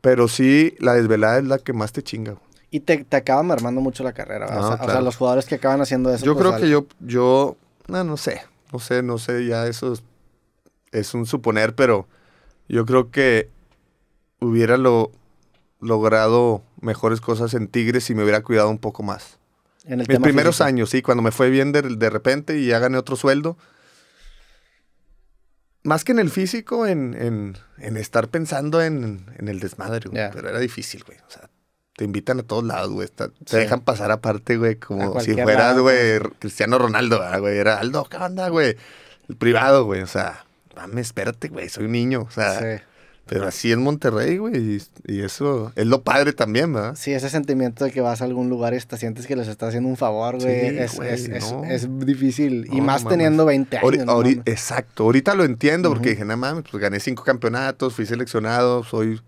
pero sí, la desvelada es la que más te chinga. Y te, te acaban armando mucho la carrera. o, sea, los jugadores que acaban haciendo eso. Yo pues, creo que yo, yo, no, no sé, no sé, no sé, ya eso es, un suponer, pero yo creo que hubiera lo, logrado mejores cosas en Tigres si me hubiera cuidado un poco más. En el Mis primeros años, sí, cuando me fue bien de, de repente y ya gané otro sueldo, más que en el físico, en, en, en estar pensando en, en el desmadre, güey. Pero era difícil, güey. O sea, te invitan a todos lados, güey. Te dejan pasar aparte, güey, como si fueras, güey, Cristiano Ronaldo, ah, güey. Era Aldo, ¿qué onda, güey? El privado, güey. O sea, mames, espérate, güey. Soy un niño. O sea, pero así en Monterrey, güey, y, eso es lo padre también, ¿verdad? Sí, ese sentimiento de que vas a algún lugar y te sientes que les estás haciendo un favor, güey, es, difícil. y más teniendo 20 años. exacto, ahorita lo entiendo porque dije, nada mames, pues gané cinco campeonatos, fui seleccionado, soy, de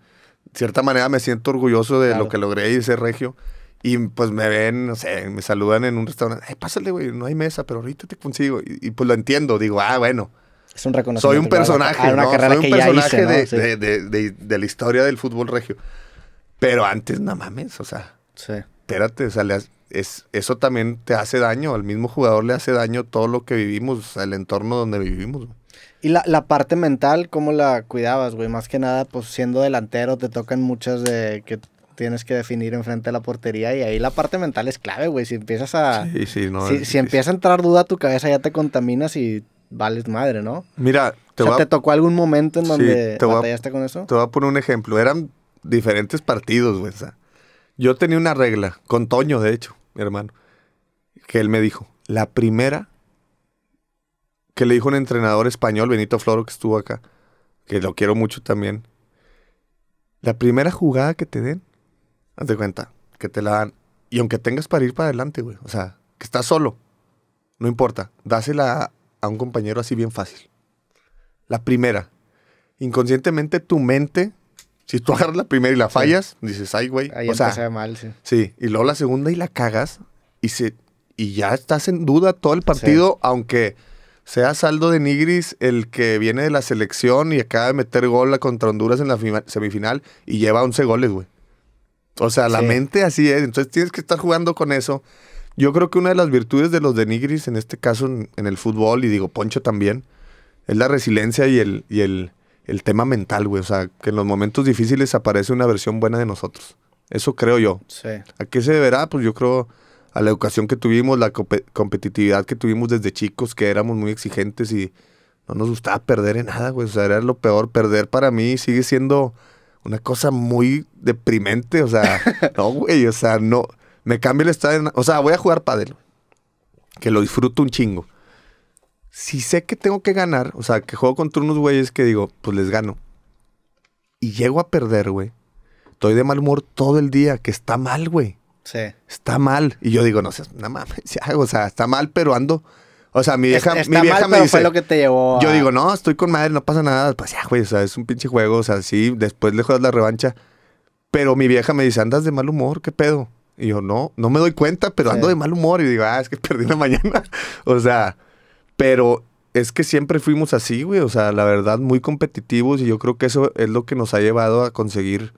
cierta manera me siento orgulloso de lo que logré y ser regio. Y pues me ven, no sé, me saludan en un restaurante, eh, pásale, güey, no hay mesa, pero ahorita te consigo. y pues lo entiendo, digo, ah, bueno es un reconocimiento. Soy un personaje, ¿no? Soy un personaje de, de, de, la historia del fútbol regio. Pero antes, no mames, o sea. Sí. Espérate, o sea, es, eso también te hace daño, al mismo jugador le hace daño todo lo que vivimos, el entorno donde vivimos. Y la, la, parte mental, ¿cómo la cuidabas, güey? Más que nada, pues siendo delantero te tocan muchas de que tienes que definir enfrente de la portería y ahí la parte mental es clave, güey. Si empiezas a... Sí, sí, no, si, si empieza a entrar duda a tu cabeza ya te contaminas y Vale madre, ¿no? Mira, te, ¿te tocó algún momento en donde te batallaste con eso? Te voy a poner un ejemplo. Eran diferentes partidos, güey. yo tenía una regla, con Toño, de hecho, mi hermano, que él me dijo, la primera que le dijo un entrenador español, Benito Floro, que estuvo acá, que lo quiero mucho también. La primera jugada que te den, haz de cuenta, que te la dan. Y aunque tengas para ir para adelante, güey, o sea, que estás solo, no importa, dásela un compañero así bien fácil. La primera, inconscientemente tu mente, si tú agarras la primera y la fallas, dices, ay, güey. o sea, mal, sí. Sí, y luego la segunda y la cagas y, se, y ya estás en duda todo el partido, aunque sea saldo de Nigris el que viene de la selección y acaba de meter gol contra Honduras en la semifinal y lleva 11 goles, güey. O sea, la mente así es. Entonces tienes que estar jugando con eso. Yo creo que una de las virtudes de los Denigris, en este caso en, el fútbol, y digo Poncho también, es la resiliencia y el, y el, tema mental, güey. O sea, que en los momentos difíciles aparece una versión buena de nosotros. Eso creo yo. Sí. ¿A qué se deberá? Pues yo creo a la educación que tuvimos, la competitividad que tuvimos desde chicos, que éramos muy exigentes y no nos gustaba perder en nada, güey. O sea, era lo peor. Perder para mí sigue siendo una cosa muy deprimente. O sea, no, güey. O sea, no me cambio el estado. o sea, voy a jugar pádel. Que lo disfruto un chingo. Si sé que tengo que ganar, o sea, que juego contra unos güeyes que digo, pues les gano. Y llego a perder, güey. Estoy de mal humor todo el día, que está mal, güey. Sí. Está mal. Y yo digo, no sé, nada más o sea, está mal, pero ando. O sea, mi vieja, mi me pero dice. lo que te llevó Yo digo, no, estoy con madre, no pasa nada. Pues ya, güey, o sea, es un pinche juego, o sea, sí, después le juegas la revancha. Pero mi vieja me dice, andas de mal humor, ¿qué pedo? Y yo, no, no me doy cuenta, pero ando de mal humor. Y digo, ah, es que perdí la mañana. o sea, pero es que siempre fuimos así, güey. O sea, la verdad, muy competitivos. Y yo creo que eso es lo que nos ha llevado a conseguir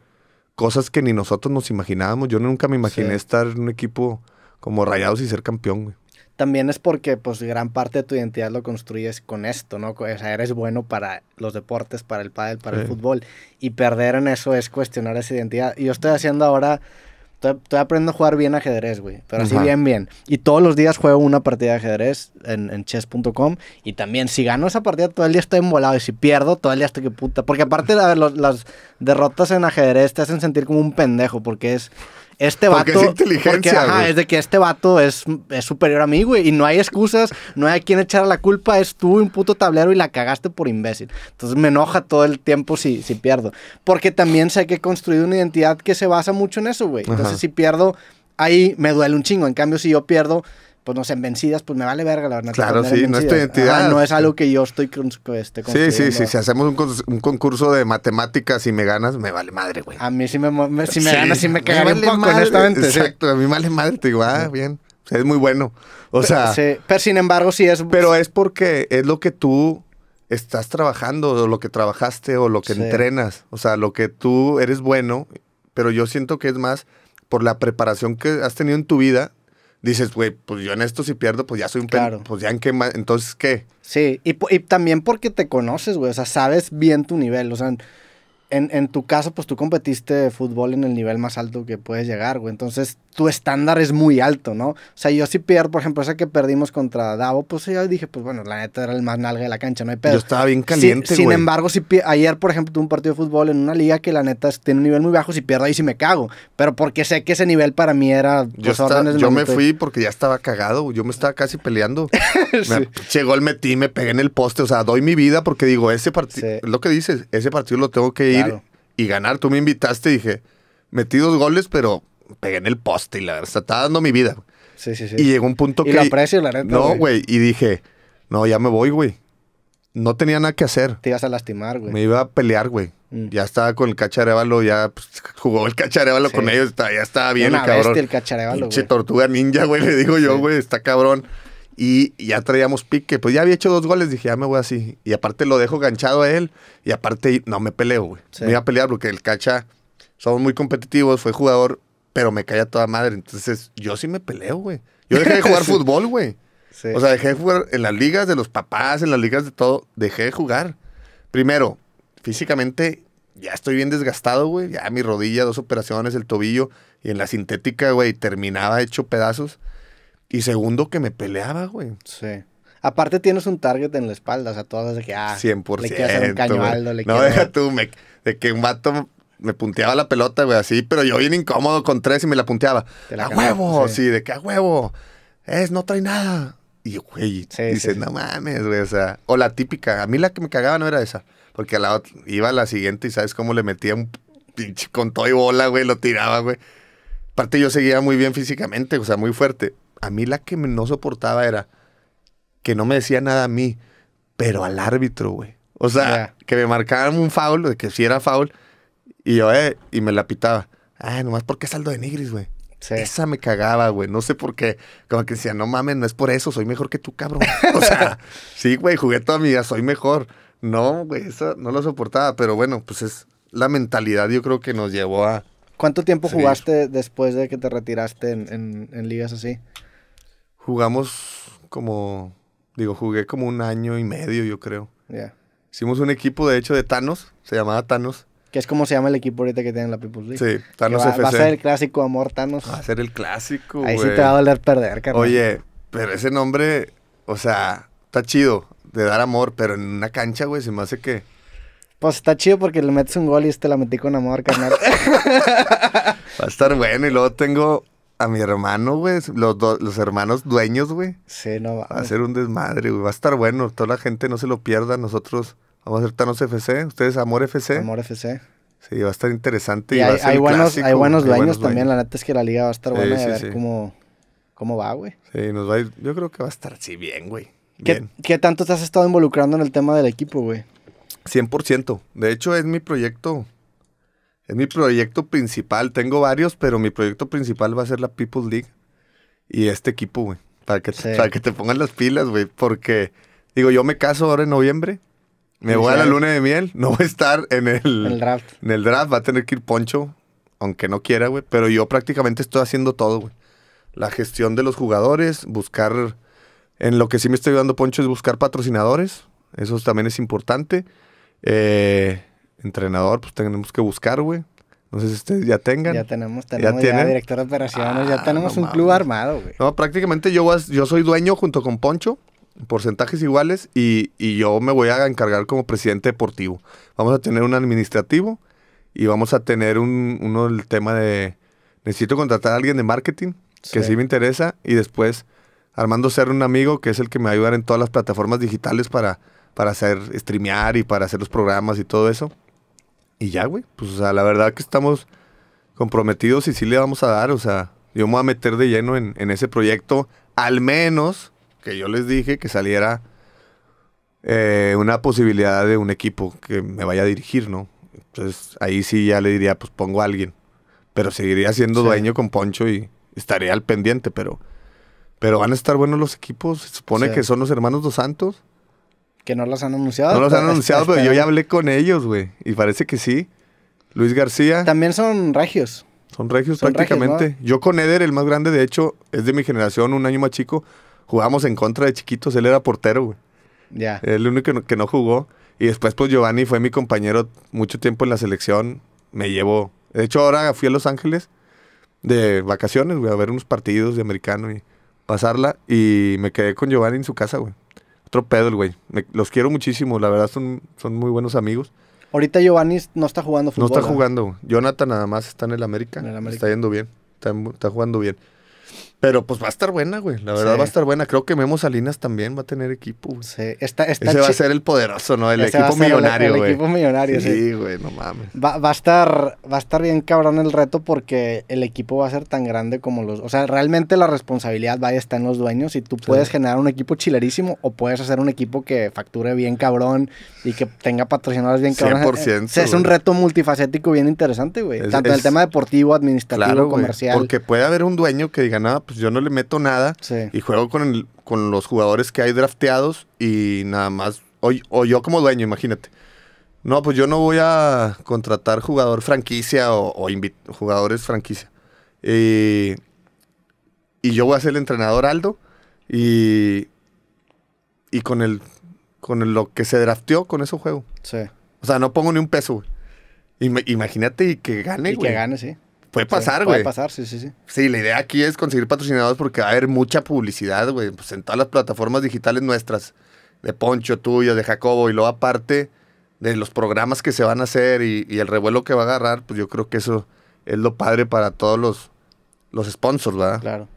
cosas que ni nosotros nos imaginábamos. Yo nunca me imaginé estar en un equipo como Rayados y ser campeón, güey. También es porque, pues, gran parte de tu identidad lo construyes con esto, ¿no? O sea, eres bueno para los deportes, para el pádel, para el fútbol. Y perder en eso es cuestionar esa identidad. Y yo estoy haciendo ahora Estoy aprendiendo a jugar bien ajedrez, güey. Pero así bien, bien. Y todos los días juego una partida de ajedrez en, chess.com. Y también, si gano esa partida, todo el día estoy embolado. Y si pierdo, todo el día estoy que puta. Porque aparte, de las derrotas en ajedrez te hacen sentir como un pendejo. Porque es este vato. Porque es inteligencia. es de que este vato es, superior a mí, güey. Y no hay excusas, no hay a quien echar la culpa. Es tú un puto tablero y la cagaste por imbécil. Entonces me enoja todo el tiempo si, si pierdo. Porque también sé que he construido una identidad que se basa mucho en eso, güey. Entonces, si pierdo, ahí me duele un chingo. En cambio, si yo pierdo, pues no sé, vencidas, pues me vale verga, la verdad. Claro, sí, no es tu identidad. no es algo que yo estoy con, este, Sí, sí, sí. Si hacemos un, concurso de matemáticas y me ganas, me vale madre, güey. A mí sí me, si me ganas, sí me cagaré un poco, Exacto, a mí me vale madre, te digo, ah, bien. Es muy bueno. O sea. Pero, pero sin embargo, sí es. Pero es porque es lo que tú estás trabajando, o lo que trabajaste, o lo que entrenas. O sea, lo que tú eres bueno. Pero yo siento que es más por la preparación que has tenido en tu vida dices, güey, pues yo en esto si pierdo, pues ya soy un claro. pues ya en qué más, entonces qué. Sí, y, y también porque te conoces, güey, o sea, sabes bien tu nivel, o sea, en, tu caso, pues tú competiste fútbol en el nivel más alto que puedes llegar, güey. Entonces, tu estándar es muy alto, ¿no? O sea, yo si pierdo, por ejemplo, esa que perdimos contra Davo, pues yo dije, pues bueno, la neta era el más nalga de la cancha, no hay pedo. Yo estaba bien caliente, güey. Sin embargo, si ayer, por ejemplo, tuve un partido de fútbol en una liga que la neta tiene un nivel muy bajo, si pierdo ahí sí me cago. Pero porque sé que ese nivel para mí era... yo, me fui porque ya estaba cagado, yo me estaba casi peleando. llegó el metí, me pegué en el poste, o sea, doy mi vida porque digo, ese partido, Es lo que dices, ese partido lo tengo que ir y ganar. Tú me invitaste y dije, metí dos goles, pero pegué en el poste y la verdad, estaba dando mi vida. Sí, sí, sí. Y llegó un punto que... Y la neta. No, güey, y dije, no, ya me voy, güey. No tenía nada que hacer. Te ibas a lastimar, güey. Me iba a pelear, güey. Mm. Ya estaba con el cacharévalo ya pues, jugó el cacharévalo con ellos, ya estaba bien Una el cabrón. el cacharévalo, güey. tortuga ninja, güey, le digo yo, güey, está cabrón. Y ya traíamos pique, pues ya había hecho dos goles, dije, ya me voy así. Y aparte lo dejo ganchado a él, y aparte no me peleo, güey. Me iba a pelear porque el cacha, somos muy competitivos, fue jugador, pero me caía toda madre. Entonces yo sí me peleo, güey. Yo dejé de jugar fútbol, güey. O sea, dejé de jugar en las ligas de los papás, en las ligas de todo, dejé de jugar. Primero, físicamente ya estoy bien desgastado, güey. Ya mi rodilla, dos operaciones, el tobillo, y en la sintética, güey, terminaba hecho pedazos. Y segundo, que me peleaba, güey. Sí. Aparte tienes un target en la espalda, o sea, todas de que, ah, 100%, le quieres hacer un No, deja tú, de que un vato me punteaba la pelota, güey, así, pero yo bien incómodo con tres y me la punteaba. ¡A huevo! Sí. de que a huevo. Es, no trae nada. Y, güey, dices, no mames, güey, o sea, o la típica. A mí la que me cagaba no era esa, porque a la iba a la siguiente y sabes cómo le metía un pinche con todo y bola, güey, lo tiraba, güey. Aparte yo seguía muy bien físicamente, o sea, muy fuerte a mí la que no soportaba era que no me decía nada a mí, pero al árbitro, güey. O sea, que me marcaban un foul, de que si sí era foul, y yo, eh, y me la pitaba. Ah, nomás porque saldo de nigris, güey. Esa me cagaba, güey. No sé por qué. Como que decía, no mames, no es por eso, soy mejor que tú, cabrón. o sea, sí, güey, jugué toda mi soy mejor. No, güey, eso no lo soportaba, pero bueno, pues es la mentalidad, yo creo que nos llevó a. ¿Cuánto tiempo jugaste después de que te retiraste en, en ligas así? jugamos como, digo, jugué como un año y medio, yo creo. Ya. Hicimos un equipo, de hecho, de Thanos, se llamaba Thanos. Que es como se llama el equipo ahorita que tienen la People's League. Sí, Thanos va, FC. Va a ser el clásico, amor, Thanos. Va a ser el clásico, Ahí sí te va a doler perder, carnal. Oye, pero ese nombre, o sea, está chido de dar amor, pero en una cancha, güey, se me hace que... Pues está chido porque le metes un gol y te este la metí con amor, carnal. va a estar bueno. Y luego tengo a mi hermano, güey. Los, los hermanos dueños, güey. Sí, no va. Va a ser un desmadre, güey. Va a estar bueno. Toda la gente no se lo pierda. Nosotros vamos a ser Thanos FC. Ustedes, Amor FC. Amor FC. Sí, va a estar interesante. Y, hay, va a ser buenos, clásico, dueños también. La neta es que la liga va a estar buena. y a ver cómo, cómo va, güey. Sí, nos va Yo creo que va a estar así bien, güey. ¿Qué, ¿Qué tanto te has estado involucrando en el tema del equipo, güey? 100%. De hecho, es mi proyecto es mi proyecto principal. Tengo varios, pero mi proyecto principal va a ser la People's League y este equipo, güey. Para que, que te pongan las pilas, güey. Porque, digo, yo me caso ahora en noviembre. Me voy a la luna de miel. No voy a estar en el, draft. En el draft. Va a tener que ir Poncho, aunque no quiera, güey. Pero yo prácticamente estoy haciendo todo, güey. La gestión de los jugadores, buscar. En lo que sí me estoy dando Poncho es buscar patrocinadores. Eso también es importante. Eh, entrenador, pues tenemos que buscar, güey. No sé si ustedes ya tengan. Ya tenemos, tenemos ya, director de operaciones, ya ah, tenemos un club armado, güey. No, prácticamente yo, yo soy dueño junto con Poncho, porcentajes iguales, y, yo me voy a encargar como presidente deportivo. Vamos a tener un administrativo y vamos a tener un, uno el tema de necesito contratar a alguien de marketing, que sí me interesa, y después Armando Ser, un amigo que es el que me va a ayudar en todas las plataformas digitales para, para hacer streamear y para hacer los programas y todo eso. Y ya, güey. Pues, o sea, la verdad que estamos comprometidos y sí le vamos a dar. O sea, yo me voy a meter de lleno en, ese proyecto. Al menos que yo les dije que saliera eh, una posibilidad de un equipo que me vaya a dirigir, ¿no? Entonces, ahí sí ya le diría, pues pongo a alguien. Pero seguiría siendo dueño con Poncho y estaría al pendiente, pero... Pero van a estar buenos los equipos. Se supone que son los hermanos dos santos. Que no los han anunciado. No los han anunciado, pero yo ya hablé con ellos, güey. Y parece que sí. Luis García. También son regios. Son regios prácticamente. Yo con Eder, el más grande, de hecho, es de mi generación, un año más chico. Jugamos en contra de chiquitos. Él era portero, güey. Ya. El único que no, que no jugó. Y después, pues Giovanni fue mi compañero mucho tiempo en la selección. Me llevó. De hecho, ahora fui a Los Ángeles de vacaciones, güey, a ver unos partidos de americano y pasarla. Y me quedé con Giovanni en su casa, güey otro pedo güey. los quiero muchísimo, la verdad son, son muy buenos amigos. Ahorita Giovanni no está jugando fútbol. No está jugando. Jonathan nada más está en el América. En el América. Está yendo bien. Está, está jugando bien. Pero pues va a estar buena, güey. La verdad va a estar buena. Creo que Memo Salinas también va a tener equipo, Sí, está, Ese va a ser el poderoso, ¿no? El equipo millonario, güey. El, equipo millonario, sí. güey, no mames. Va, a estar, va a estar bien cabrón el reto porque el equipo va a ser tan grande como los. O sea, realmente la responsabilidad va a estar en los dueños y tú puedes generar un equipo chilerísimo o puedes hacer un equipo que facture bien cabrón y que tenga patrocinadores bien cabrón. 100%. O sea, es un reto multifacético bien interesante, güey. Tanto en el tema deportivo, administrativo, comercial. porque puede haber un dueño que diga, nada, pues yo no le meto nada y juego con, el, con los jugadores que hay drafteados y nada más, o, o, yo como dueño, imagínate. No, pues yo no voy a contratar jugador franquicia o, jugadores franquicia. y yo voy a ser el entrenador Aldo y, y con, el, con lo que se drafteó, con ese juego. Sí. O sea, no pongo ni un peso, güey. Imagínate y que gane, y güey. que gane, sí. Puede pasar, güey. Puede pasar, sí, sí, sí. Sí, la idea aquí es conseguir patrocinadores porque va a haber mucha publicidad, güey. Pues en todas las plataformas digitales nuestras, de Poncho, tuyo, de Jacobo, y luego aparte de los programas que se van a hacer y, el revuelo que va a agarrar, pues yo creo que eso es lo padre para todos los, los sponsors, ¿verdad? Claro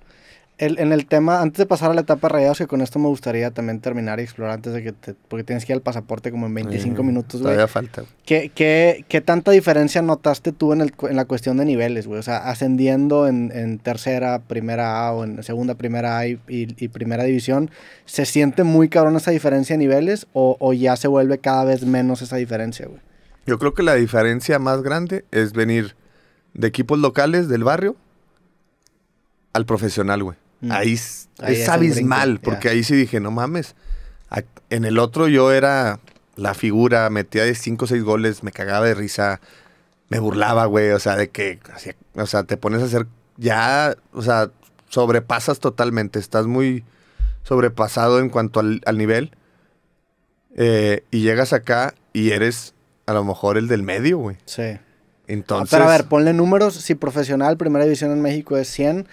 en el tema, antes de pasar a la etapa rayados, que con esto me gustaría también terminar y explorar antes de que porque tienes que ir al pasaporte como en 25 eh, minutos, güey. Todavía falta. ¿Qué, ¿Qué, tanta diferencia notaste tú en, la cuestión de niveles, güey? O sea, ascendiendo en, tercera, primera A o en segunda, primera A y, primera división, ¿se siente muy cabrón esa diferencia de niveles o, o ya se vuelve cada vez menos esa diferencia, güey? Yo creo que la diferencia más grande es venir de equipos locales del barrio al profesional, güey. Mm. Ahí, es, abismal, porque ahí sí dije, no mames. En el otro yo era la figura, metía de 5 o 6 goles, me cagaba de risa, me burlaba, güey, o sea, de que, o sea, te pones a hacer, ya, o sea, sobrepasas totalmente, estás muy sobrepasado en cuanto al, nivel. Eh, y llegas acá y eres a lo mejor el del medio, güey. Sí. Ah, Entonces. a ver, ponle números. Si profesional, primera división en México es 100,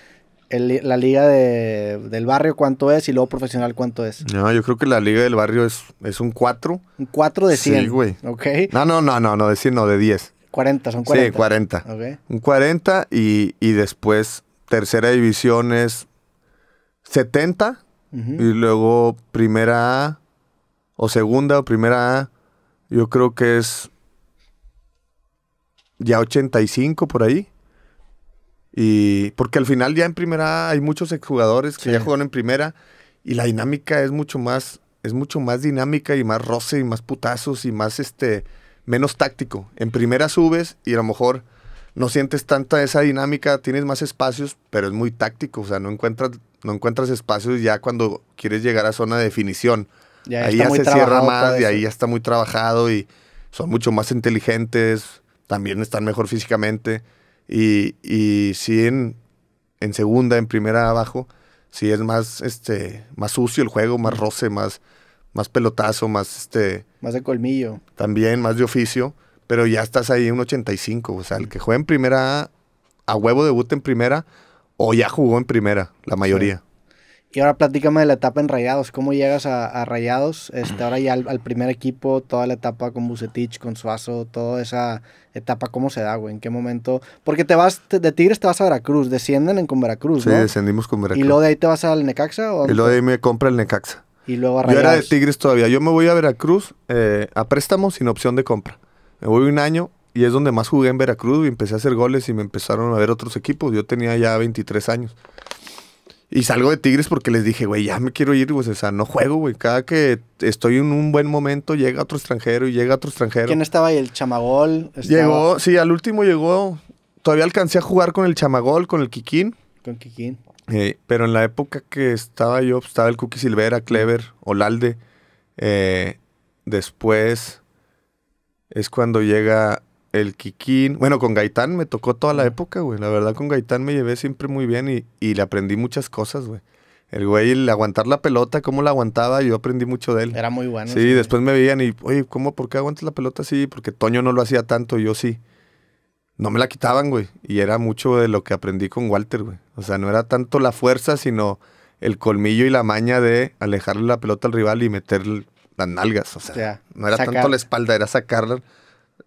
la liga de, del barrio cuánto es y luego profesional cuánto es. No, yo creo que la liga del barrio es, es un 4. Un 4 de 100. Sí, güey. Ok. No, no, no, no, no, de 100, no, de 10. 40, son 40. Sí, 40. Un 40 y, después tercera división es 70 y luego primera A o segunda o primera A, yo creo que es ya 85 por ahí. Y porque al final ya en primera hay muchos exjugadores que ya jugaron en primera y la dinámica es mucho más es mucho más dinámica y más roce y más putazos y más este menos táctico. En primera subes y a lo mejor no sientes tanta esa dinámica, tienes más espacios, pero es muy táctico, o sea, no encuentras no encuentras espacios ya cuando quieres llegar a zona de definición. ahí ya se cierra más y ahí ya está muy trabajado y son mucho más inteligentes, también están mejor físicamente. Y, y si en, en segunda, en primera abajo, si es más, este, más sucio el juego, más mm. roce, más, más pelotazo, más este. Más de colmillo. También, más de oficio. Pero ya estás ahí en un 85. O sea, el mm. que juega en primera A, huevo debuta en primera o ya jugó en primera, la mayoría. Y ahora platícame de la etapa en Rayados, cómo llegas a, Rayados, este, ahora ya al, primer equipo, toda la etapa con Bucetich, con Suazo, toda esa etapa, cómo se da, güey, en qué momento. Porque te vas, de Tigres te vas a Veracruz, descienden en, con Veracruz, Sí, descendimos con Veracruz. ¿Y luego de ahí te vas al Necaxa? O y luego de ahí me compra el Necaxa. Y luego a Rayados. Yo era de Tigres todavía, yo me voy a Veracruz eh, a préstamo sin opción de compra. Me voy un año y es donde más jugué en Veracruz y empecé a hacer goles y me empezaron a ver otros equipos. Yo tenía ya 23 años. Y salgo de Tigres porque les dije, güey, ya me quiero ir, pues, o sea, no juego, güey. Cada que estoy en un buen momento, llega otro extranjero y llega otro extranjero. ¿Quién estaba ahí? ¿El Chamagol? Llegó, sí, al último llegó. Todavía alcancé a jugar con el Chamagol, con el Kikín. Con Kikín. pero en la época que estaba yo, pues, estaba el Cookie Silvera, Clever, Olalde. Eh, después es cuando llega el Kikín. Bueno, con Gaitán me tocó toda la época, güey. La verdad, con Gaitán me llevé siempre muy bien y, le aprendí muchas cosas, güey. El güey, el aguantar la pelota, cómo la aguantaba, yo aprendí mucho de él. Era muy bueno. Sí, después me veían y, oye, ¿cómo, por qué aguantas la pelota así? Porque Toño no lo hacía tanto, yo sí. No me la quitaban, güey. Y era mucho de lo que aprendí con Walter, güey. O sea, no era tanto la fuerza, sino el colmillo y la maña de alejarle la pelota al rival y meter las nalgas. O sea, no era tanto la espalda, era sacarla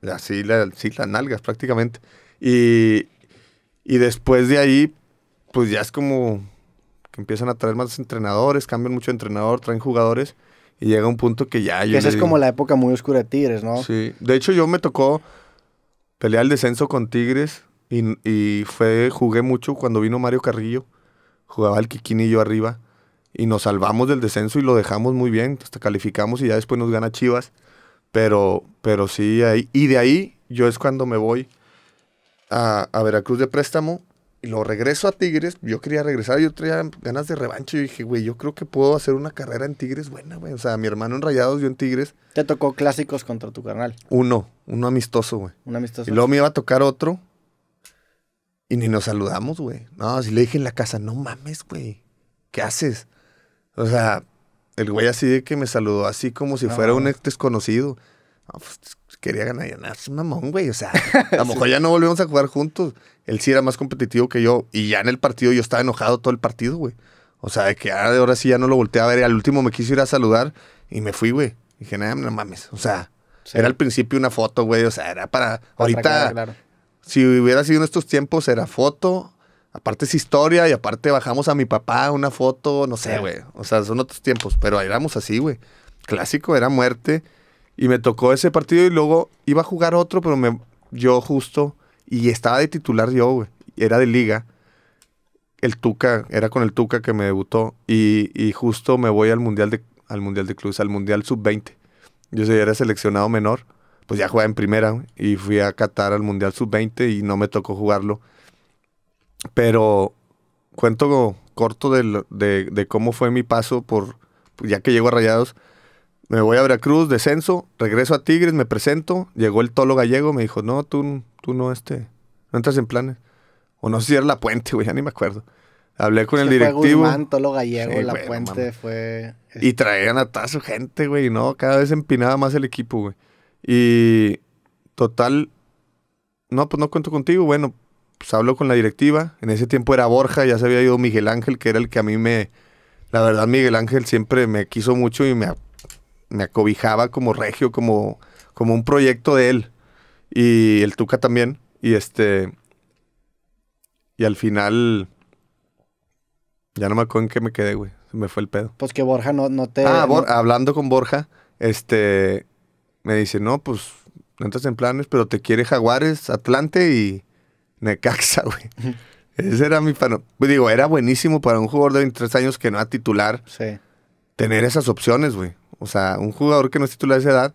así, la, sí, las nalgas prácticamente. Y, y después de ahí, pues ya es como que empiezan a traer más entrenadores, cambian mucho entrenador, traen jugadores. Y llega un punto que ya... Esa es como la época muy oscura de Tigres, ¿no? Sí. De hecho, yo me tocó pelear el descenso con Tigres y, y fue, jugué mucho cuando vino Mario Carrillo. Jugaba el Kikini y yo arriba. Y nos salvamos del descenso y lo dejamos muy bien. Hasta calificamos y ya después nos gana Chivas. Pero, pero sí, ahí, y de ahí yo es cuando me voy a, Veracruz de préstamo y lo regreso a Tigres. Yo quería regresar, yo tenía ganas de revancha. Y dije, güey, yo creo que puedo hacer una carrera en Tigres buena, güey. O sea, mi hermano en Rayados, yo en Tigres. ¿Te tocó clásicos contra tu carnal? Uno, uno amistoso, güey. Un amistoso. Y luego me iba a tocar otro y ni nos saludamos, güey. No, si le dije en la casa, no mames, güey. ¿Qué haces? O sea, el güey así de que me saludó así como si fuera un ex desconocido. Pues, quería ganar, nada, Es mamón, güey. O sea, a lo mejor ya no volvemos a jugar juntos. Él sí era más competitivo que yo. Y ya en el partido yo estaba enojado todo el partido, güey. O sea, de que ah, ahora sí ya no lo volteé a ver. Y al último me quiso ir a saludar y me fui, güey. Dije, nada, no mames. O sea, era al principio una foto, güey. O sea, era para. ahorita. Si hubiera sido en estos tiempos, era foto, Aparte es historia y aparte bajamos a mi papá una foto, no sé, güey. O sea, son otros tiempos, pero éramos así, güey. Clásico, era muerte. Y me tocó ese partido y luego iba a jugar otro, pero me, yo justo, y estaba de titular yo, güey. Era de liga. El Tuca, era con el Tuca que me debutó. Y, y justo me voy al Mundial de, al mundial de Clubes, al Mundial Sub-20. Yo ya era seleccionado menor, pues ya jugaba en primera, Y fui a Qatar al Mundial Sub-20 y no me tocó jugarlo pero cuento corto de, cómo fue mi paso por, ya que llego a Rayados, me voy a Veracruz, descenso, regreso a Tigres, me presento, llegó el tolo gallego, me dijo, no, tú, tú no, este, no entras en planes. O no sé si era La Puente, güey, ya ni me acuerdo. Hablé con el directivo. Fue Guzmán, tolo gallego, La Puente fue... Y este, traían a toda su gente, güey, no, cada vez empinaba más el equipo, güey. Y total, no, pues no cuento contigo, bueno, pues hablo con la directiva. En ese tiempo era Borja, ya se había ido Miguel Ángel, que era el que a mí me. La verdad, Miguel Ángel siempre me quiso mucho y me, acobijaba como regio, como, como un proyecto de él. Y el Tuca también. Y este. Y al final. Ya no me acuerdo en qué me quedé, güey. Se me fue el pedo. Pues que Borja no, no te. Ah, hablando con Borja, este. Me dice, no, pues no entras en planes, pero te quiere Jaguares, Atlante y, Necaxa, güey. Ese era mi pano. Digo, era buenísimo para un jugador de 23 años que no era titular. Sí. Tener esas opciones, güey. O sea, un jugador que no es titular de esa edad,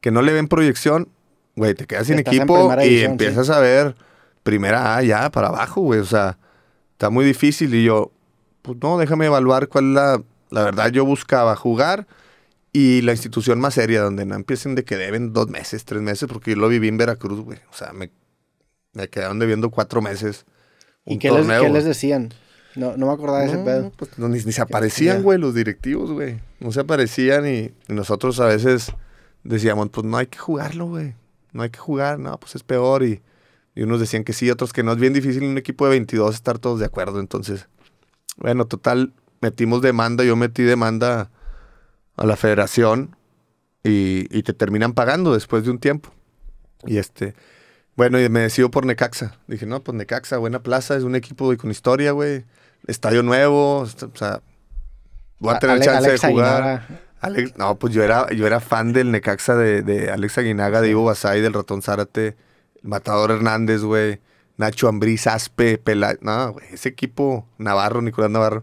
que no le ven proyección, güey, te quedas sin equipo y empiezas a ver primera A ya para abajo, güey. O sea, está muy difícil. Y yo, pues no, déjame evaluar cuál es la. La verdad, yo buscaba jugar y la institución más seria, donde no empiecen de que deben dos meses, tres meses, porque yo lo viví en Veracruz, güey. O sea, me me quedaron debiendo cuatro meses. ¿Y qué les, les, decían? No, no me acordaba de ese pedo. Pues, ni, se aparecían, güey, los directivos, güey. No se aparecían y, nosotros a veces decíamos, pues no hay que jugarlo, güey. No hay que jugar, no, pues es peor. Y, y unos decían que sí, otros que no. Es bien difícil en un equipo de 22 estar todos de acuerdo. Entonces, bueno, total, metimos demanda. Yo metí demanda a la federación y, y te terminan pagando después de un tiempo. Y este, bueno, y me decido por Necaxa. Dije, no, pues Necaxa, buena plaza, es un equipo con historia, güey. Estadio nuevo, o sea, voy a tener chance de jugar. no, pues yo era, yo era fan del Necaxa de, de Alex Aguinaga, de Ivo Basay, del Ratón Zárate, Matador Hernández, güey, Nacho Ambriz, Aspe, Pela. No, güey, ese equipo, Navarro, Nicolás Navarro,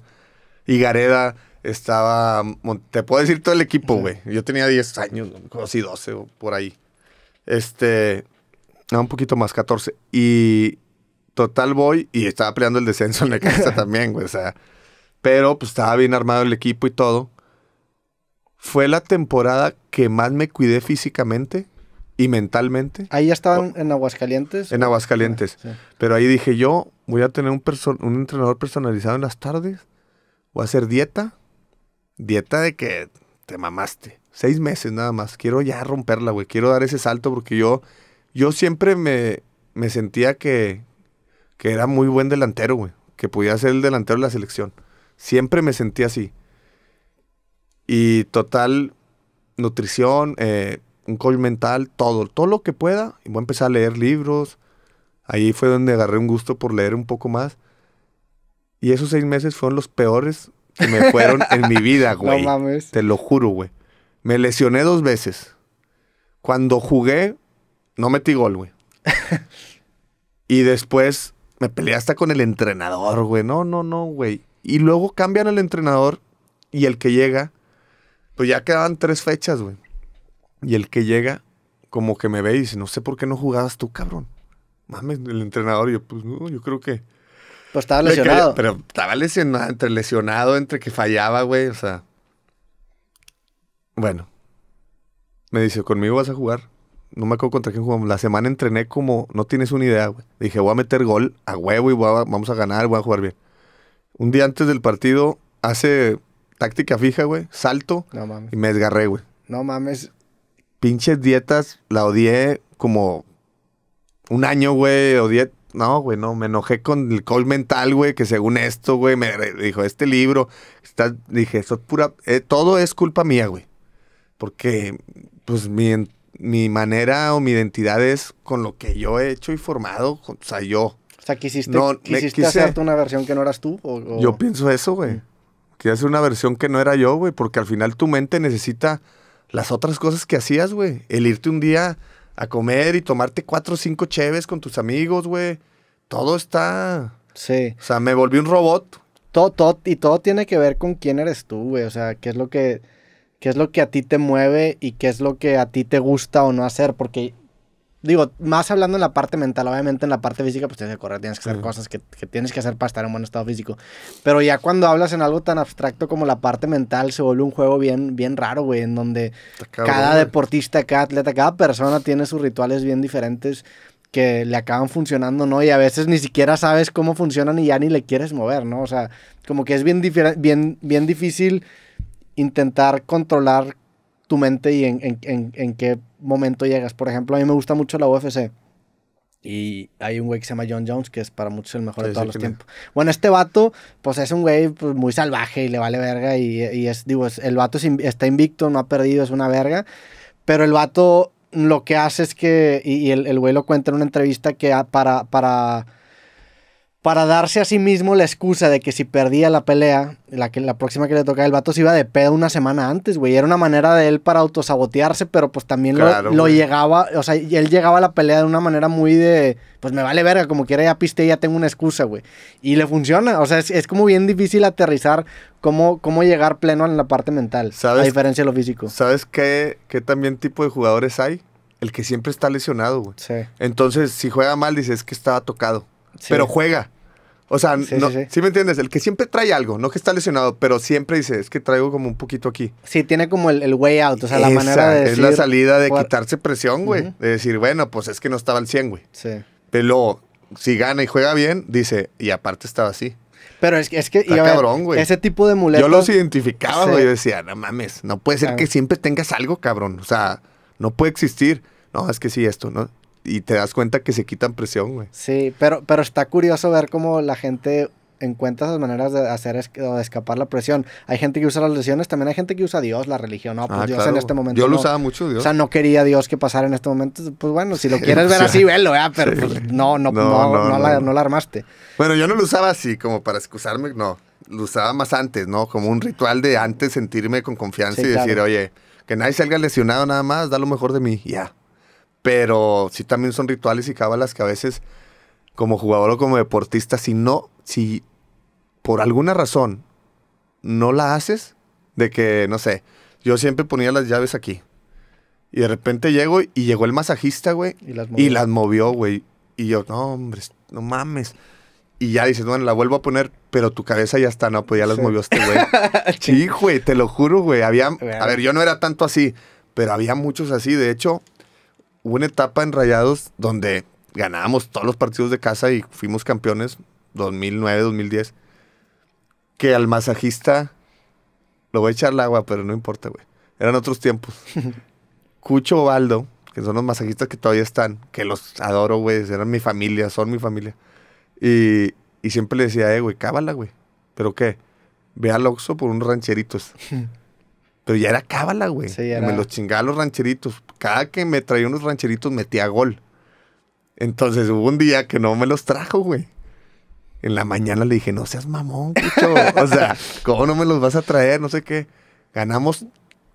y Gareda, estaba, te puedo decir todo el equipo, güey. Yo tenía 10 años, conocí, 12 por ahí. Este, un poquito más, 14. Y total voy y estaba peleando el descenso en la casa también, güey. O sea, pero pues estaba bien armado el equipo y todo. Fue la temporada que más me cuidé físicamente y mentalmente. Ahí ya estaban en Aguascalientes. En Aguascalientes. Ah, pero ahí dije yo, voy a tener un, un entrenador personalizado en las tardes. Voy a hacer dieta. Dieta de que te mamaste. Seis meses nada más. Quiero ya romperla, güey. Quiero dar ese salto porque yo yo siempre me, sentía que, era muy buen delantero, güey. Que podía ser el delantero de la selección. Siempre me sentía así. Y total, nutrición, eh, un coach mental, todo, todo lo que pueda. Y voy a empezar a leer libros. Ahí fue donde agarré un gusto por leer un poco más. Y esos seis meses fueron los peores que me fueron en mi vida, güey. Te lo juro, güey. Me lesioné dos veces. Cuando jugué, no metí gol, güey. y después me peleé hasta con el entrenador, güey. No, no, no, güey. Y luego cambian el entrenador y el que llega, pues ya quedaban tres fechas, güey. Y el que llega, como que me ve y dice, no sé por qué no jugabas tú, cabrón. Mames, el entrenador, y yo, pues no, yo creo que. Pues estaba lesionado. pero estaba lesionado, entre lesionado, entre que fallaba, güey, o sea. Bueno. Me dice, ¿conmigo vas a jugar? no me acuerdo contra quién jugamos, la semana entrené como, no tienes una idea, güey. Dije, voy a meter gol a huevo y vamos a ganar, voy a jugar bien. Un día antes del partido, hace táctica fija, güey, salto y me desgarré, güey. No mames. Pinches dietas, la odié como un año, güey, odié. No, güey, no, me enojé con el call mental, güey, que según esto, güey, me dijo, este libro, dije, eso es pura, eh, todo es culpa mía, güey. Porque, pues, mi mi manera o mi identidad es con lo que yo he hecho y formado, o sea, yo. O sea, quisiste, hacerte una versión que no eras tú. Yo pienso eso, güey. Mm. Quisiera hacer una versión que no era yo, güey, porque al final tu mente necesita las otras cosas que hacías, güey. El irte un día a comer y tomarte cuatro o cinco cheves con tus amigos, güey. Todo está. Sí. O sea, me volví un robot. Todo, todo, y todo tiene que ver con quién eres tú, güey. O sea, qué es lo que qué es lo que a ti te mueve y qué es lo que a ti te gusta o no hacer, porque digo, más hablando en la parte mental, obviamente en la parte física, pues tienes que correr, tienes que hacer cosas que, que, tienes que hacer para estar en buen estado físico. Pero ya cuando hablas en algo tan abstracto como la parte mental, se vuelve un juego bien, bien raro, güey, en donde cada deportista, cada atleta, cada persona tiene sus rituales bien diferentes que le acaban funcionando, ¿no? Y a veces ni siquiera sabes cómo funcionan y ya ni le quieres mover, ¿no? O sea, como que es bien, bien, bien difícil intentar controlar tu mente y en, qué momento llegas. Por ejemplo, a mí me gusta mucho la UFC. Y hay un güey que se llama John Jones, que es para muchos el mejor de todos los tiempos. Bueno, este vato, pues es un güey pues, muy salvaje y le vale verga. Y, es, digo, el vato está invicto, no ha perdido, es una verga. Pero el vato lo que hace es que, y, el, el, güey lo cuenta en una entrevista, que para, para para darse a sí mismo la excusa de que si perdía la pelea, la, que, la próxima que le tocaba, el vato se iba de pedo una semana antes, güey. Era una manera de él para autosabotearse, pero pues también lo, llegaba, o sea, él llegaba a la pelea de una manera muy de, pues me vale verga, como quiera ya piste, ya tengo una excusa, güey. Y le funciona, o sea, es, como bien difícil aterrizar cómo, cómo llegar pleno en la parte mental, a diferencia de lo físico. ¿Sabes qué, qué también tipo de jugadores hay? El que siempre está lesionado, güey. Sí. Entonces, si juega mal, dices que estaba tocado pero juega. O sea, sí, me entiendes? El que siempre trae algo, no que está lesionado, pero siempre dice, es que traigo como un poquito aquí. Sí, tiene como el, way out, o sea, la manera de decir, Es la salida de quitarse presión, güey. De decir, bueno, pues es que no estaba al 100, güey. Sí. Pero si gana y juega bien, dice, y aparte estaba así. Pero es que, es que cabrón, güey. ese tipo de muletas. Yo los identificaba, güey. Yo decía, no mames, no puede ser ah. que siempre tengas algo, cabrón. O sea, no puede existir. No, es que sí, esto, ¿no? y te das cuenta que se quitan presión, güey. Sí, pero, pero está curioso ver cómo la gente encuentra esas maneras de hacer es, o de escapar la presión. Hay gente que usa las lesiones, también hay gente que usa a Dios, la religión. No, pues ah, Dios en este momento. Yo lo usaba mucho, Dios. O sea, no quería Dios que pasara en este momento. Pues bueno, si lo quieres ver así, velo, ¿eh? pero pues, no, no, no, no, la, no la armaste. Bueno, yo no lo usaba así, como para excusarme, no. Lo usaba más antes, ¿no? Como un ritual de antes sentirme con confianza y decir, oye, que nadie salga lesionado nada más, da lo mejor de mí, ya. Pero sí también son rituales y cábalas que a veces, como jugador o como deportista, si no, si por alguna razón no la haces, de que, no sé, yo siempre ponía las llaves aquí. Y de repente llego y llegó el masajista, güey. Y las movió. güey. Y yo, no, hombre, no mames. Y ya dices, bueno, la vuelvo a poner, pero tu cabeza ya está, no, pues ya las movió este güey. sí, güey, te lo juro, güey. Había, a ver, yo no era tanto así, pero había muchos así. De hecho, hubo una etapa en Rayados donde ganábamos todos los partidos de casa y fuimos campeones 2009, 2010. Que al masajista lo voy a echar al agua, pero no importa, güey. Eran otros tiempos. Cucho Baldo, que son los masajistas que todavía están, que los adoro, güey, eran mi familia, son mi familia. Y, siempre le decía, eh, güey, cábala, güey. ¿Pero qué? Ve al Oxxo por unos rancheritos. Pero ya era cábala, güey. Sí, Me los chingaba los rancheritos. Cada que me traía unos rancheritos metía gol. Entonces hubo un día que no me los trajo, güey. En la mañana le dije, no seas mamón, cucho. o sea, ¿cómo no me los vas a traer? No sé qué. Ganamos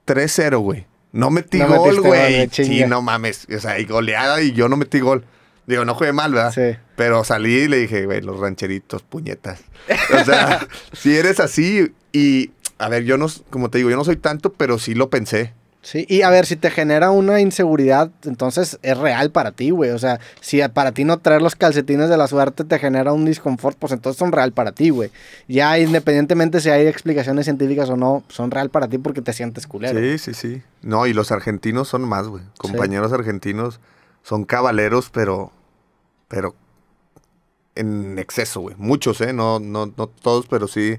3-0, güey. No metí gol, güey. Sí, no mames. O sea, y goleada y yo no metí gol. Digo, no jugué mal, ¿verdad? Sí. Pero salí y le dije, güey, los rancheritos, puñetas. O sea, si eres así y a ver, yo no, como te digo, yo no soy tanto, pero sí lo pensé. Sí, y a ver, si te genera una inseguridad, entonces es real para ti, güey. O sea, si para ti no traer los calcetines de la suerte te genera un disconfort, pues entonces son real para ti, güey. Ya independientemente si hay explicaciones científicas o no, son real para ti porque te sientes culero. Sí, sí, sí. No, y los argentinos son más, güey. Compañeros argentinos son cabaleros, pero, pero en exceso, güey. Muchos, ¿eh? No, no, no todos, pero sí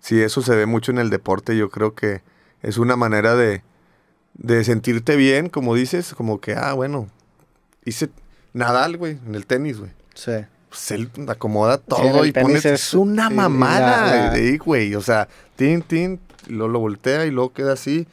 sí, eso se ve mucho en el deporte. Yo creo que es una manera de, sentirte bien, como dices, como que, ah, bueno, hice Nadal, güey, en el tenis, güey. Sí. Pues él acomoda todo y pone. Es una mamada, güey. O sea, tin, tin, lo, lo voltea y luego queda así.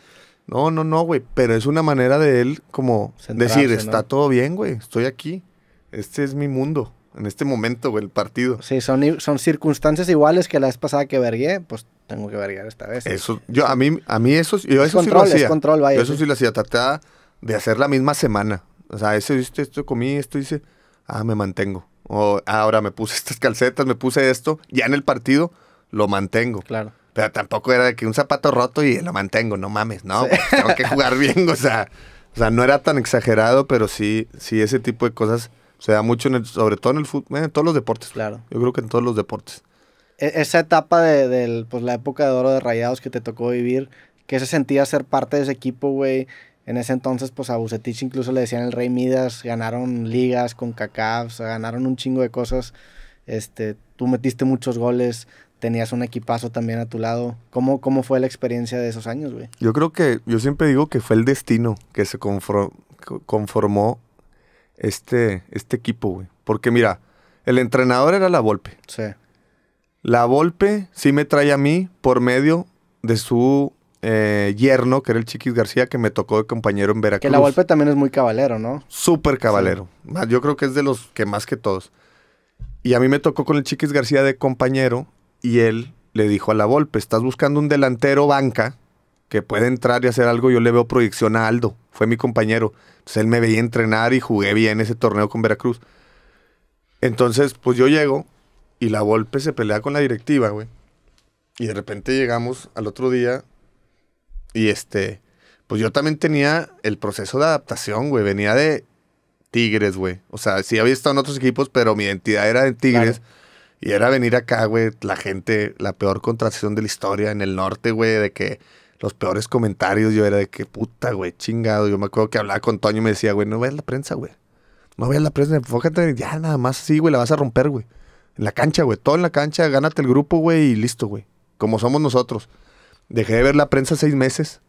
No, no, no, güey. Pero es una manera de él como decir, está todo bien, güey. Estoy aquí. Este es mi mundo en este momento, güey, el partido. Sí, son, son circunstancias iguales que la vez pasada que vergué, pues tengo que verguer esta vez. Eso, yo, a mí, a mí eso, yo es eso control, sí lo hacía. Es control, eso sí. lo hacía, trataba de hacer la misma semana. O sea, eso esto, esto comí, esto hice, ah, me mantengo. O ahora me puse estas calcetas, me puse esto, ya en el partido lo mantengo. Claro. Pero tampoco era de que un zapato roto y lo mantengo, no mames, no, tengo que jugar bien, o sea, o sea, no era tan exagerado, pero sí, sí ese tipo de cosas se da mucho, en sobre todo en el fútbol, en eh, todos los deportes. Claro. Yo creo que en todos los deportes. E-, esa etapa de, pues, la época de oro de Rayados que te tocó vivir, que se sentía ser parte de ese equipo, güey? En ese entonces, pues a Bucetich incluso le decían el Rey Midas, ganaron ligas con CACAF, ganaron un chingo de cosas. Este, tú metiste muchos goles, tenías un equipazo también a tu lado. ¿Cómo, cómo fue la experiencia de esos años, güey? Yo creo que, yo siempre digo que fue el destino que se conformó este, este equipo, güey. Porque mira, el entrenador era la Volpe. Sí. La Volpe sí me trae a mí por medio de su eh, yerno, que era el Chiquis García, que me tocó de compañero en Veracruz. Que la Volpe también es muy cabalero, ¿no? Súper cabalero. Ah, yo creo que es de los que más que todos. Y a mí me tocó con el Chiquis García de compañero y él le dijo a la Volpe, estás buscando un delantero banca puede entrar y hacer algo, yo le veo proyección a Aldo, fue mi compañero. Entonces él me veía entrenar y jugué bien ese torneo con Veracruz. Entonces, pues yo llego y la Volpe se pelea con la directiva, güey. Y de repente llegamos al otro día y este, pues yo también tenía el proceso de adaptación, güey. Venía de Tigres, güey. O sea, sí había estado en otros equipos, pero mi identidad era de Tigres. Y era venir acá, güey, la gente, la peor contracción de la historia en el norte, güey, de que los peores comentarios. Yo era de que puta, güey, chingado. Yo me acuerdo que hablaba con Toño y me decía, güey, no veas la prensa, güey. No veas la prensa, enfócate, ya nada más así, güey, la vas a romper, güey. En la cancha, güey, todo en la cancha, gánate el grupo, güey, y listo, güey. Como somos nosotros. Dejé de ver la prensa seis meses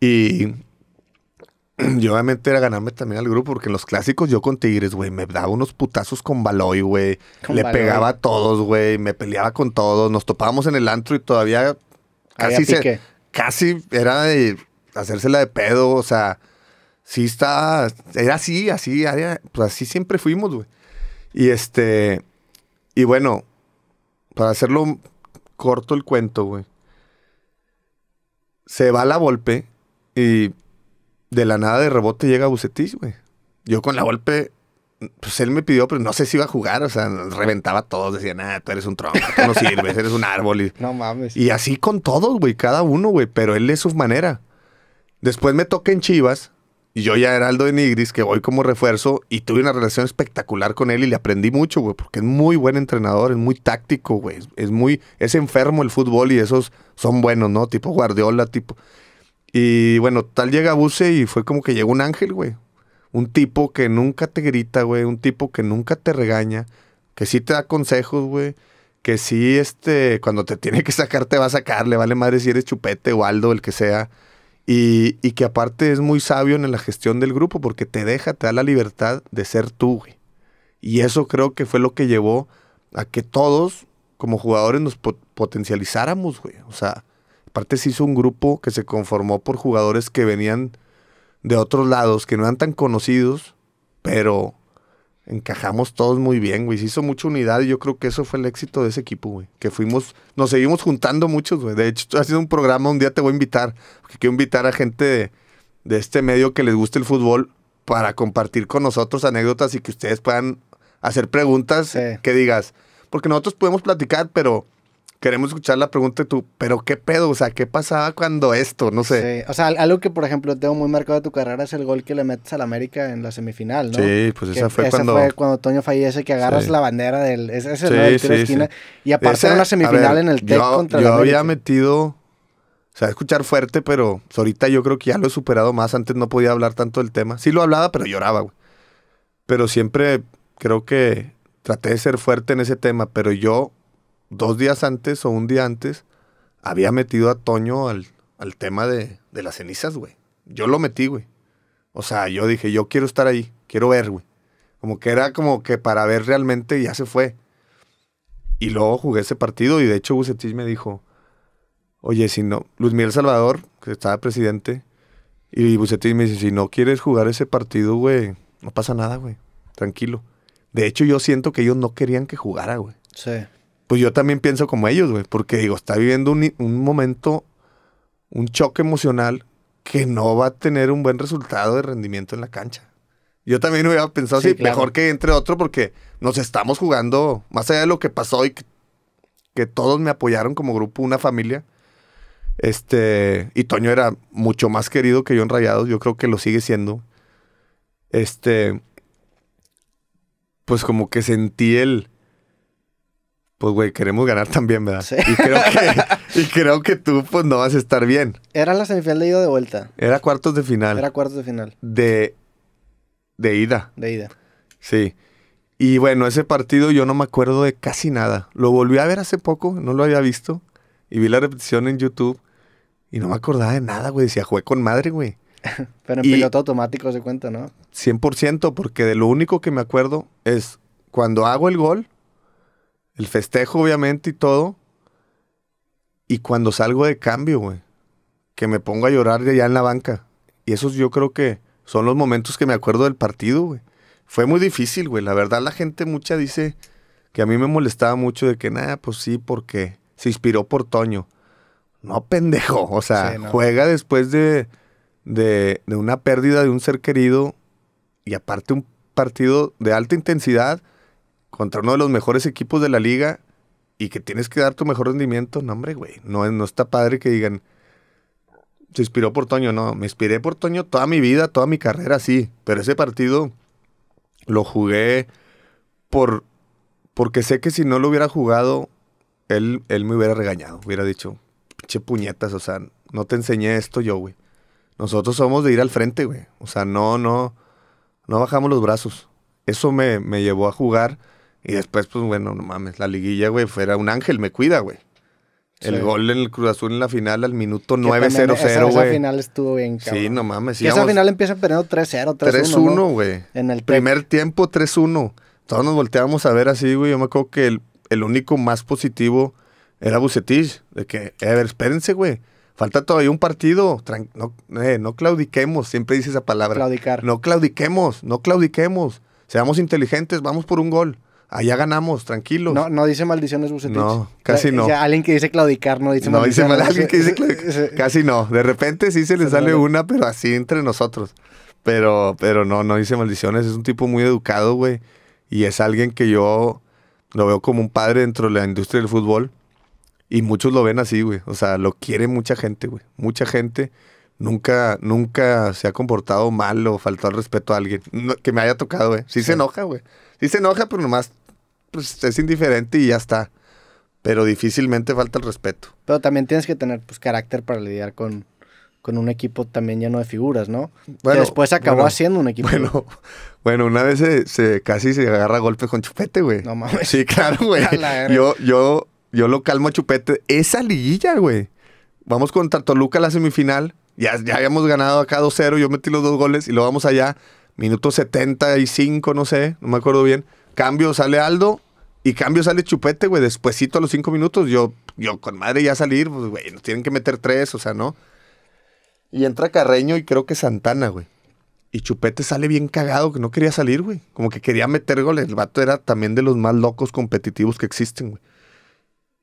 y yo obviamente era ganarme también al grupo, porque en los clásicos yo con Tigres, güey, me daba unos putazos con Baloy, güey. Le pegaba a todos, güey, me peleaba con todos, nos topábamos en el antro y todavía casi se, casi era de hacérsela de pedo, o sea, sí está, era así, así, pues así siempre fuimos, güey. Y este, y bueno, para hacerlo corto el cuento, güey. Se va la golpe y de la nada de rebote llega Bucetich, güey. Yo con la golpe pues él me pidió, pero no sé si iba a jugar, o sea, reventaba a todos, decía, nada, tú eres un tronco, tú no sirves, eres un árbol. Y, no mames. Y así con todos, güey, cada uno, güey, pero él es su manera. Después me toca en Chivas, y yo ya era Aldo de Nigris, que voy como refuerzo, y tuve una relación espectacular con él y le aprendí mucho, güey, porque es muy buen entrenador, es muy táctico, güey, es, muy, es enfermo el fútbol y esos son buenos, ¿no? Tipo Guardiola, tipo... Y bueno, tal llega Buse y fue como que llegó un ángel, güey un tipo que nunca te grita, güey, un tipo que nunca te regaña, que sí te da consejos, güey, que sí, este, cuando te tiene que sacar, te va a sacar, le vale madre si eres chupete o Aldo, el que sea. Y, que aparte es muy sabio en la gestión del grupo porque te deja, te da la libertad de ser tú, güey. Y eso creo que fue lo que llevó a que todos, como jugadores, nos potencializáramos, güey. O sea, aparte se hizo un grupo que se conformó por jugadores que venían de otros lados que no eran tan conocidos, pero encajamos todos muy bien, güey. Se hizo mucha unidad y yo creo que eso fue el éxito de ese equipo, güey. Que fuimos, nos seguimos juntando muchos, güey. De hecho, ha sido un programa, un día te voy a invitar, porque quiero invitar a gente de, este medio que les guste el fútbol para compartir con nosotros anécdotas y que ustedes puedan hacer preguntas que digas, porque nosotros podemos platicar, pero queremos escuchar la pregunta de tú, pero qué pedo, o sea, qué pasaba cuando esto, no sé. O sea, algo que por ejemplo tengo muy marcado de tu carrera es el gol que le metes al América en la semifinal, ¿no? Sí, pues esa fue esa cuando fue cuando Toño fallece que agarras la bandera del ese, sí, ¿no? esquina y aparte en la semifinal en el Tec contra Yo había metido o sea, escuchar fuerte, pero pues, ahorita yo creo que ya lo he superado más. Antes no podía hablar tanto del tema. Sí lo hablaba, pero lloraba, güey. Pero siempre creo que traté de ser fuerte en ese tema, pero yo dos días antes o un día antes, había metido a Toño al, al tema de, de las cenizas, güey. Yo lo metí, güey. O sea, yo dije, yo quiero estar ahí, quiero ver, güey. Como que era como que para ver realmente ya se fue. Y luego jugué ese partido y de hecho Bucetich me dijo, oye, si no, Luis Miguel Salvador, que estaba presidente, y Bucetich me dice, si no quieres jugar ese partido, güey, no pasa nada, güey, tranquilo. De hecho, yo siento que ellos no querían que jugara, güey. Sí. Pues yo también pienso como ellos, güey, porque digo, está viviendo un, momento, un choque emocional que no va a tener un buen resultado de rendimiento en la cancha. Yo también hubiera pensado sí, mejor que entre otro porque nos estamos jugando, más allá de lo que pasó y que, que, todos me apoyaron como grupo, una familia. Este, y Toño era mucho más querido que yo en Rayados, yo creo que lo sigue siendo. Este, pues como que sentí el, pues, güey, queremos ganar también, ¿verdad? Sí. Y creo, que, tú, pues, no vas a estar bien. Era la semifinal de ida de vuelta. Era cuartos de final. Era cuartos de final. De, de ida. De ida. Sí. Y bueno, ese partido yo no me acuerdo de casi nada. Lo volví a ver hace poco, no lo había visto. Y vi la repetición en YouTube. Y no me acordaba de nada, güey. Decía, jugué con madre, güey. Pero en piloto automático se cuenta, ¿no? 100%, porque de lo único que me acuerdo es cuando hago el gol el festejo obviamente y todo. Y cuando salgo de cambio, güey, que me pongo a llorar de allá en la banca. Y esos yo creo que son los momentos que me acuerdo del partido, güey. Fue muy difícil, güey. La verdad la gente mucha dice que a mí me molestaba mucho de que, nada, pues sí, porque se inspiró por Toño. No, pendejo. O sea, juega después de, de una pérdida de un ser querido y aparte un partido de alta intensidad contra uno de los mejores equipos de la liga y que tienes que dar tu mejor rendimiento, no, hombre, güey. No, no está padre que digan, se inspiró por Toño, no. Me inspiré por Toño toda mi vida, toda mi carrera, sí. Pero ese partido lo jugué por, porque sé que si no lo hubiera jugado, él, él me hubiera regañado. Hubiera dicho, pinche puñetas, o sea, no te enseñé esto yo, güey. Nosotros somos de ir al frente, güey. O sea, no, no, no bajamos los brazos. Eso me, me llevó a jugar y después, pues bueno, no mames, la liguilla, güey, fuera un ángel, me cuida, güey. El gol en el Cruz Azul en la final al minuto 9-0-0, güey. Esa final estuvo bien, cabrón. Sí, no mames. Y esa final empieza perdiendo 3-0, 3-1. 3-1, güey. En el primer tiempo, 3-1. Todos nos volteábamos a ver así, güey. Yo me acuerdo que el, único más positivo era Bucetich. De que, a ver, espérense, güey. Falta todavía un partido. no, eh, no claudiquemos. Siempre dice esa palabra. Claudicar. No claudiquemos. No claudiquemos. Seamos inteligentes. Vamos por un gol allá ganamos, tranquilos. No, no dice maldiciones Bucetich. No, casi no. alguien que dice claudicar no dice maldiciones. dice casi no. De repente sí se le sale una, pero así entre nosotros. Pero, pero no, no dice maldiciones. Es un tipo muy educado, güey. Y es alguien que yo lo veo como un padre dentro de la industria del fútbol. Y muchos lo ven así, güey. O sea, lo quiere mucha gente, güey. Mucha gente. Nunca, nunca se ha comportado mal o faltó el respeto a alguien. que me haya tocado, güey. Eh. Sí, se enoja, güey. Sí se enoja, pero nomás pues, es indiferente y ya está. Pero difícilmente falta el respeto. Pero también tienes que tener pues, carácter para lidiar con, con un equipo también lleno de figuras, ¿no? que después acabó siendo haciendo un equipo. Bueno, bueno una vez se, casi se agarra golpes con Chupete, güey. No mames. Sí, claro, güey. Yo, yo, yo lo calmo a Chupete. Esa liguilla, güey. Vamos contra Toluca a la semifinal ya, ya habíamos ganado acá 2-0, yo metí los dos goles y lo vamos allá. Minuto 75, no sé, no me acuerdo bien. Cambio sale Aldo y cambio sale Chupete, güey. Despuésito a los cinco minutos, yo, yo con madre ya salir, pues, güey, nos tienen que meter tres, o sea, ¿no? Y entra Carreño y creo que Santana, güey. Y Chupete sale bien cagado, que no quería salir, güey. Como que quería meter goles. El vato era también de los más locos competitivos que existen, güey.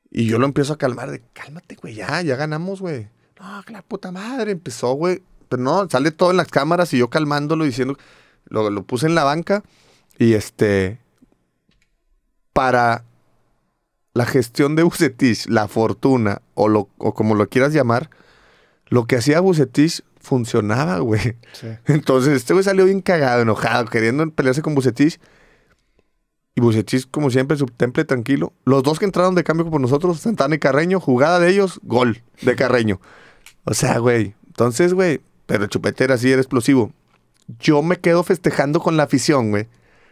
Y yo lo empiezo a calmar de, cálmate, güey, ya, ya ganamos, güey ah, la puta madre, empezó, güey. Pero no, sale todo en las cámaras y yo calmándolo diciendo, lo, lo puse en la banca y este, para la gestión de Bucetich, la fortuna o, lo, como lo quieras llamar, lo que hacía Bucetich funcionaba, güey. Entonces, este güey salió bien cagado, enojado, queriendo pelearse con Bucetich. Y Bucetich, como siempre, su temple tranquilo. Los dos que entraron de cambio por nosotros, Santana y Carreño, jugada de ellos, gol de Carreño. O sea, güey. Entonces, güey, pero Chupete era así, era explosivo. Yo me quedo festejando con la afición, güey.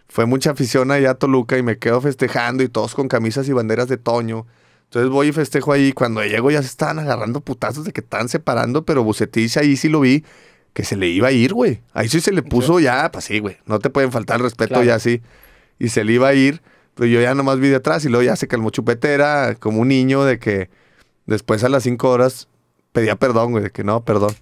Fue mucha afición allá a Toluca y me quedo festejando y todos con camisas y banderas de Toño. Entonces voy y festejo ahí. Cuando llego ya se estaban agarrando putazos de que están separando, pero Bucetich ahí sí lo vi que se le iba a ir, güey. Ahí sí se le puso ya, pues sí, güey. No te pueden faltar el respeto ya así. Y se le iba a ir, pero yo ya nomás vi de atrás y luego ya se calmó chupetera como un niño de que después a las cinco horas pedía perdón, güey, que no, perdón.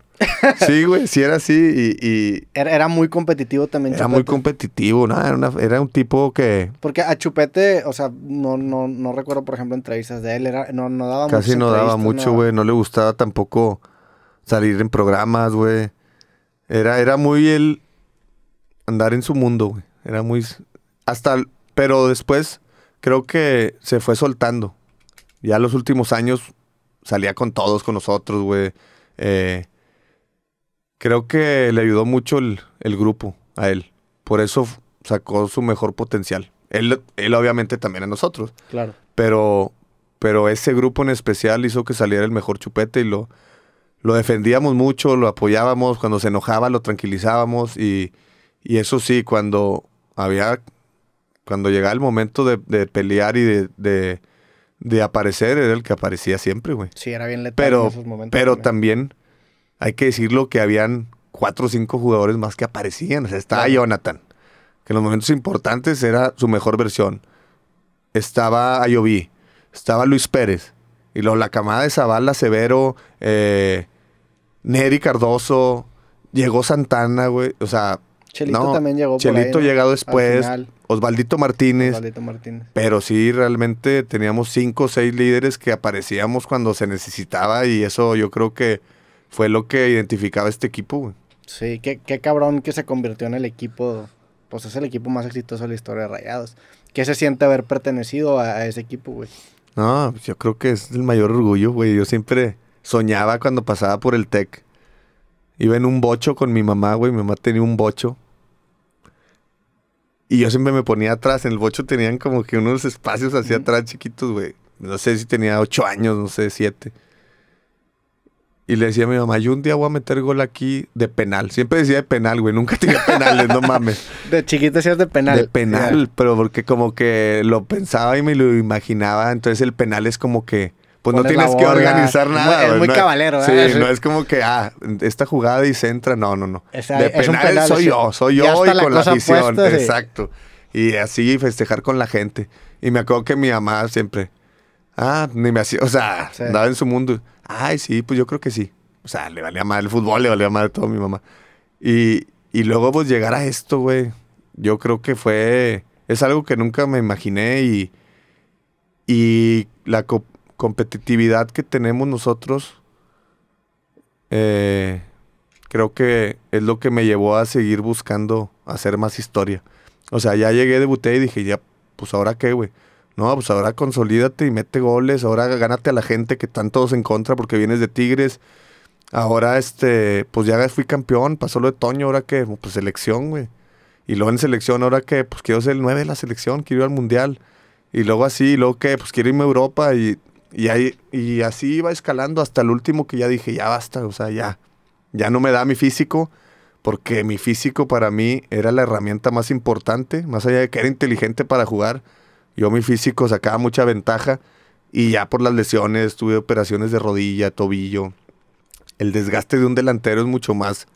Sí, güey, sí era así y... era, muy competitivo también. Era muy competitivo, ¿no? era, un tipo que... Porque a Chupete, o sea, no, no, no recuerdo, por ejemplo, entrevistas de él, era, no, no daba Casi no daba mucho, güey, no le gustaba tampoco salir en programas, güey. Era, era muy el andar en su mundo, güey. Era muy... Hasta... Pero después creo que se fue soltando. Ya los últimos años salía con todos, con nosotros, güey. Eh, creo que le ayudó mucho el, grupo a él. Por eso sacó su mejor potencial. Él, él obviamente también a nosotros. Claro. Pero, pero ese grupo en especial hizo que saliera el mejor chupete y lo, lo defendíamos mucho, lo apoyábamos. Cuando se enojaba, lo tranquilizábamos. Y, eso sí, cuando había. Cuando llegaba el momento de, pelear y de de aparecer era el que aparecía siempre, güey. Sí, era bien letal pero, en esos momentos. Pero también. hay que decirlo que habían cuatro o cinco jugadores más que aparecían. O sea, estaba Jonathan, que en los momentos importantes era su mejor versión. Estaba Ayoví, estaba Luis Pérez. Y luego la camada de Zavala, Severo, eh, Nery Cardoso, llegó Santana, güey. O sea, Chelito también llegó Chelito por ahí, llegado después. Osvaldito Martínez. Pero sí, realmente teníamos cinco o seis líderes que aparecíamos cuando se necesitaba y eso yo creo que fue lo que identificaba este equipo, güey. Sí, qué, cabrón que se convirtió en el equipo, pues es el equipo más exitoso de la historia de Rayados. ¿Qué se siente haber pertenecido a, a ese equipo, güey? No, pues yo creo que es el mayor orgullo, güey. Yo siempre soñaba cuando pasaba por el TEC. Iba en un bocho con mi mamá, güey. Mi mamá tenía un bocho y yo siempre me ponía atrás. En el bocho tenían como que unos espacios hacia atrás chiquitos, güey. No sé si tenía ocho años, no sé, siete. Y le decía a mi mamá, yo un día voy a meter gol aquí de penal. Siempre decía de penal, güey. Nunca tenía penales, no mames. De chiquito decías de penal. De penal, pero porque como que lo pensaba y me lo imaginaba. Entonces el penal es como que pues no tienes que organizar nada. Es muy, caballero Sí, no es como que, ah, esta jugada y se entra. No, no, no. Es, de penal, soy yo, soy yo y, con la, exacto. Y así festejar con la gente. Y me acuerdo que mi mamá siempre, ah, ni me hacía, o sea, andaba en su mundo. Ay, sí, pues yo creo que sí. O sea, le valía mal el fútbol, le valía mal todo a mi mamá. Y, luego, pues llegar a esto, güey, yo creo que fue. Es algo que nunca me imaginé y. Y la, competitividad que tenemos nosotros, eh, creo que es lo que me llevó a seguir buscando hacer más historia. O sea, ya llegué, debuté y dije, ya, pues ahora qué, güey. No, pues ahora consolídate y mete goles, ahora gánate a la gente que están todos en contra porque vienes de Tigres. Ahora, este, pues ya fui campeón, pasó lo de Toño, ahora que, pues selección, güey. Y luego en selección, ahora que, pues quiero ser el 9 de la selección, quiero ir al mundial. Y luego así, y luego que, pues quiero irme a Europa. Y y, ahí, y así iba escalando hasta el último que ya dije, ya basta, o sea, ya, ya no me da mi físico, porque mi físico para mí era la herramienta más importante, más allá de que era inteligente para jugar, yo mi físico sacaba mucha ventaja y ya por las lesiones tuve operaciones de rodilla, tobillo. El desgaste de un delantero es mucho más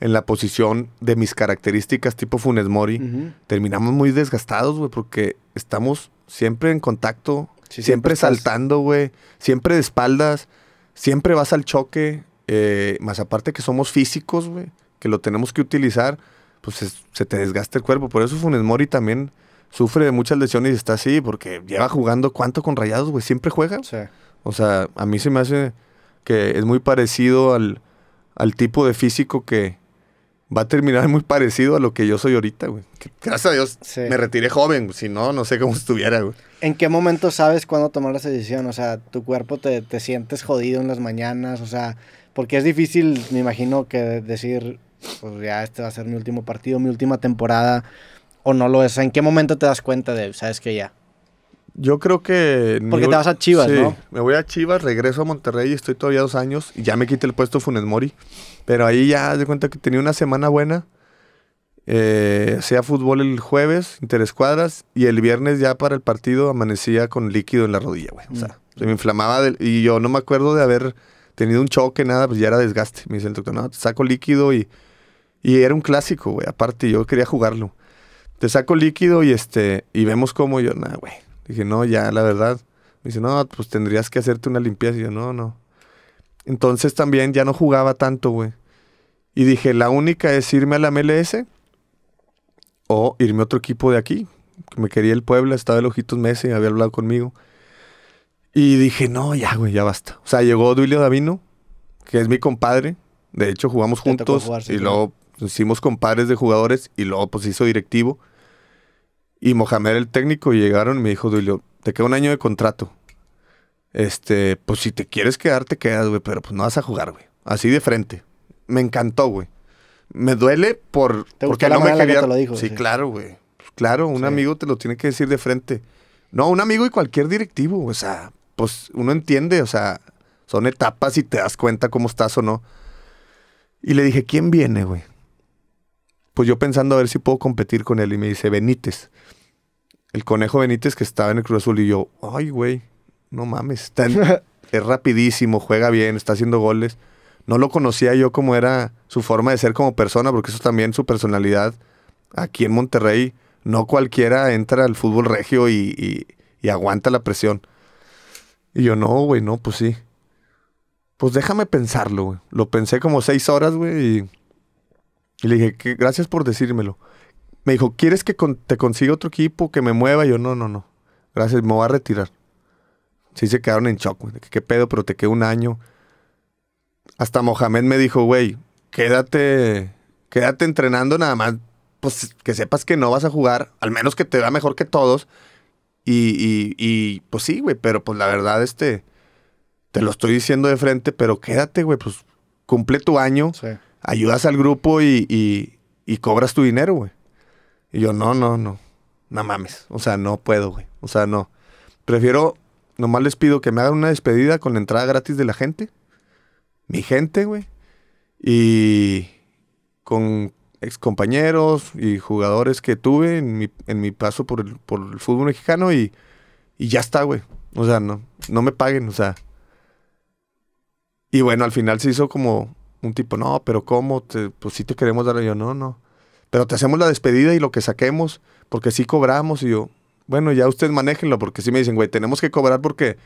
en la posición de mis características tipo Funes Mori. Terminamos muy desgastados, güey, porque estamos siempre en contacto siempre, pues, pues. saltando, güey. Siempre de espaldas. Siempre vas al choque. Eh, más aparte que somos físicos, güey. Que lo tenemos que utilizar. Pues se te desgasta el cuerpo. Por eso Funes Mori también sufre de muchas lesiones y está así. Porque lleva jugando cuánto con rayados, güey. Siempre juega. O sea, a mí se me hace que es muy parecido al, al tipo de físico que, va a terminar muy parecido a lo que yo soy ahorita, güey. Gracias a Dios me retiré joven, si no, no sé cómo estuviera, güey. ¿En qué momento sabes cuándo tomar esa decisión? O sea, tu cuerpo te, te sientes jodido en las mañanas, o sea, porque es difícil, me imagino, que decir, pues ya este va a ser mi último partido, mi última temporada, o no lo es. ¿En qué momento te das cuenta de, sabes que ya? Yo creo que... Porque te vas a Chivas, sí, ¿no? me voy a Chivas, regreso a Monterrey y estoy todavía dos años y ya me quité el puesto Funes Mori. Pero ahí ya de cuenta que tenía una semana buena. Eh, hacía fútbol el jueves, interescuadras, y el viernes ya para el partido amanecía con líquido en la rodilla, güey. O sea, mm. se me inflamaba y yo no me acuerdo de haber tenido un choque, nada, pues ya era desgaste. Me dice el doctor, no, te saco líquido y, y era un clásico, güey. Aparte, yo quería jugarlo. Te saco líquido y este, y vemos cómo yo, nada, güey Dije, no, ya, la verdad. Me dice, no, pues tendrías que hacerte una limpieza. Y yo, no, no. Entonces también ya no jugaba tanto, güey. Y dije, la única es irme a la MLS o irme a otro equipo de aquí. Que me quería el Puebla, estaba el Ojitos Messi, había hablado conmigo. Y dije, no, ya, güey, ya basta. O sea, llegó Duilio Davino, que es mi compadre. De hecho, jugamos juntos y luego hicimos compadres de jugadores y luego pues hizo directivo. Y Mohamed el técnico llegaron y me dijo, Duilio, te queda un año de contrato. Este, pues si te quieres quedar, te quedas, güey, pero pues no vas a jugar, güey. Así de frente. Me encantó, güey. Me duele por, porque no me quería. te lo dijo, sí, claro, güey. Pues, claro, un amigo te lo tiene que decir de frente. No, un amigo y cualquier directivo, o sea, pues uno entiende, o sea, son etapas y te das cuenta cómo estás o no. Y le dije, ¿quién viene, güey? pues yo pensando a ver si puedo competir con él y me dice Benítez. El conejo Benítez que estaba en el Cruz Azul y yo, ay güey, no mames, está es rapidísimo, juega bien, está haciendo goles. No lo conocía yo como era su forma de ser como persona, porque eso también su personalidad. Aquí en Monterrey, no cualquiera entra al fútbol regio y, aguanta la presión. Y yo, no, güey, no, pues sí. Pues déjame pensarlo, güey. Lo pensé como seis horas, güey, y y le dije, gracias por decírmelo. Me dijo, ¿quieres que te consiga otro equipo que me mueva? Y yo, no, no, no. Gracias, me voy a retirar. Sí se quedaron en shock, güey. ¿Qué pedo? Pero te quedé un año. Hasta Mohamed me dijo, güey, quédate, quédate entrenando nada más. Pues que sepas que no vas a jugar, al menos que te va mejor que todos. Y, y pues sí, güey, pero pues la verdad, este, te lo estoy diciendo de frente, pero quédate, güey, pues cumple tu año. Sí ayudas al grupo y, cobras tu dinero, güey. Y yo, no, no, no, no mames, o sea, no puedo, güey, o sea, no. Prefiero, nomás les pido que me hagan una despedida con la entrada gratis de la gente, mi gente, güey, y con excompañeros y jugadores que tuve en mi, paso por el, por el fútbol mexicano y, y ya está, güey. O sea, no, no me paguen, o sea. Y bueno, al final se hizo como un tipo, no, pero ¿cómo? Te, pues sí te queremos dar. yo, no, no. Pero te hacemos la despedida y lo que saquemos, porque sí cobramos. Y yo, bueno, ya ustedes manejenlo porque sí me dicen, güey, tenemos que cobrar porque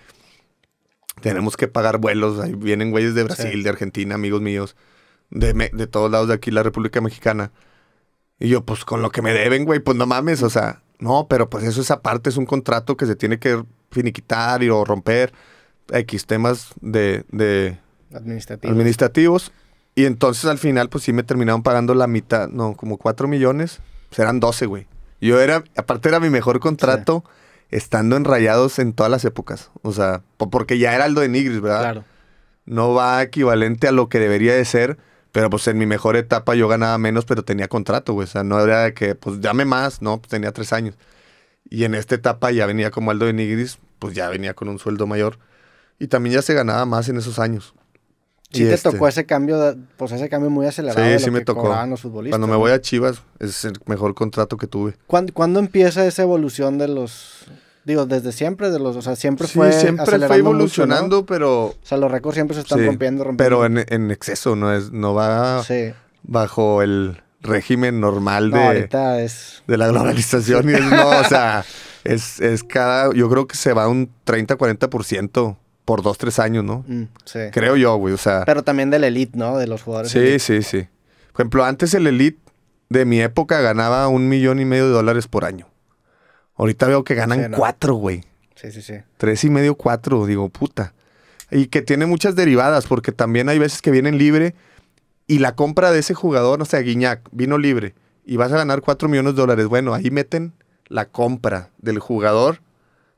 tenemos que pagar vuelos. Ahí vienen güeyes de Brasil, de Argentina, amigos míos, de, de todos lados de aquí, la República Mexicana. Y yo, pues con lo que me deben, güey, pues no mames, o sea, no, pero pues eso esa parte es un contrato que se tiene que finiquitar y, o romper. X temas de, administrativos. administrativos. Y entonces al final, pues sí me terminaron pagando la mitad, no, como 4 millones, serán pues, eran 12, güey. Yo era, aparte era mi mejor contrato estando en Rayados en todas las épocas. O sea, porque ya era Aldo de Nigris, ¿verdad? Claro. No va equivalente a lo que debería de ser, pero pues en mi mejor etapa yo ganaba menos, pero tenía contrato, güey. O sea, no había que, pues llame más, no, pues tenía tres años. Y en esta etapa ya venía como Aldo de Nigris, pues ya venía con un sueldo mayor. Y también ya se ganaba más en esos años. Sí, te este. tocó ese cambio, pues ese cambio muy acelerado. Sí, sí me tocó. futbolistas, Cuando me voy a Chivas, es el mejor contrato que tuve. ¿Cuándo, empieza esa evolución de los. Digo, desde siempre, de los, o sea, siempre sí, fue. siempre fue evolucionando, pero. O sea, los récords siempre se están rompiendo, rompiendo. Pero en, exceso, no es, no va bajo el régimen normal de. De la globalización. Y es, o sea, es, es cada. Yo creo que se va un 30, 40% por dos, tres años, ¿no? Mm, Creo yo, güey, o sea. Pero también del elite, ¿no? De los jugadores. Sí, sí, sí. Por ejemplo, antes el elite de mi época ganaba un millón y medio de dólares por año. Ahorita veo que ganan cuatro, güey. Sí, sí, sí. Tres y medio, cuatro, digo, puta. Y que tiene muchas derivadas, porque también hay veces que vienen libre y la compra de ese jugador, no sea, Guiñac, vino libre y vas a ganar cuatro millones de dólares. Bueno, ahí meten la compra del jugador.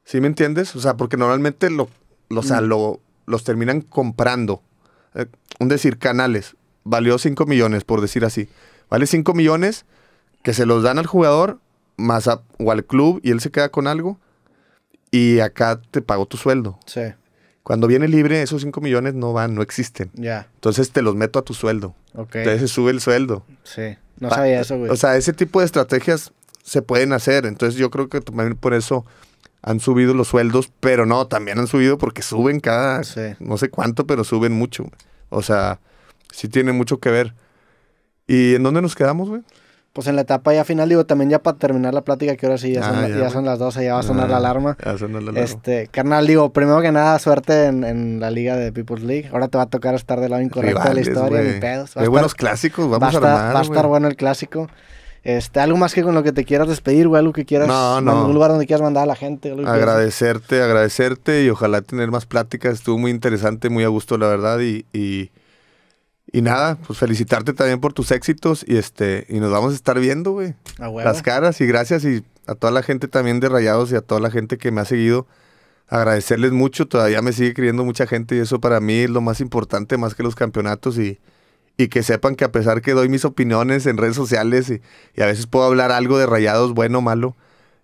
¿Sí me entiendes? O sea, porque normalmente lo, o sea, mm. los terminan comprando. Eh, un decir, Canales, valió 5 millones, por decir así. Vale 5 millones que se los dan al jugador más o al club y él se queda con algo y acá te pagó tu sueldo. Sí. Cuando viene libre, esos 5 millones no van, no existen. Ya. Entonces te los meto a tu sueldo. Ok. Entonces se sube el sueldo. Sí. No sabía eso, güey. O sea, ese tipo de estrategias se pueden hacer. Entonces yo creo que también por eso han subido los sueldos, pero no, también han subido porque suben cada, no sé cuánto, pero suben mucho. O sea, sí tiene mucho que ver. ¿Y en dónde nos quedamos, güey? Pues en la etapa ya final, digo, también ya para terminar la plática, que ahora sí, ya, ah, son, las 12, ah, ya va a sonar la alarma. Este, carnal, digo, primero que nada, suerte en, la liga de People's League. Ahora te va a tocar estar del lado incorrecto de la historia, ni pedos. Va Hay buenos clásicos, vamos a, Va a estar bueno el clásico. Este, algo más que con lo que te quieras despedir, güey, algo que quieras, en lugar donde quieras mandar a la gente. agradecerte, agradecerte y ojalá tener más pláticas. Estuvo muy interesante, muy a gusto, la verdad. Y, y, nada, pues felicitarte también por tus éxitos y este y nos vamos a estar viendo, güey. Las caras y gracias y a toda la gente también de Rayados y a toda la gente que me ha seguido agradecerles mucho. Todavía me sigue creyendo mucha gente y eso para mí es lo más importante, más que los campeonatos. Y y que sepan que a pesar que doy mis opiniones en redes sociales y, a veces puedo hablar algo de rayados, bueno o malo,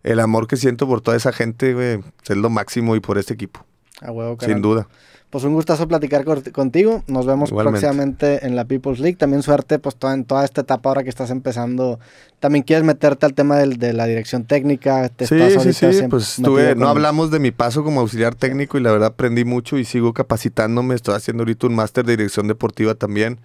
el amor que siento por toda esa gente es lo máximo y por este equipo. A huevo, Sin duda. Pues un gustazo platicar contigo. Nos vemos próximamente en la People's League. También suerte pues en toda esta etapa ahora que estás empezando. También quieres meterte al tema de la dirección técnica. sí, sí, sí. Pues no hablamos de mi paso como auxiliar técnico y la verdad aprendí mucho y sigo capacitándome. Estoy haciendo ahorita un máster de dirección deportiva también.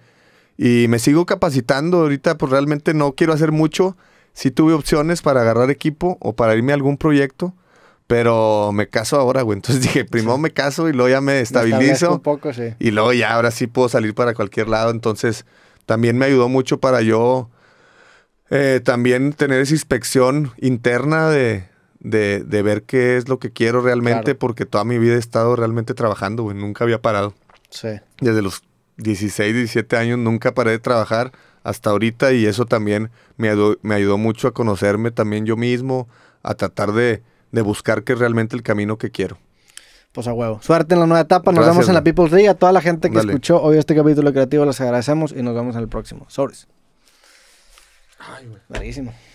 Y me sigo capacitando. Ahorita, pues realmente no quiero hacer mucho. Sí tuve opciones para agarrar equipo o para irme a algún proyecto. Pero me caso ahora, güey. Entonces dije, primero me caso y luego ya me estabilizo. un poco, Y luego ya ahora sí puedo salir para cualquier lado. Entonces también me ayudó mucho para yo eh, también tener esa inspección interna de, ver qué es lo que quiero realmente, porque toda mi vida he estado realmente trabajando, güey. Nunca había parado. Sí. Desde los 16, 17 años, nunca paré de trabajar hasta ahorita y eso también me ayudó, mucho a conocerme también yo mismo, a tratar de, buscar que es realmente el camino que quiero. Pues a huevo. Suerte en la nueva etapa. Nos vemos en la People's Day, A toda la gente que escuchó hoy este capítulo creativo les agradecemos y nos vemos en el próximo. Sobres. Ay, güey.